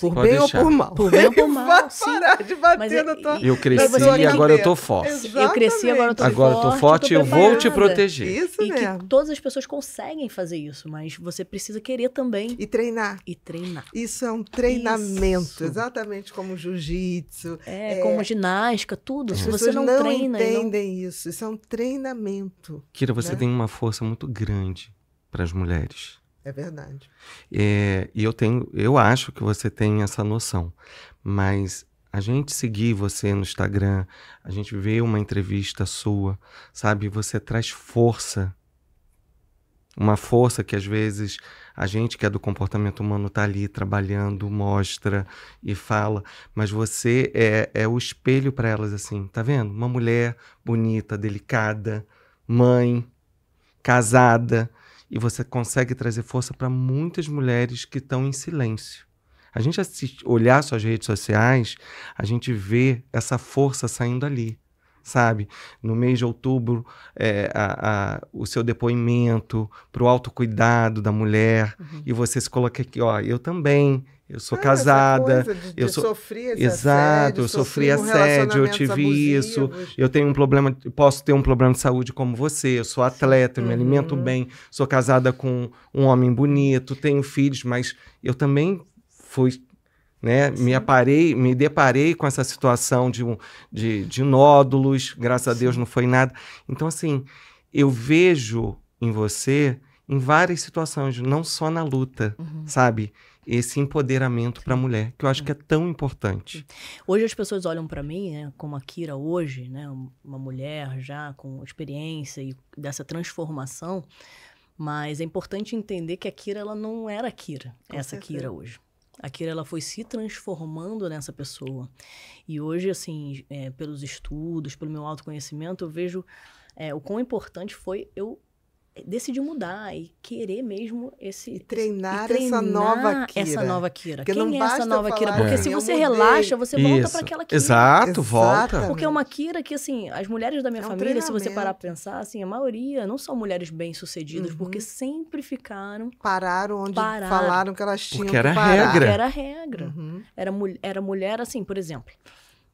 por Pode bem deixar. ou por mal. Por bem ou por mal. Vai sim. parar de bater Mas, na tua. Eu cresci e agora eu tô forte. Exatamente. Eu cresci, agora eu tô forte. Agora eu tô forte e eu vou te proteger. Isso e mesmo. que todas as pessoas conseguem fazer isso, mas você precisa querer também. E treinar. E treinar. Isso é um treinamento, isso. exatamente como jiu-jitsu. É, é, como ginástica, tudo. Se você não, não treina. entendem não... isso. Isso é um treinamento. Kira, você né? tem uma força muito grande para as mulheres. É verdade. É, e eu tenho, eu acho que você tem essa noção, mas a gente seguir você no Instagram, a gente vê uma entrevista sua, sabe? Você traz força, uma força que às vezes a gente que é do comportamento humano tá ali trabalhando, mostra e fala, mas você é, é o espelho para elas assim, tá vendo? Uma mulher bonita, delicada, mãe, casada, e você consegue trazer força para muitas mulheres que estão em silêncio. A gente assiste, olhar suas redes sociais, a gente vê essa força saindo ali, sabe? No mês de outubro, é, a, a, o seu depoimento para o autocuidado da mulher, uhum. e você se coloca aqui, ó, eu também, eu sou ah, é casada. De, eu sou... sofri esse Exato, assédio, eu sofri assédio, eu tive abusivos. isso. Eu tenho um problema, posso ter um problema de saúde como você. Eu sou atleta, eu uhum. me alimento uhum. bem, sou casada com um homem bonito, tenho filhos, mas eu também fui né? Me, aparei, me deparei com essa situação de, um, de, de nódulos, graças a Deus não foi nada. Então, assim, eu vejo em você em várias situações, não só na luta, uhum. sabe? esse empoderamento para a mulher, que eu acho que é tão importante. Uhum. Hoje as pessoas olham para mim, né, como a Kira hoje, né, uma mulher já com experiência e dessa transformação, mas é importante entender que a Kira ela não era a Kira, com essa certeza. Kira hoje. A Kira ela foi se transformando nessa pessoa. E hoje, assim, é, pelos estudos, pelo meu autoconhecimento, eu vejo é, o quão importante foi eu eh, decidiu mudar e querer mesmo esse e treinar, e treinar essa nova Kira. Essa nova Kira. Porque Quem não é essa nova Kira? Porque é. se você relaxa, você Isso. volta para aquela Kira. Exato, volta. Porque é uma Kira que assim, as mulheres da minha é um família, se você parar para pensar, assim, a maioria não são mulheres bem-sucedidas, uhum. porque sempre ficaram pararam onde pararam. falaram que elas tinham porque era que parar. Regra. Porque era regra. Uhum. Era, era mulher assim, por exemplo,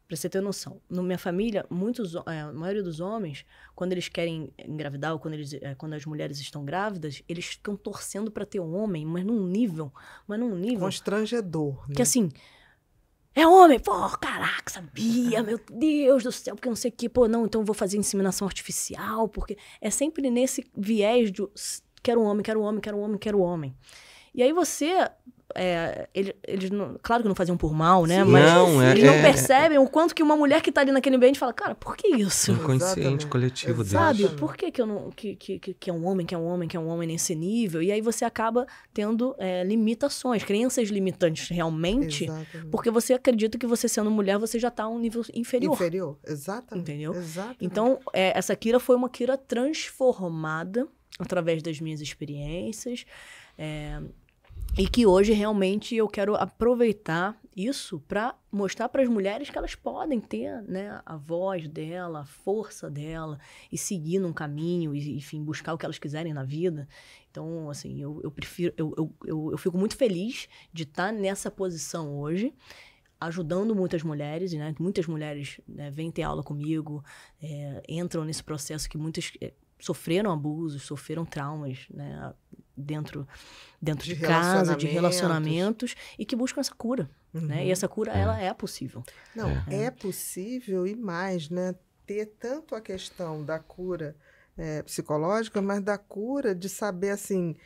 Pra você ter noção, na minha família, muitos, é, a maioria dos homens, quando eles querem engravidar ou quando, eles, é, quando as mulheres estão grávidas, eles ficam torcendo para ter um homem, mas num nível, mas num nível... Constrangedor, né? Que assim, é homem, pô, caraca, sabia, meu Deus do céu, porque não sei o que, pô, não, então vou fazer inseminação artificial, porque é sempre nesse viés de quero um homem, quero um homem, quero um homem, quero um homem. E aí você é, eles, eles não, claro que não faziam por mal, né? Sim. Mas não, é, eles não é, percebem o quanto que uma mulher que está ali naquele ambiente fala, cara, por que isso? Inconsciente coletivo deles. Sabe, por que, que eu não. Que, que, que é um homem, que é um homem, que é um homem nesse nível? E aí você acaba tendo é, limitações, crenças limitantes realmente, Exatamente. porque você acredita que você sendo mulher, você já está a um nível inferior. Inferior, exatamente. Entendeu? Exatamente. Então, é, essa Kira foi uma Kira transformada através das minhas experiências. É, e que hoje realmente eu quero aproveitar isso para mostrar para as mulheres que elas podem ter né, a voz dela, a força dela e seguir num caminho, e, enfim, buscar o que elas quiserem na vida. Então, assim, eu, eu prefiro, eu, eu, eu, eu fico muito feliz de estar tá nessa posição hoje ajudando muitas mulheres, né? Muitas mulheres né, vêm ter aula comigo, é, entram nesse processo que muitas é, sofreram abusos, sofreram traumas, né? dentro, dentro de, de casa, de relacionamentos, e que buscam essa cura. Né? Uhum. Né? E essa cura, é. ela é possível. Não, é. é. possível e mais, né? Ter tanto a questão da cura é, psicológica, mas da cura de saber, assim,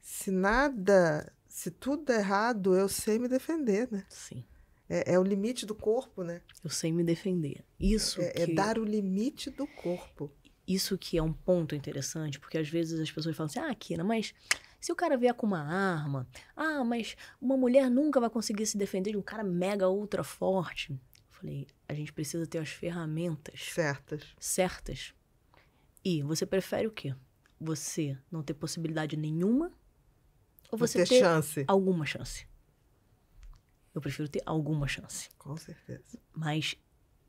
se nada, se tudo der é errado, eu sei me defender, né? Sim. É, é, o limite do corpo, né? Eu sei me defender. Isso. É, é que... é dar o limite do corpo. Isso que é um ponto interessante, porque às vezes as pessoas falam assim: ah, Kina mas se o cara vier com uma arma, ah, mas uma mulher nunca vai conseguir se defender de um cara mega ultra forte. Eu falei: a gente precisa ter as ferramentas certas. Certas. E você prefere o quê? Você não ter possibilidade nenhuma ou você ter, ter chance. alguma chance? Eu prefiro ter alguma chance. Com certeza. Mas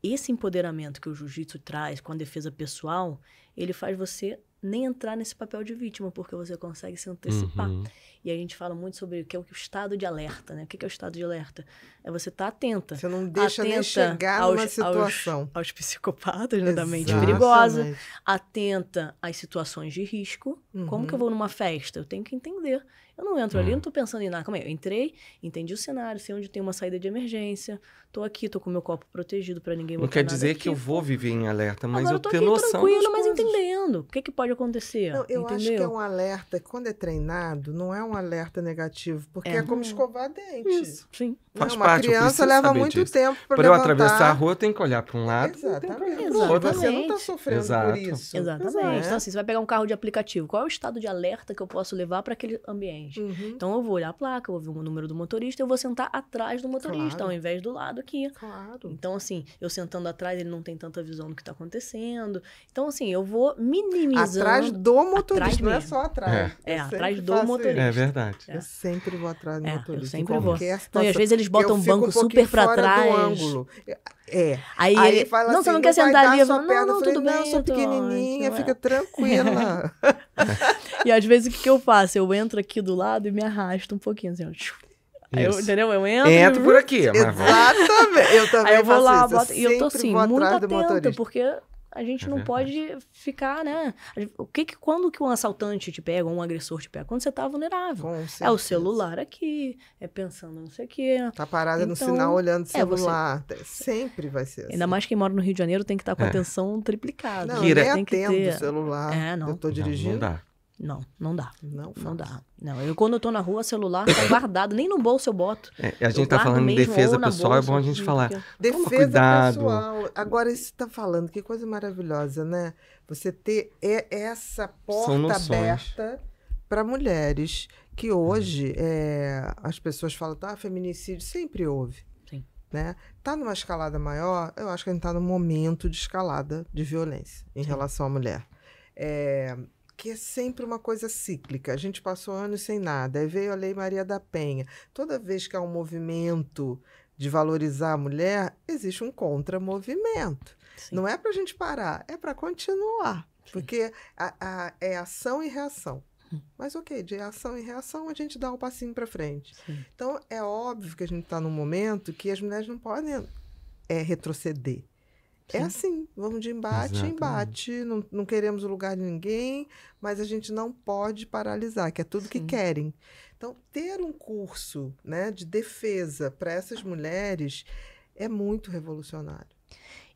esse empoderamento que o jiu-jitsu traz com a defesa pessoal, ele faz você nem entrar nesse papel de vítima, porque você consegue se antecipar. Uhum. E a gente fala muito sobre o que é o estado de alerta, né? O que é o estado de alerta? É você estar tá atenta. Você não deixa nem chegar aos, numa situação. Aos, aos psicopatas, né? Da mente perigosa. Atenta às situações de risco. Uhum. Como que eu uhum. vou numa festa? Eu tenho que entender. Eu não entro uhum. ali, não estou pensando em nada. Calma aí, eu entrei, entendi o cenário, sei onde tem uma saída de emergência, estou aqui, estou com meu copo protegido para ninguém Não quer dizer que eu vou viver em alerta, mas Agora, eu, eu tenho noção. tranquilo, mas coisas. entendendo. O que que pode pode acontecer. Não, eu entendeu? acho que é um alerta, quando é treinado, não é um alerta negativo, porque é, é como escovar dente. Isso, sim. Não, Faz uma criança leva muito disso. tempo para levantar. eu atravessar a rua, tem tenho que olhar para um lado. Exatamente. Exatamente. Você não está sofrendo Exato. por isso. Exatamente. É. Então, assim, você vai pegar um carro de aplicativo. Qual é o estado de alerta que eu posso levar para aquele ambiente? Uhum. Então, eu vou olhar a placa, eu vou ver o número do motorista, eu vou sentar atrás do motorista, claro. ao invés do lado aqui. Claro. Então, assim, eu sentando atrás, ele não tem tanta visão do que está acontecendo. Então, assim, eu vou minimizar atrás do motorista, atrás não é só atrás. É, é atrás do motorista. Isso. É verdade. É. Eu sempre vou atrás do é, motorista. Eu sempre vou. É não, e às vezes eles botam um banco super para trás. ângulo. É. Aí, aí ele fala não, assim, você não quer sentar ali? Eu falo, não, não, tudo bem. Eu sou pequenininha, é. fica tranquila. E às vezes o que eu faço? Eu entro aqui do lado e me arrasto um pouquinho, assim, ó. Eu, entendeu? Eu entro. Entro por aqui. Exatamente. Eu também Aí eu vou lá, boto, e eu tô assim, muito atento, porque a gente é não verdade. pode ficar, né? O que, que quando que um assaltante te pega, um agressor te pega? Quando você tá vulnerável. é o celular aqui, é pensando não sei o quê. Tá parada então, no sinal olhando o celular. É, você... Sempre vai ser assim. Ainda mais quem mora no Rio de Janeiro tem que estar tá com a é. atenção triplicada. Não, Gira. nem tem atendo ter... o celular. É, não. Eu tô dirigindo. Não, não dá. Não, não dá. Não, não dá. Não, eu quando eu tô na rua, celular tá guardado, nem no bolso eu boto. É, a gente eu tá falando em defesa pessoal, é bolsa, é bom a gente falar. Defesa pessoal. Agora você tá falando, que coisa maravilhosa, né? Você ter essa porta aberta para mulheres, que uhum. hoje é, as pessoas falam, tá, feminicídio sempre houve. Sim. Né? Tá numa escalada maior, eu acho que a gente tá num momento de escalada de violência em Sim. relação à mulher. É, que é sempre uma coisa cíclica. A gente passou anos sem nada, aí veio a Lei Maria da Penha. Toda vez que há um movimento de valorizar a mulher, existe um contramovimento. Não é para a gente parar, é para continuar. Sim. Porque a, a, é ação e reação. Hum. Mas ok, de ação e reação a gente dá o um passinho para frente. Sim. Então é óbvio que a gente está num momento que as mulheres não podem é, retroceder. É Sim. É assim, vamos de embate Exatamente. embate, não, não queremos o lugar de ninguém, mas a gente não pode paralisar, que é tudo Sim. que querem. Então, ter um curso né, de defesa para essas mulheres é muito revolucionário.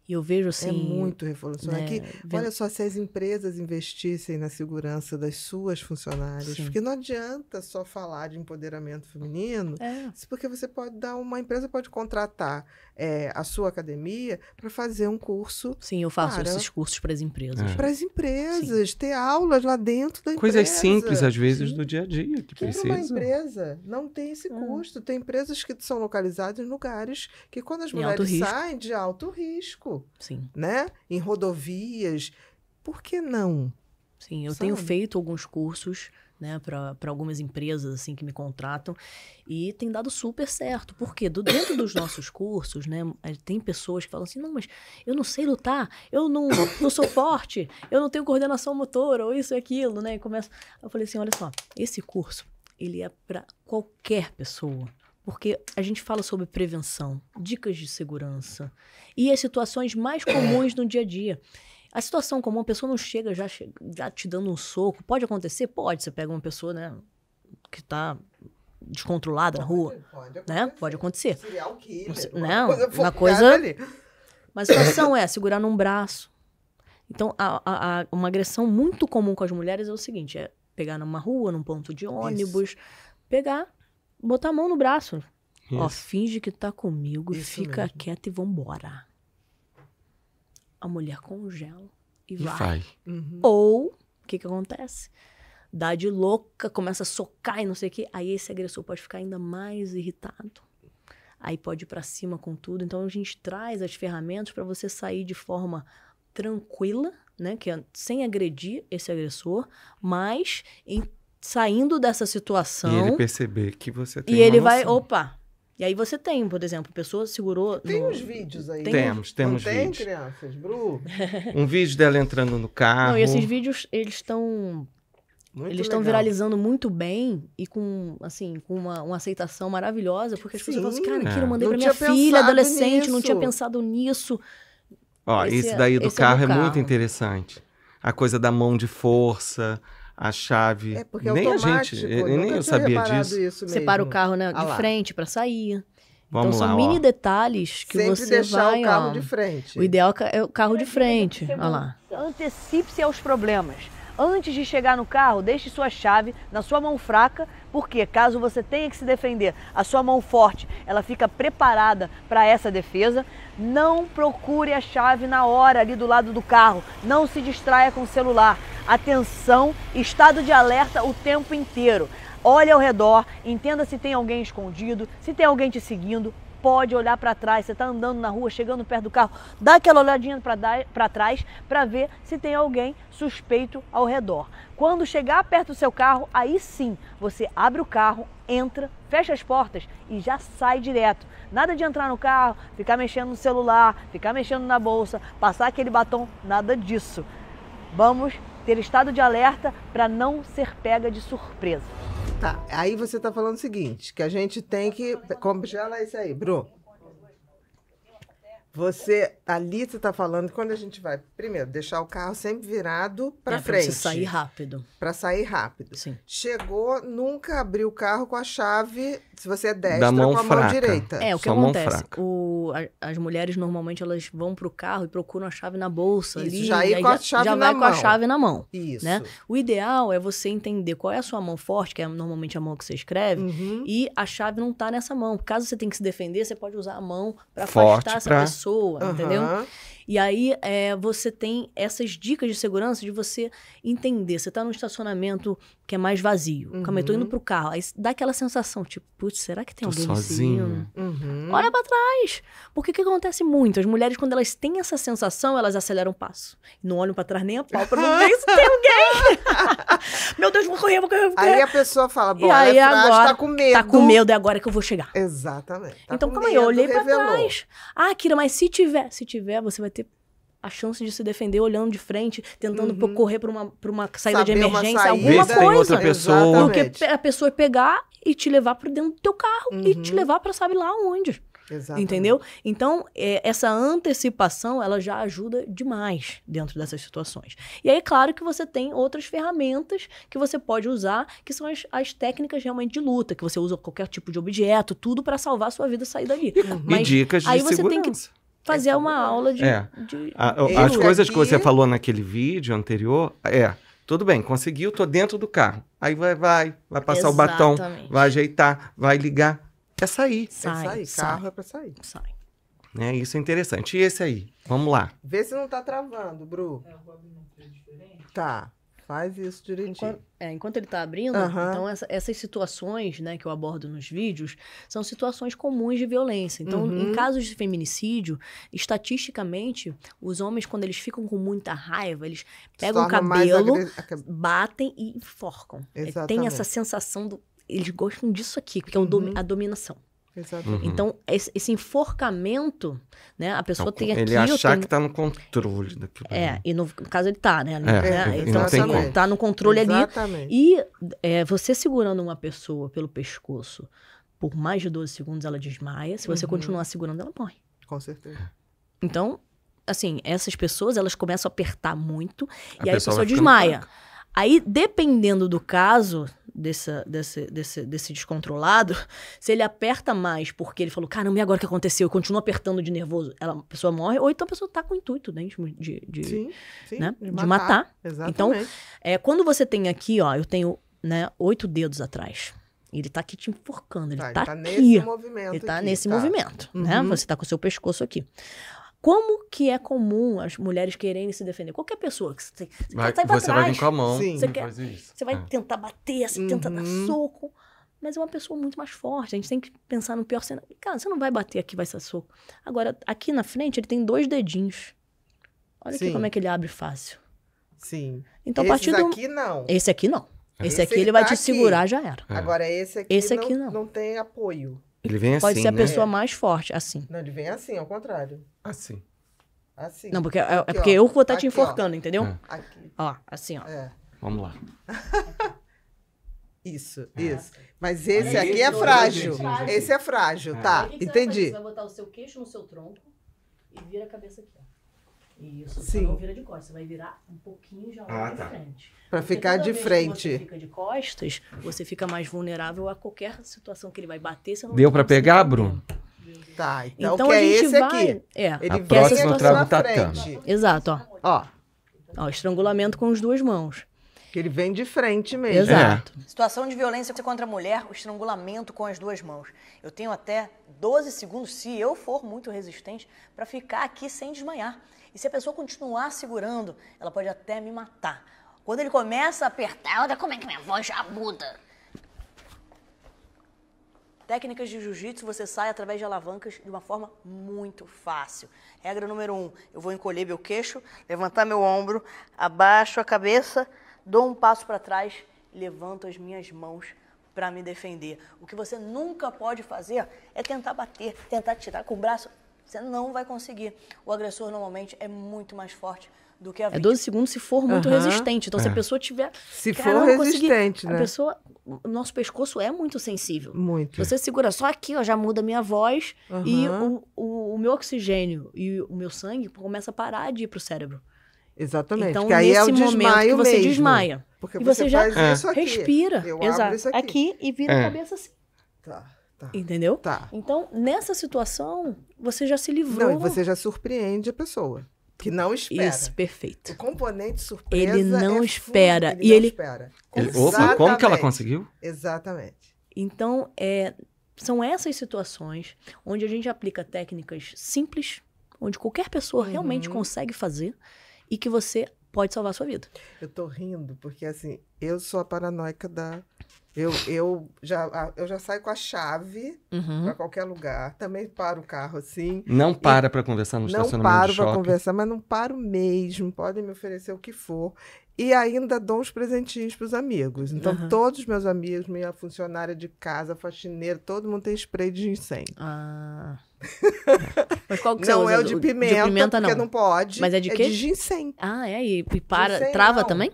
E eu vejo é assim. É muito revolucionário. Né, Aqui, Olha só, se as empresas investissem na segurança das suas funcionárias, Sim. porque não adianta só falar de empoderamento feminino, é. porque você pode dar, uma empresa pode contratar é, a sua academia para fazer um curso. Sim, eu faço para... esses cursos para as empresas. É. Para as empresas, Sim. ter aulas lá dentro da Coisas empresa. Coisas simples, às vezes, Sim. do dia a dia, que, que precisa. uma empresa não tem esse é. custo. Tem empresas que são localizadas em lugares que, quando as mulheres saem, de alto risco. Sim. né? Em rodovias. Por que não? Sim, eu Sabe? tenho feito alguns cursos, né, para algumas empresas assim que me contratam e tem dado super certo. Porque do, dentro dos nossos cursos, né, eh, tem pessoas que falam assim: "Não, mas eu não sei lutar, eu não, não sou forte, eu não tenho coordenação motora ou isso e aquilo", né? E começa. Eu falei assim: "Olha só, esse curso ele é para qualquer pessoa. Porque a gente fala sobre prevenção, dicas de segurança e as situações mais comuns no dia a dia. A situação comum, a pessoa não chega já, já te dando um soco. Pode acontecer? Pode. Você pega uma pessoa, né, que está descontrolada pode, na rua. Pode acontecer. Né? Pode acontecer. Serial killer. Não, uma coisa... Uma coisa... Mas a situação é segurar num braço. Então, a, a, a, uma agressão muito comum com as mulheres é o seguinte, é pegar numa rua, num ponto de ônibus, Isso. pegar botar a mão no braço. Isso. Ó, finge que tá comigo, Isso fica mesmo. quieta e vambora. A mulher congela e, e vai. vai. Uhum. Ou, o que que acontece? Dá de louca, começa a socar e não sei o que. Aí esse agressor pode ficar ainda mais irritado. Aí pode ir pra cima com tudo. Então a gente traz as ferramentas para você sair de forma tranquila, né? Que é, sem agredir esse agressor, mas em saindo dessa situação. E ele perceber que você tem E ele noção. vai, opa. E aí você tem, por exemplo, a pessoa segurou. Tem no... uns vídeos aí. Né? Tem, temos, temos vídeos. Tem crianças, Bru. um vídeo dela entrando no carro. Não, e esses vídeos eles estão muito eles estão viralizando muito bem e com, assim, com uma, uma aceitação maravilhosa, porque as pessoas falam assim, cara, aquilo eu é. mandei para minha filha adolescente, nisso. não tinha pensado nisso. Ó, esse, é- esse daí é do carro é, muito interessante. A coisa da mão de força, a chave. É porque é nem é a gente, eu nem eu sabia disso. Separa o carro né, ah de ah frente para sair. Então Vamos então são mini ó. detalhes que Sempre você deixar vai, o carro ó, de frente. O ideal é o é carro de frente. Olha lá. Antecipe-se aos problemas. Antes de chegar no carro, deixe sua chave na sua mão fraca, porque caso você tenha que se defender, a sua mão forte, ela fica preparada para essa defesa. Não procure a chave na hora ali do lado do carro, não se distraia com o celular. Atenção, estado de alerta o tempo inteiro. Olhe ao redor, entenda se tem alguém escondido, se tem alguém te seguindo, pode olhar para trás. Você está andando na rua, chegando perto do carro, dá aquela olhadinha para trás para ver se tem alguém suspeito ao redor. Quando chegar perto do seu carro, aí sim você abre o carro, entra, fecha as portas e já sai direto. Nada de entrar no carro, ficar mexendo no celular, ficar mexendo na bolsa, passar aquele batom, nada disso. Vamos ter estado de alerta para não ser pega de surpresa. Tá, aí você está falando o seguinte, que a gente tem que... Congela isso aí, Bruno. Você, ali você está falando quando a gente vai, primeiro, deixar o carro sempre virado para é, frente. Para sair rápido. Para sair rápido. Sim. Chegou, nunca abriu o carro com a chave se você é destra, da mão com a fraca. mão direita. É, o que Só acontece? O, a, as mulheres normalmente elas vão pro carro e procuram a chave na bolsa. Isso, ali, já, ir com a chave já, já vai mão. com a chave na mão. Isso. Né? O ideal é você entender qual é a sua mão forte, que é normalmente a mão que você escreve, uhum. e a chave não tá nessa mão. Caso você tenha que se defender, você pode usar a mão para afastar pra... essa pessoa, uhum. entendeu? E aí é, você tem essas dicas de segurança de você entender. Você está num estacionamento que é mais vazio. Uhum. Calma, eu tô indo uhum. pro carro. Aí dá aquela sensação, tipo, putz, será que tem tô alguém sozinho? Uhum. Olha para trás. Porque o que acontece muito? As mulheres, quando elas têm essa sensação, elas aceleram o passo. Não olham para trás nem a pau pra não ver se tem alguém. Meu Deus, vou correr, vou correr, vou correr. Aí a pessoa fala, bom, é aí é agora, tá com medo. Tá com medo, é agora que eu vou chegar. Exatamente. Tá então, calma aí, eu olhei revelou. pra trás. Ah, Kira, mas se tiver, se tiver, você vai a chance de se defender olhando de frente, tentando uhum. correr para uma, uma saída Saber de emergência, saída. alguma coisa. Outra pessoa. a pessoa é pegar e te levar para dentro do teu carro uhum. e te uhum. levar para sabe lá onde. Exatamente. Entendeu? Então, é, essa antecipação, ela já ajuda demais dentro dessas situações. E aí, claro que você tem outras ferramentas que você pode usar, que são as, as técnicas realmente de luta, que você usa qualquer tipo de objeto, tudo para salvar a sua vida sair dali. E, Mas, e dicas de aí você segurança. Tem que, fazer é, uma tá aula de. É. de... a, as coisas aqui... que você falou naquele vídeo anterior, é. Tudo bem, conseguiu, tô dentro do carro. Aí vai, vai, vai passar Exatamente. o batom, vai ajeitar, vai ligar. É sair. É sai, é sair. Sai. Carro é para sair. Sai. É, isso é interessante. E esse aí? Vamos lá. Vê se não tá travando, Bru. É, o não diferente. Tá faz isso direitinho. Enquanto, é, enquanto ele está abrindo, então essa, essas situações né, que eu abordo nos vídeos são situações comuns de violência. Então, em uhum. casos de feminicídio, estatisticamente, os homens, quando eles ficam com muita raiva, eles pegam o cabelo, é batem e enforcam. Exatamente. É, tem essa sensação do. Eles gostam disso aqui, que é um uhum. a dominação. Exatamente. Uhum. Então, esse, esse, enforcamento, né? A pessoa então, tem aquilo... Ele achar tem... que está no controle daquilo. É, ali. e no caso ele está, né? É, é, então, assim, ele está no controle Exatamente. ali. E é, você segurando uma pessoa pelo pescoço por mais de 12 segundos, ela desmaia. Se você uhum. continuar segurando, ela morre. Com certeza. É. Então, assim, essas pessoas, elas começam a apertar muito a e aí a pessoa desmaia. Aí, dependendo do caso, dessa, desse, desse, desse descontrolado, se ele aperta mais porque ele falou, caramba, e agora o que aconteceu? Eu continuo apertando de nervoso, ela, a pessoa morre, ou então a pessoa tá com o intuito né, de, de, sim, sim, né, de, matar. De matar. Então, Exatamente. Então, é, quando você tem aqui, ó, eu tenho né, oito dedos atrás. Ele tá aqui te enforcando, ele tá, tá, ele tá aqui. Nesse movimento ele tá aqui, nesse tá. movimento, né? Uhum. Você tá com o seu pescoço aqui. Como que é comum as mulheres quererem se defender? Qualquer pessoa que você, você vai, você trás, vai vir com a mão, Sim, você, quer, você vai é. tentar bater, você uhum. tenta dar uhum. soco, mas é uma pessoa muito mais forte. A gente tem que pensar no pior cenário. Cara, você não vai bater aqui, vai ser soco. Agora, aqui na frente, ele tem dois dedinhos. Olha aqui como é que ele abre fácil. Sim. Então, Esses a partir do... aqui não. Esse aqui não. Esse, esse aqui ele vai tá te aqui. segurar, já era. É. Agora, esse aqui, esse aqui não, não. não tem apoio. Ele vem assim, pode ser a né? pessoa mais forte, assim. Não, ele vem assim, ao contrário. Assim. Assim. Não, porque é, é aqui, é porque ó. eu vou estar tá te enforcando, ó. entendeu? É. Aqui. Ó, assim, ó. É. Vamos lá. Isso, é. isso. Mas é. esse aqui é frágil. Esse é frágil, é. tá? Entendi. Você vai botar o seu queixo no seu tronco e vira a cabeça aqui, ó. Isso, Sim. você não vira de costas, você vai virar um pouquinho já lá ah, tá. frente. Para ficar de frente. você fica de costas, você fica mais vulnerável a qualquer situação que ele vai bater. Deu para pegar, Bruno? Tá, então, então que é esse vai... aqui. É, ele a próxima eu trago o tatame. Exato, ó. Ó. ó. Estrangulamento com as duas mãos. Que ele vem de frente mesmo. Exato. É. Situação de violência contra a mulher, o estrangulamento com as duas mãos. Eu tenho até 12 segundos, se eu for muito resistente, para ficar aqui sem desmanhar. E se a pessoa continuar segurando, ela pode até me matar. Quando ele começa a apertar, olha como é que minha voz já muda. Técnicas de jiu-jitsu você sai através de alavancas de uma forma muito fácil. Regra número um: eu vou encolher meu queixo, levantar meu ombro, abaixo a cabeça, dou um passo para trás, levanto as minhas mãos para me defender. O que você nunca pode fazer é tentar bater, tentar tirar com o braço você não vai conseguir. O agressor normalmente é muito mais forte do que a é vítima. É 12 segundos se for muito uhum. resistente. Então, é. se a é. pessoa tiver. Se cara, for resistente, né? A pessoa. O nosso pescoço é muito sensível. Muito. Você segura só aqui, ó, já muda a minha voz uhum. e o, o, o, meu oxigênio e o meu sangue começa a parar de ir pro cérebro. Exatamente. Então, que aí nesse é o momento que você mesmo. desmaia. Porque e você, você já é. respira. Eu Exato. Aqui. aqui. e vira é. a cabeça assim. Tá. Tá. Entendeu? Tá. Então, nessa situação, você já se livrou. Não, e você já surpreende a pessoa. Que não espera. Isso, perfeito. O componente surpresa. Ele é não é espera. Fundo, ele e não ele. Espera. opa, como que ela conseguiu? Exatamente. Então, é, são essas situações onde a gente aplica técnicas simples, onde qualquer pessoa uhum. realmente consegue fazer e que você pode salvar a sua vida. Eu tô rindo, porque assim, eu sou a paranoica da eu, eu, já, eu já saio com a chave uhum. para qualquer lugar. Também paro o carro assim. Não para para conversar no estacionamento Não paro para conversar, mas não paro mesmo. Podem me oferecer o que for. E ainda dou uns presentinhos para os amigos. Então, uhum. todos os meus amigos, minha funcionária de casa, faxineira, todo mundo tem spray de incêndio. Ah. Mas qual que não é o de pimenta, de pimenta não. porque não pode. Mas é de quê? É de ginseng. Ah, é? E para, ginseng, trava não. também?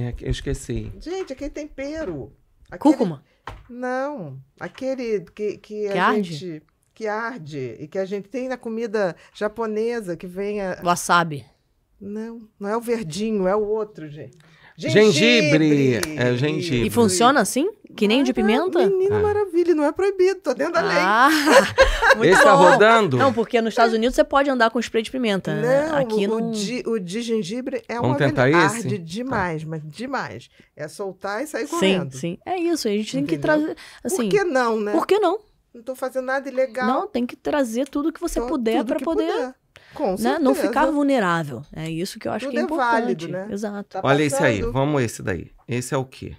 É, eu esqueci. Gente, aquele tempero. Aquele... Cúrcuma? Não. Aquele que, que, que a arde? gente. Que arde. E que a gente tem na comida japonesa que vem a. Wasabi. Não, não é o verdinho, é o outro, gente. Gengibre. gengibre. É gengibre. E funciona assim? Que nem de pimenta? Menino ah. maravilha, não é proibido, tô dentro da lei. Ah, muito Esse tá bom. tá rodando? Não, porque nos Estados Unidos você pode andar com spray de pimenta. Não, Aqui o, De, o de gengibre é Vamos uma tentar veneno. esse? arde demais, tá. mas demais. É soltar e sair correndo. Sim, sim. É isso, a gente Entendeu? tem que trazer... Assim, por que não, né? Por que não? Não tô fazendo nada ilegal. Não, tem que trazer tudo que você puder para poder... Puder. Com Né? Não ficar vulnerável. É isso que eu acho Tudo que é, é importante. Válido, né? Exato. Tá Olha esse aí, vamos esse daí. Esse é o quê?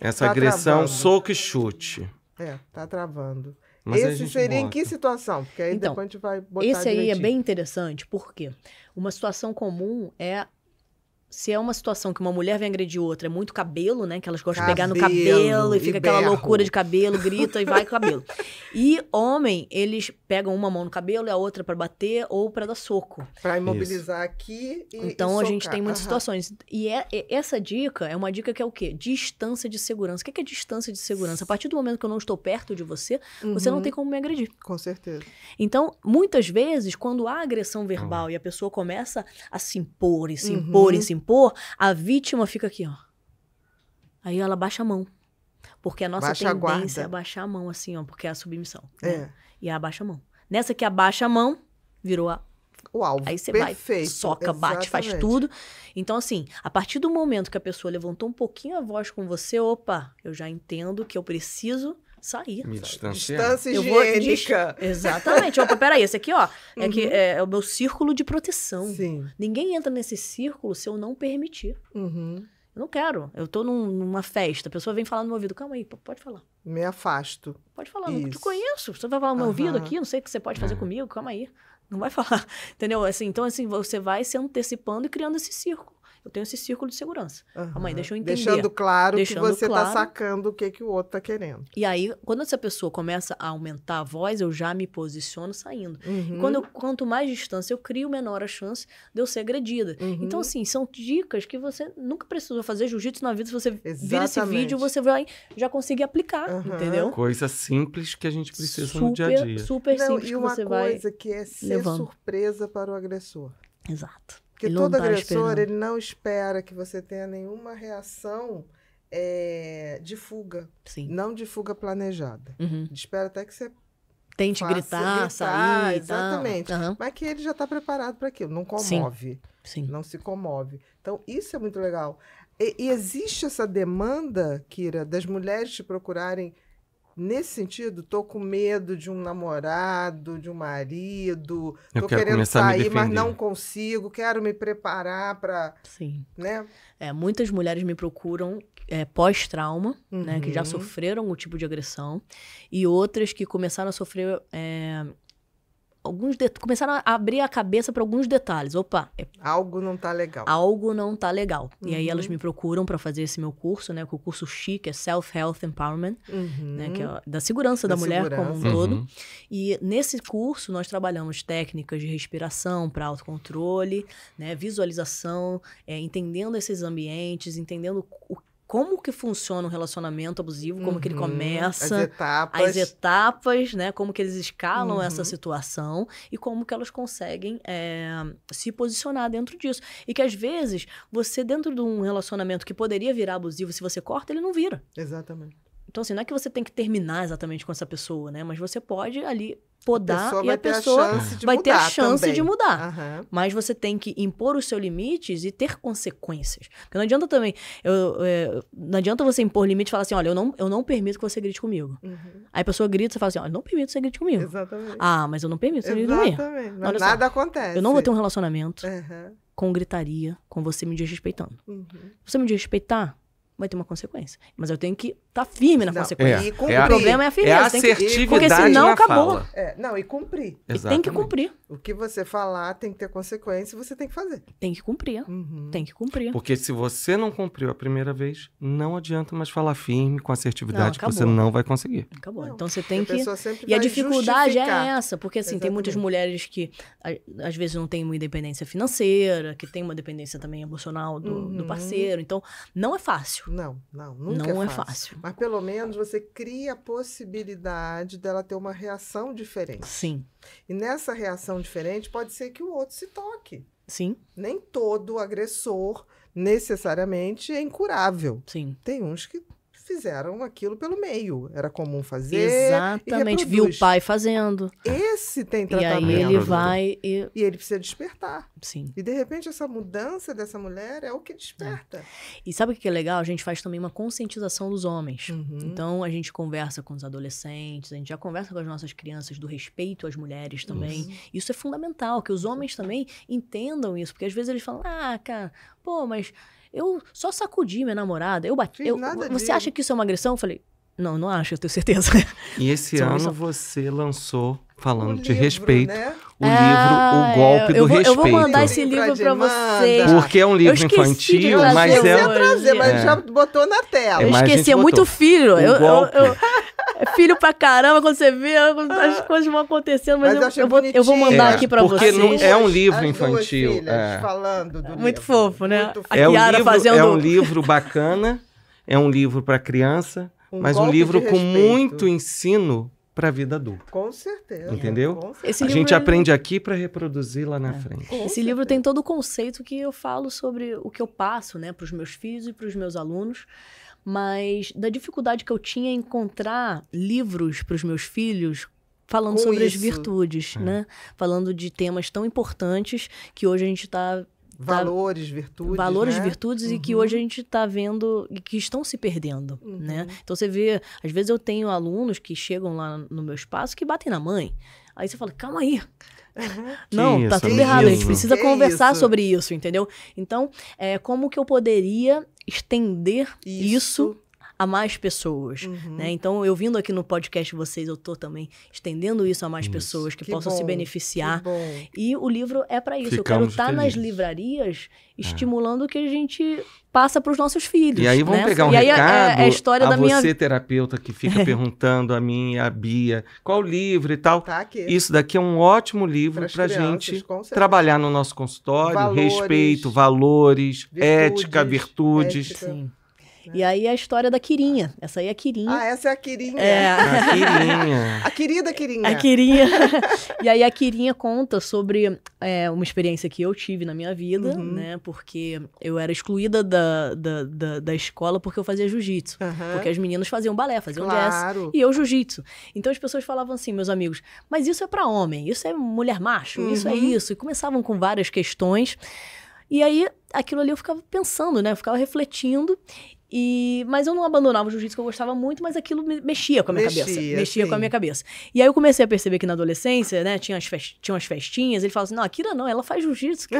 Essa tá agressão, travando. soco e chute. É, tá travando. Mas esse seria bota. em que situação? Porque aí então, depois a gente vai botar Esse aí é direitinho. é bem interessante, porque uma situação comum é se é uma situação que uma mulher vem agredir outra, é muito cabelo, né? Que elas gostam cabelo, de pegar no cabelo e fica e aquela loucura de cabelo, grita e vai com cabelo. E homem, eles pegam uma mão no cabelo e a outra para bater ou para dar soco. Para imobilizar Isso. aqui e Então e a gente tem muitas situações. E é, é, essa dica é uma dica que é o quê? Distância de segurança. O que é, que é distância de segurança? A partir do momento que eu não estou perto de você, uhum. você não uhum. tem como me agredir. Com certeza. Então, muitas vezes, quando há agressão verbal ah. e a pessoa começa a se impor e se uhum. impor uhum. e se impor, impor, a vítima fica aqui, ó. Aí ela baixa a mão. Porque a nossa baixa tendência a é baixar a mão, assim, ó, porque é a submissão. É. Né? E abaixa a mão. Nessa que abaixa a mão, virou a. O alvo. Aí você Perfeito. vai, soca, Exatamente. bate, faz tudo. Então, assim, a partir do momento que a pessoa levantou um pouquinho a voz com você, opa, eu já entendo que eu preciso sair. Me distanciar. Distância higiênica. Exatamente. Opa, peraí, esse aqui, ó, é, uhum. que é, é, o meu círculo de proteção. Sim. Ninguém entra nesse círculo se eu não permitir. Uhum. Eu não quero. Eu tô num, numa festa, a pessoa vem falar no meu ouvido, calma aí, pode falar. Me afasto. Pode falar, Isso. não te conheço. Você vai falar no meu uhum. ouvido aqui, não sei o que você pode fazer é. comigo, calma aí. Não vai falar. Entendeu? Assim, então, assim, você vai se antecipando e criando esse círculo. Eu tenho esse círculo de segurança. Uhum. A mãe deixa eu entender. Deixando claro Deixando que você tá claro. tá sacando o que, que o outro tá querendo. E aí, quando essa pessoa começa a aumentar a voz, eu já me posiciono saindo. Uhum. E quando eu, quanto mais distância eu crio, menor a chance de eu ser agredida. Uhum. Então, assim, são dicas que você nunca precisou fazer jiu-jitsu na vida. Se você Exatamente. vira esse vídeo, você vai já conseguir aplicar, entendeu? Coisa simples que a gente precisa super, no dia a dia. Super Não, simples e uma coisa que é ser levando. surpresa para o agressor. Exato. Porque todo tá agressor, ele não espera que você tenha nenhuma reação é, de fuga. Sim. Não de fuga planejada. Uhum. Ele espera até que você tente Faça, gritar, gritar, sair, tá. exatamente. Uhum. Mas que ele já está preparado para aquilo, não comove, Sim. Sim. não se comove. Então isso é muito legal. E, e, existe essa demanda, Kira, das mulheres te procurarem Nesse sentido, tô com medo de um namorado, de um marido, tô querendo sair, mas não consigo, quero me preparar para. Sim. Né? É, muitas mulheres me procuram é, pós-trauma, uhum. né, que já uhum. sofreram o tipo de agressão, e outras que começaram a sofrer é, alguns de... começaram a abrir a cabeça para alguns detalhes. Opa, é... algo não tá legal. Algo não tá legal. Uhum. E aí uhum. elas me procuram para fazer esse meu curso, né? Que é o curso chique é Self Health Empowerment, uhum. né? Que é da segurança da, da mulher segurança. como um uhum. todo. E nesse curso nós trabalhamos técnicas de respiração para autocontrole, né? Visualização, é, entendendo esses ambientes, entendendo o como que funciona um relacionamento abusivo, como uhum, que ele uhum. começa, as etapas. as etapas, né? Como que eles escalam uhum. essa situação e como que elas conseguem é, se posicionar dentro disso. E que às vezes você, dentro de um relacionamento que poderia virar abusivo, se você corta, ele não vira. Exatamente. Então, assim, não é que você tem que terminar exatamente com essa pessoa, né? Mas você pode ali podar e a pessoa vai ter a chance também. de mudar. Uhum. Mas você tem que impor os seus limites e ter consequências. Porque não adianta também. Eu, é, não adianta você impor limite e falar assim: olha, eu não, eu não permito que você grite comigo. Uhum. Aí a pessoa grita, e você fala assim: olha, não permito que você grite comigo. Exatamente. Ah, mas eu não permito que você grite comigo. Exatamente. Nada só, acontece. Eu não vou ter um relacionamento. Uhum. Com gritaria, com você me desrespeitando. Se uhum. você me desrespeitar, vai ter uma consequência. Mas eu tenho que estar tá firme na não, consequência. É, é o problema é a firmeza. É a assertividade que, porque senão acabou. É, não, e cumprir. Exatamente. tem que cumprir. O que você falar tem que ter consequência e você tem que fazer. Tem que cumprir. Uhum. Tem que cumprir. Porque se você não cumpriu a primeira vez, não adianta mais falar firme com assertividade, não, que você não vai conseguir. Acabou. Não. Então você tem que. E a dificuldade é justificar. é essa. Porque assim, Exatamente. tem muitas mulheres que às vezes não têm uma independência financeira, que tem uma dependência também emocional do, uhum. do parceiro. Então, não é fácil. Tipo, não, não, nunca não é, é fácil. é fácil. Mas pelo menos você cria a possibilidade dela ter uma reação diferente. Sim. E nessa reação diferente pode ser que o outro se toque. Sim. Nem todo agressor necessariamente é incurável. Sim. Tem uns que fizeram aquilo pelo meio. Era comum fazer. Exatamente. Viu o pai fazendo. Esse tem tratamento. E aí ele vai e. E ele precisa despertar. Sim. E de repente essa mudança dessa mulher é o que desperta. É. E sabe o que é legal? A gente faz também uma conscientização dos homens. Uhum. Então a gente conversa com os adolescentes, a gente já conversa com as nossas crianças do respeito às mulheres também. Isso, isso é fundamental, que os homens também entendam isso, porque às vezes eles falam, ah, cara, pô, mas eu só sacudi minha namorada, eu bati. Eu, você acha que isso é uma agressão? Eu falei, não, não acho, eu tenho certeza. E esse é ano você lançou, falando de respeito, né? o é, livro ah, O Golpe é, do vou, Respeito. Eu vou mandar esse livro pra vocês. Porque é um livro infantil, é mas é... Eu trazer, mas já botou na tela. Eu esqueci, é muito filho. Eu, eu, eu, é filho pra caramba, quando você vê, as ah. coisas vão acontecendo, mas, mas eu, eu, vou, eu, vou, mandar é, aqui pra porque vocês. Porque é um livro infantil. É. Falando do Muito livro. fofo, né? Muito É, um livro, fazendo... é um livro bacana, é um livro pra criança, um mas um livro com muito ensino para a vida adulta. Com certeza. Entendeu? Com certeza. A gente é aprende aqui para reproduzir lá na é. frente. Com Esse certeza. livro tem todo o conceito que eu falo sobre o que eu passo, né, para os meus filhos e para os meus alunos mas da dificuldade que eu tinha em encontrar livros para os meus filhos falando Com sobre isso. as virtudes, é. né? Falando de temas tão importantes que hoje a gente está tá valores, virtudes. Valores, né? virtudes uhum. e que uhum. hoje a gente está vendo e que estão se perdendo, uhum. né? Então você vê, às vezes eu tenho alunos que chegam lá no meu espaço que batem na mãe. Aí você fala, calma aí. Uhum. Não, tá isso, tá tudo errado. Isso. A gente precisa que conversar isso? sobre isso, entendeu? Então, é, como que eu poderia estender isso, isso a mais pessoas. Uhum. Né? Então, eu vindo aqui no podcast de vocês, eu estou também estendendo isso a mais isso. pessoas que, que possam bom, se beneficiar. E o livro é para isso. Ficamos eu quero estar tá nas livrarias é. estimulando é. que a gente passa para os nossos filhos. E aí vamos né? pegar um e recado. É, é a história a da você, minha... terapeuta, que fica perguntando a mim e a Bia qual livro e tal. Tá Isso daqui é um ótimo livro para a gente trabalhar no nosso consultório. Valores, respeito, valores, virtudes, ética, virtudes. Ética. Né? E aí a história da Quirinha. Essa aí é a Quirinha. Ah, essa é a Quirinha. É. A Quirinha. a querida Quirinha. A Quirinha. e aí a Quirinha conta sobre é, uma experiência que eu tive na minha vida, uhum. né? Porque eu era excluída da, da, da, da escola porque eu fazia jiu-jitsu. Uhum. Porque as meninas faziam balé, faziam claro. jazz. E eu jiu-jitsu. Então as pessoas falavam assim, meus amigos, mas isso é para homem, isso é mulher macho, uhum. isso é uhum. isso. E começavam com várias questões. E aí, aquilo ali eu ficava pensando, né? Eu ficava refletindo. E, mas eu não abandonava o jiu-jitsu que eu gostava muito, mas aquilo mexia com a minha mexia, cabeça. Mexia sim. com a minha cabeça. E aí eu comecei a perceber que na adolescência, né, tinha, as fest, tinha umas festinhas, ele falava assim: não, a Kira não, ela faz jiu-jitsu. Que...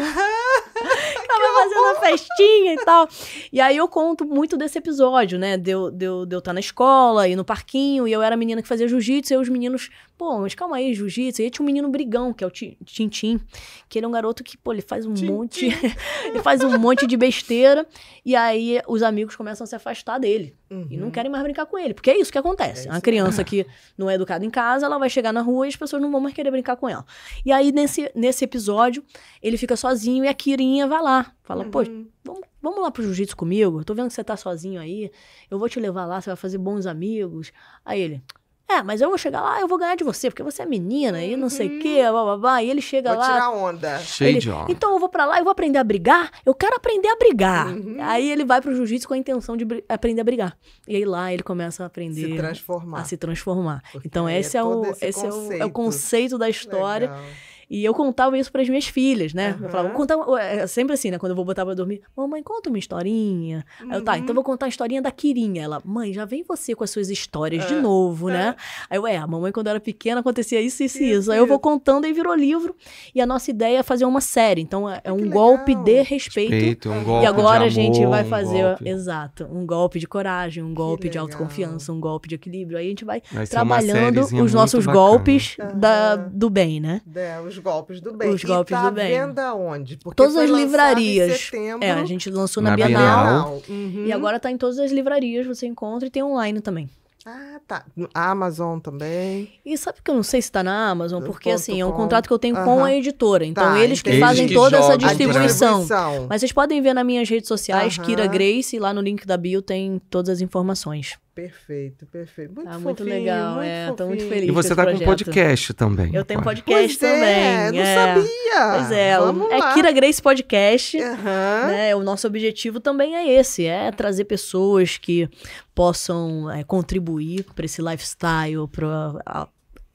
fazendo a festinha e tal. E aí eu conto muito desse episódio, né? Deu de eu, de estar tá na escola e no parquinho, e eu era a menina que fazia jiu-jitsu, e os meninos, pô, mas calma aí, jiu-jitsu. E aí tinha um menino brigão, que é o Tintim, que ele é um garoto que, pô, ele faz um Tintin. monte. ele faz um monte de besteira. E aí os amigos começam a se afastar dele. Uhum. E não uhum. querem mais brincar com ele. Porque é isso que acontece. É isso. Uma criança que não é educada em casa, ela vai chegar na rua e as pessoas não vão mais querer brincar com ela. E aí, nesse, nesse episódio, ele fica sozinho e a Kirinha vai lá. Fala, uhum. pô, vamos, vamos lá pro jiu-jitsu comigo. Eu tô vendo que você tá sozinho aí. Eu vou te levar lá, você vai fazer bons amigos. Aí ele, é, mas eu vou chegar lá, eu vou ganhar de você, porque você é menina e não sei o quê, uhum. blá, blá, blá. E ele chega vou lá. tirar onda. Cheio de onda. Então eu vou pra lá, eu vou aprender a brigar, eu quero aprender a brigar. Uhum. Aí ele vai pro jiu-jitsu com a intenção de aprender a brigar. E aí lá ele começa a aprender. Se transformar. A se transformar. Porque então esse é, é o, esse, esse é, o, é, o, conceito da história. Legal. E eu contava isso para as minhas filhas, né? Uhum. Eu falava, contar, é, é sempre assim, né? Quando eu vou botar para dormir, mamãe, conta uma historinha. Uhum. Aí eu, tá, então vou uhum. contar a historinha da Quirinha. Ela, mãe, já vem você com as suas histórias uhum. de é, novo, né? É. Aí eu, é, a mamãe quando era pequena acontecia isso, isso e isso. Aí eu vou contando e virou livro. E a nossa ideia é fazer uma série. Então é, um golpe de respeito. respeito um uhum. golpe e agora a gente vai fazer, um exato, um golpe de coragem, um golpe de autoconfiança, um golpe de equilíbrio. Aí a gente vai, vai trabalhando os nossos golpes da, do bem, né? É, os os golpes do bem. Os golpes tá do bem. venda onde? Porque todas as livrarias. É, a gente lançou na, na Bienal. Bienal. Uhum. E agora tá em todas as livrarias, você encontra e tem online também. Ah, tá. Amazon também. E sabe que eu não sei se tá na Amazon? Porque, assim, é um contrato que eu tenho uhum. com a editora. Então, tá, eles que fazem que toda essa distribuição. distribuição. Mas vocês podem ver nas minhas redes sociais, uhum. Kira Grace, e lá no link da bio tem todas as informações. Perfeito, perfeito. Muito, tá, muito legal, muito é. Estou muito feliz. E você está com um tá podcast também. Eu tenho podcast pois é, também. É, não sabia. Pois é, Vamos é lá. Kira Grace Podcast. Uhum. Né, o nosso objetivo também é esse: é trazer pessoas que possam é, contribuir para esse lifestyle, para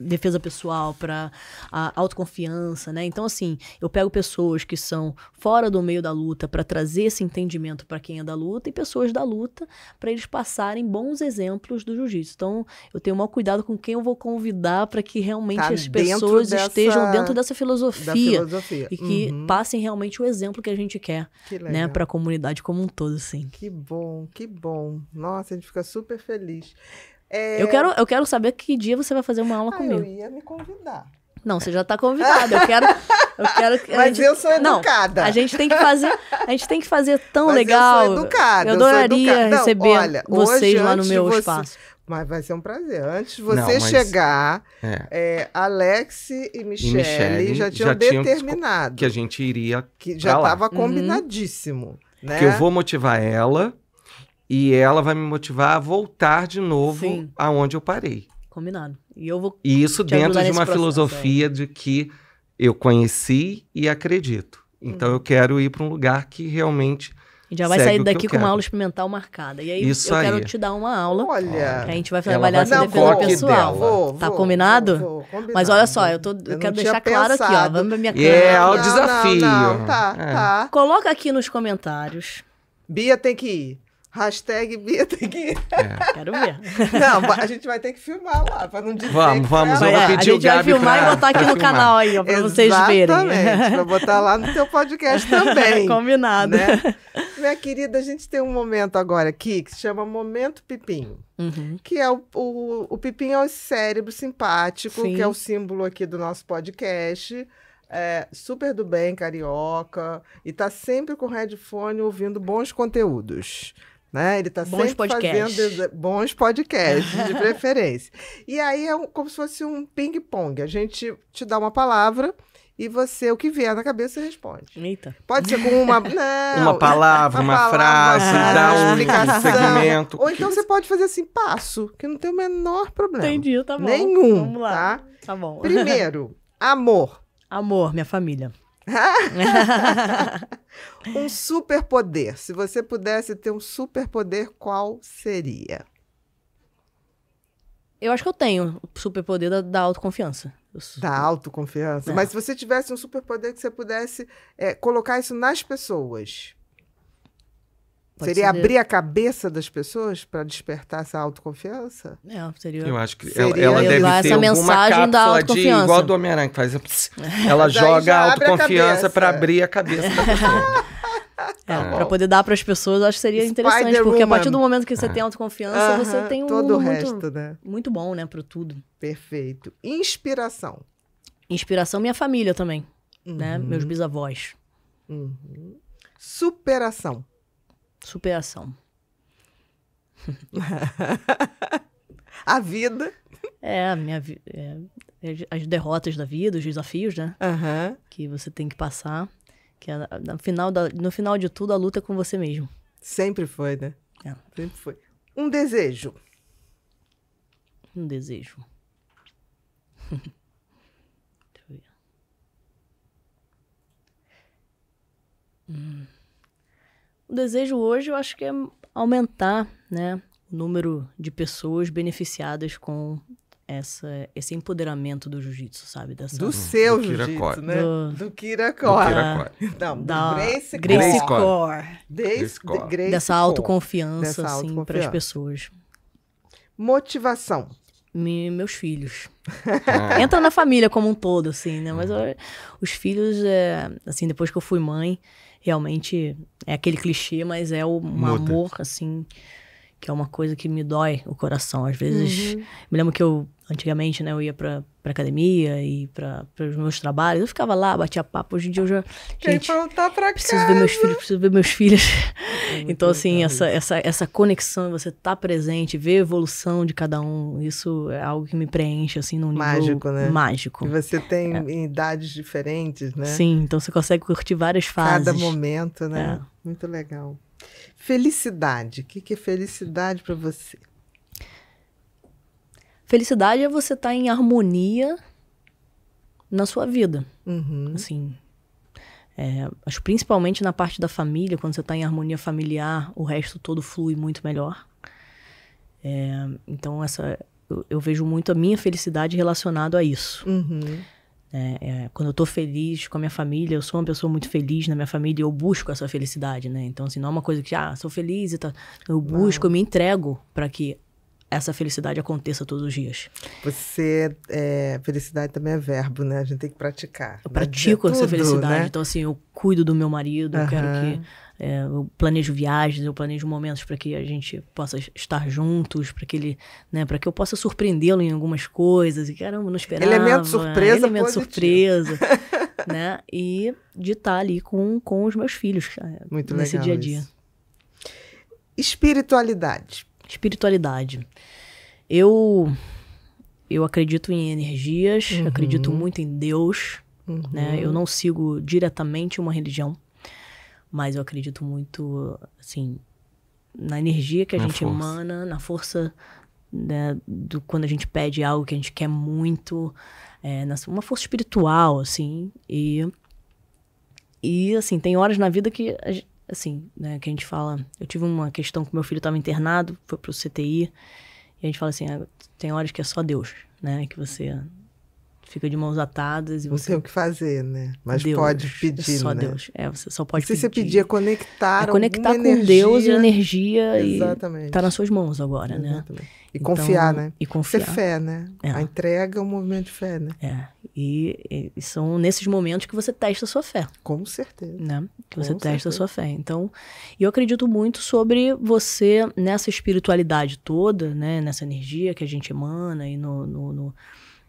defesa pessoal, para autoconfiança, né? Então, assim, eu pego pessoas que são fora do meio da luta para trazer esse entendimento para quem é da luta e pessoas da luta para eles passarem bons exemplos do jiu-jitsu. Então, eu tenho maior cuidado com quem eu vou convidar para que realmente tá as pessoas dessa... estejam dentro dessa filosofia, filosofia. e que uhum. passem realmente o exemplo que a gente quer, que né, para a comunidade como um todo, assim. Que bom, que bom. Nossa, a gente fica super feliz. É... Eu, quero, eu quero saber que dia você vai fazer uma aula ah, comigo. Eu ia me convidar. Não, você já está convidado. Eu quero, eu quero. Mas gente, eu sou educada. Não, a gente tem que fazer, a gente tem que fazer tão Mas legal. Eu sou educada. Eu adoraria eu receber não, olha, vocês lá no meu você... espaço. Mas vai ser um prazer. Antes de você não, chegar, é. É, Alex e Michelle, e já tinham já determinado. que a gente iria. Que já estava uhum. combinadíssimo. Uhum. Né? Que eu né? vou motivar ela e ela vai me motivar a voltar de novo Sim. aonde eu parei. Combinado. E eu vou. E isso dentro de uma processo, filosofia é. de que eu conheci e acredito. Então uhum. eu quero ir para um lugar que realmente já vai sair daqui com uma aula experimental marcada. E aí Isso eu aí. quero te dar uma aula. Olha. Que a gente vai trabalhar essa defesa pessoal. Vou, tá vou, combinado? Vou, Mas olha só, eu, tô, eu, eu quero deixar claro aqui, ó. Vamos pra minha é, cara. Yeah, é, o desafio. não, não. Tá, é. tá. Coloca aqui nos comentários. Bia tem que ir. Hashtag Bita aqui. É. Quero ver. Não, a gente vai ter que filmar lá, para não dizer. Vamos, vamos, eu vou o Gabi. A gente vai filmar pra, e botar aqui no filmar. canal aí, para pra vocês verem. Exatamente, pra botar lá no seu podcast também. Né? Combinado. Né? Minha querida, a gente tem um momento agora aqui que se chama Momento Pipinho. Uhum. Que é o, o, o, Pipinho é o cérebro simpático, Sim. que é o símbolo aqui do nosso podcast. É, super do bem, carioca, e tá sempre com headphone ouvindo bons conteúdos. Né? Ele está sempre podcasts. fazendo bons podcasts, de preferência. E aí é como se fosse um ping-pong. A gente te dá uma palavra e você, o que vier na cabeça, responde. Eita. Pode ser com uma. Não, uma palavra, uma, uma palavra, frase, uma dá um explicação. segmento. Ou então você pode fazer assim, passo, que não tem o menor problema. Entendi, tá bom. Nenhum. Vamos lá. Tá, tá bom. Primeiro, amor. Amor, minha família. um superpoder. Se você pudesse ter um superpoder, qual seria? Eu acho que eu tenho o superpoder da, da autoconfiança. Da autoconfiança. É. Mas se você tivesse um superpoder que você pudesse é, colocar isso nas pessoas, Pode seria ser abrir a cabeça das pessoas para despertar essa autoconfiança? É, seria. Eu acho que seria... ela, ela deve ter essa mensagem da autoconfiança. De, igual do Homem-Aranha que faz. Ela joga a autoconfiança para abrir a cabeça É, ah, tá para poder dar para as pessoas, eu acho que seria interessante, Spider porque Woman. a partir do momento que você é. tem autoconfiança, uh -huh, você tem um todo o resto, muito, né? muito bom, né, para tudo. Perfeito. Inspiração. Inspiração minha família também, né? uhum. né? Meus bisavós. Uhum. Superação. Superação. a vida. É, a minha vida. É, é, as derrotas da vida, os desafios, né? Uhum. Que você tem que passar. Que é, no, final da, no final de tudo, a luta é com você mesmo. Sempre foi, né? É. Sempre foi. Um desejo. Um desejo. Deixa eu ver. Hum. O desejo hoje eu acho que é aumentar né, o número de pessoas beneficiadas com essa, esse empoderamento do jiu-jitsu, sabe? Dessa, do seu jiu-jitsu, né? Do, do Kira Core. Da, Não, do da Grace, Grace Core. Core. Grace, Core. Grace Dessa autoconfiança, Dessa assim, para as pessoas. Motivação. Me, meus filhos. Ah. Entra na família como um todo, assim, né? Mas eu, os filhos, é, assim, depois que eu fui mãe, realmente é aquele clichê, mas é um Muda. amor, assim, que é uma coisa que me dói o coração. Às vezes, uhum. me lembro que eu, antigamente, né, eu ia pra, pra academia e para os meus trabalhos, eu ficava lá, batia papo. Hoje em dia eu já. gente, voltar pra preciso casa. ver meus filhos, preciso ver meus filhos. então, assim, essa, essa, essa conexão, você tá presente, ver a evolução de cada um, isso é algo que me preenche, assim, num mágico, nível né? mágico. E você tem é. idades diferentes, né? Sim, então você consegue curtir várias fases. Cada momento, né? É. Muito legal. Felicidade. O que, é felicidade para você? Felicidade é você estar tá em harmonia na sua vida. Uhum. Assim, é, acho principalmente na parte da família, quando você está em harmonia familiar, o resto todo flui muito melhor. É, então, essa, eu, eu, vejo muito a minha felicidade relacionado a isso. Uhum. Né? É, quando eu estou feliz com a minha família, eu sou uma pessoa muito feliz na minha família e eu busco essa felicidade, né? Então, assim, não é uma coisa que, ah, sou feliz e tal. Eu busco, eu me entrego para que essa felicidade aconteça todos os dias. Você, é, felicidade também é verbo, né? A gente tem que praticar. Eu né? pratico tudo, essa felicidade. Né? Então, assim, eu cuido do meu marido, uhum. eu quero que é, eu planejo viagens, eu planejo momentos para que a gente possa estar juntos, para que ele, né, para que eu possa surpreendê-lo em algumas coisas. E caramba, não esperava. Elemento é, surpresa, elemento positivo. surpresa, né? E de estar ali com, com os meus filhos cara, Muito nesse dia a dia. Isso. Espiritualidade. Espiritualidade. Eu eu acredito em energias, uhum. acredito muito em Deus, né, uhum. né? Eu não sigo diretamente uma religião. Mas eu acredito muito, assim, na energia que a na gente força. emana, na força né, do quando a gente pede algo que a gente quer muito, é, uma força espiritual, assim. E, e, assim, tem horas na vida que, assim, né, que a gente fala. Eu tive uma questão que meu filho estava internado, foi pro CTI. E a gente fala assim, ah, tem horas que é só Deus, né? Que você fica de mãos atadas. E não você... sei o que fazer, né? Mas Deus, pode pedir, só né? Deus. É, você só pode pedir. Se você pedir, é conectar, é conectar com energia, Deus e energia. Exatamente. E tá nas suas mãos agora, né? Exatamente. E então, confiar, né? E é confiar. fé, né? É. A entrega é um movimento de fé, né? É. E, e, são nesses momentos que você testa a sua fé. Com certeza. Né? Que com você certeza. testa a sua fé. Então, eu acredito muito sobre você nessa espiritualidade toda, né? Nessa energia que a gente emana e no, no, no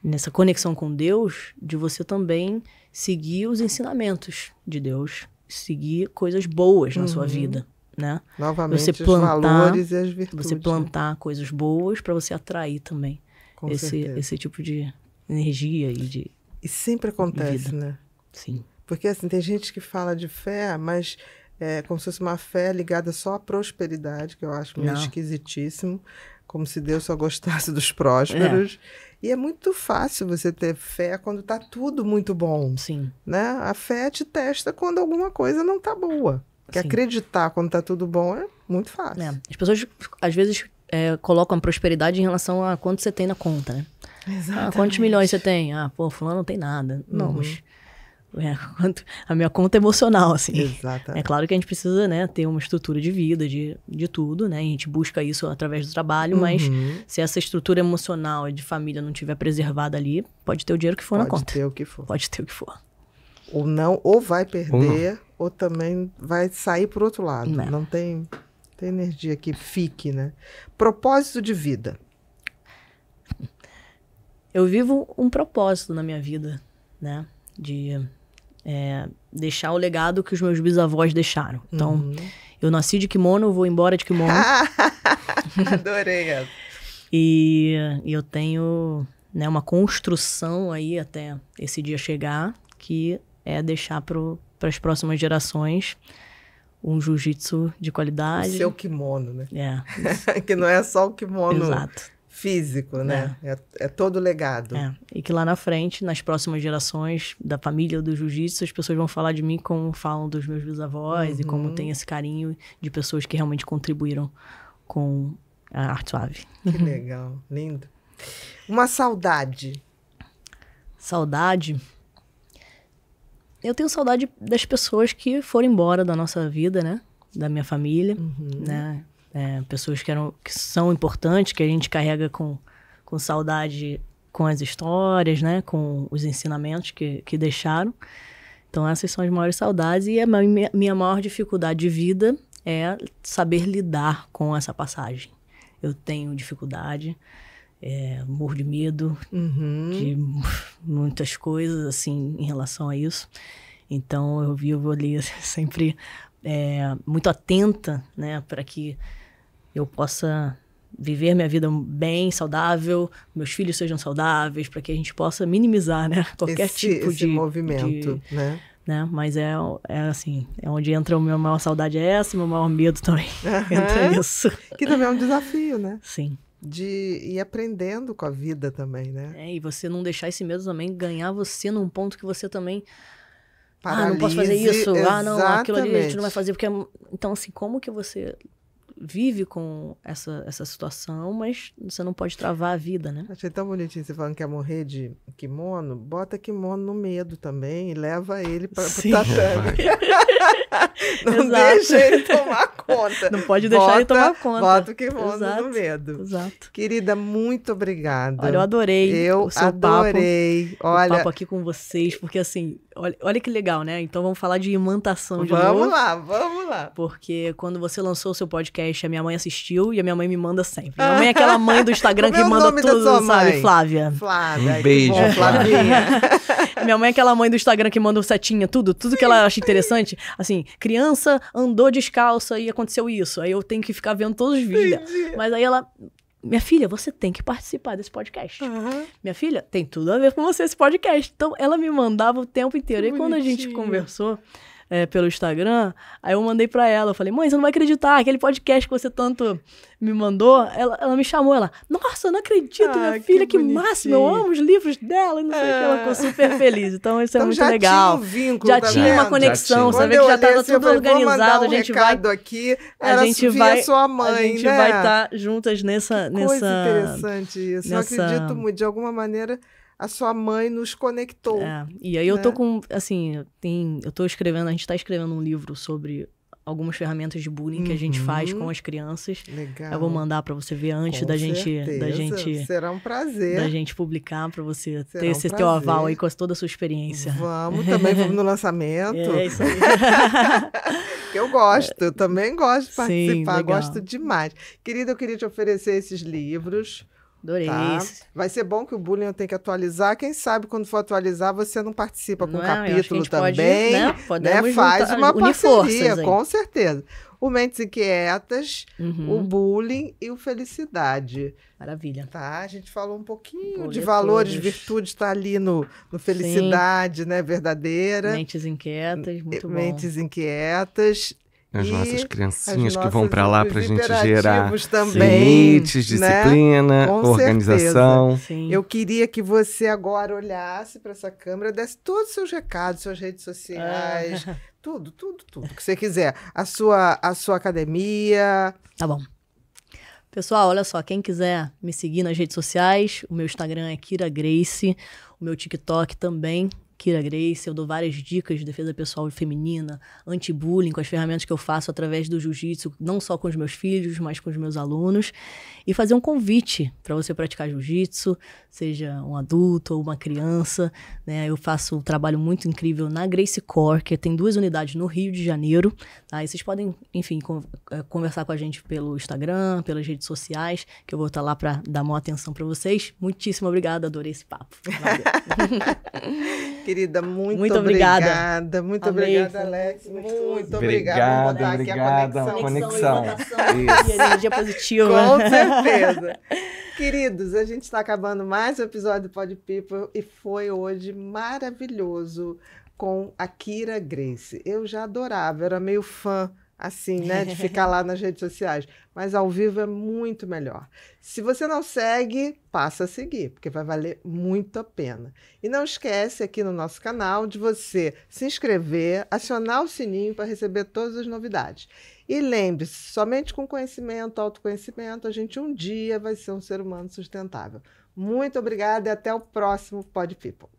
nessa conexão com Deus, de você também seguir os ensinamentos de Deus, seguir coisas boas uhum. na sua uhum. vida, né? Novamente você plantar, os valores e as virtudes. Você né? plantar coisas boas para você atrair também esse esse tipo de energia e de e sempre acontece, vida. né? Sim. Porque assim tem gente que fala de fé, mas é como se fosse uma fé ligada só à prosperidade, que eu acho meio Não. esquisitíssimo como se Deus só gostasse dos prósperos. É. E é muito fácil você ter fé quando está tudo muito bom. Sim. Né? A fé te testa quando alguma coisa não está boa. Porque Sim. acreditar quando está tudo bom é muito fácil. É. As pessoas, às vezes, é, colocam a prosperidade em relação a quanto você tem na conta, né? Exato. Ah, quantos milhões você tem? Ah, pô, fulano não tem nada. Uhum. Não, uhum. É, a minha conta emocional, assim. Exatamente. É claro que a gente precisa, né, ter uma estrutura de vida, de, de tudo, né? A gente busca isso através do trabalho, uhum. mas se essa estrutura emocional de família não tiver preservada ali, pode ter o dinheiro que for pode na conta. Pode ter o que for. Pode ter o que for. Ou não, ou vai perder, ou, ou também vai sair para outro lado. Não. É. não, tem, tem energia que fique, né? Propósito de vida. Eu vivo um propósito na minha vida, né? De é, deixar o legado que os meus bisavós deixaram. Então, uhum. eu nasci de kimono, vou embora de kimono. Adorei essa. e, e eu tenho né, uma construção aí até esse dia chegar, que é deixar para as próximas gerações um jiu-jitsu de qualidade. O seu kimono, né? É. que não é só o kimono Exato físico, né? É, é, é todo legado. É. E que lá na frente, nas próximas gerações da família do jiu-jitsu, as pessoas vão falar de mim como falam dos meus bisavós uhum. e como uhum. tem esse carinho de pessoas que realmente contribuíram com a arte suave. Que legal, lindo. Uma saudade. Saudade. Eu tenho saudade das pessoas que foram embora da nossa vida, né? Da minha família, uhum. né? Né, pessoas que, eram, que são importantes, que a gente carrega com, com saudade com as histórias, né? Com os ensinamentos que, que deixaram. Então, essas são as maiores saudades. E a minha, minha maior dificuldade de vida é saber lidar com essa passagem. Eu tenho dificuldade, é, morro de medo uhum. de muitas coisas, assim, em relação a isso. Então, eu vivo ali sempre é, muito atenta, né? Para que eu possa viver minha vida bem, saudável, meus filhos sejam saudáveis, para que a gente possa minimizar, né, qualquer esse, tipo esse de movimento, de, né? né? Mas é, é assim, é onde entra a minha maior saudade é essa, meu maior medo também uhum. entra isso. Que também é um desafio, né? Sim. De ir aprendendo com a vida também, né? É, e você não deixar esse medo também ganhar você num ponto que você também Paralise, ah, não posso fazer isso, exatamente. ah, não, aquilo ali a gente não vai fazer, porque... É então, assim, como que você vive com essa, essa situação, mas você não pode travar a vida, né? Achei tão bonitinho você falando que ia morrer de kimono. Bota kimono no medo também e leva ele para o tatame. não Exato. deixa ele tomar conta. Não pode deixar bota, ele tomar conta. Bota o que volta no medo. Exato. Querida, muito obrigada. Olha, eu adorei. Eu o seu adorei. Papo, olha, o papo aqui com vocês, porque assim, olha, olha que legal, né? Então vamos falar de imantação de vamos novo. Vamos lá, vamos lá. Porque quando você lançou o seu podcast, a minha mãe assistiu e a minha mãe me manda sempre. Minha mãe é aquela mãe do Instagram que manda tudo, sabe? Mãe. Flávia. Flávia. Um beijo, bom, Flávia. minha mãe é aquela mãe do Instagram que manda o setinha, tudo, tudo Sim. que ela acha interessante. Assim, criança andou descalça e aconteceu isso. Aí eu tenho que ficar vendo todos os vídeos. Mas aí ela, minha filha, você tem que participar desse podcast. Uhum. Minha filha, tem tudo a ver com você esse podcast. Então, ela me mandava o tempo inteiro. Que e bonitinho. quando a gente conversou, é, pelo Instagram. Aí eu mandei pra ela, eu falei, mãe, você não vai acreditar, aquele podcast que você tanto me mandou, ela, ela me chamou, ela, nossa, eu não acredito, ah, minha filha, que, que máximo, eu amo os livros dela, não sei o é. que, ela ficou é. super feliz. Então isso é então, muito já legal. Tinha um vínculo, já tá tinha vendo? uma conexão, tinha. você que já estava assim, tudo falei, organizado, um a gente vai aqui, a gente vai sua mãe, a gente né? vai estar tá juntas nessa que nessa interessante isso. Nessa... Eu acredito muito de alguma maneira a sua mãe nos conectou. É, e aí né? eu tô né? com, assim, tem, eu tô escrevendo, a gente tá escrevendo um livro sobre algumas ferramentas de bullying uhum. que a gente uhum. faz com as crianças. Legal. Eu vou mandar para você ver antes com da certeza. gente, da gente. Será um prazer. Da gente publicar para você Será ter um esse prazer. teu aval aí com toda a sua experiência. Vamos também vamos no lançamento. É isso aí. eu gosto, eu também gosto de participar, Sim, gosto demais. Querida, eu queria te oferecer esses livros. Adorei tá? isso. Vai ser bom que o bullying eu que atualizar. Quem sabe quando for atualizar você não participa com o capítulo também. Pode, né? né? Faz uma parceria, com certeza. O Mentes Inquietas, uhum. o Bullying e o Felicidade. Maravilha. Tá? A gente falou um pouquinho Bullying de é valores, todos. virtude está ali no, no Felicidade, Sim. né? Verdadeira. Mentes Inquietas, muito Mentes eh, bom. Mentes Inquietas as e nossas criancinhas que vão para lá para a gente gerar limites, né? disciplina, né? organização. Eu queria que você agora olhasse para essa câmera, desse todos os seus recados, suas redes sociais, ah. tudo, tudo, tudo que você quiser. A sua, a sua academia. Tá bom. Pessoal, olha só, quem quiser me seguir nas redes sociais, o meu Instagram é Kira Grace, o meu TikTok também Kira Grace, eu dou várias dicas de defesa pessoal feminina, anti-bullying, com as ferramentas que eu faço através do jiu-jitsu, não só com os meus filhos, mas com os meus alunos. E fazer um convite para você praticar jiu-jitsu, seja um adulto ou uma criança. Né? Eu faço um trabalho muito incrível na Grace Core, que tem duas unidades no Rio de Janeiro. Tá? E vocês podem, enfim, eh, conversar com a gente pelo Instagram, pelas redes sociais, que eu vou estar tá lá para dar maior atenção para vocês. Muitíssimo obrigada, adorei esse papo. Valeu. que querida, muito, muito obrigada. obrigada. Muito Amei, obrigada, Alex. Muito, muito obrigada. Obrigada, obrigada. A conexão. conexão. E, e energia positiva. Com certeza. Queridos, a gente está acabando mais um episódio do Pod People e foi hoje maravilhoso com a Kira Grace. Eu já adorava, era meio fã assim, né? De ficar lá nas redes sociais. Mas ao vivo é muito melhor. Se você não segue, passa a seguir, porque vai valer muito a pena. E não esquece aqui no nosso canal de você se inscrever, acionar o sininho para receber todas as novidades. E lembre-se, somente com conhecimento, autoconhecimento, a gente um dia vai ser um ser humano sustentável. Muito obrigada e até o próximo Pod People.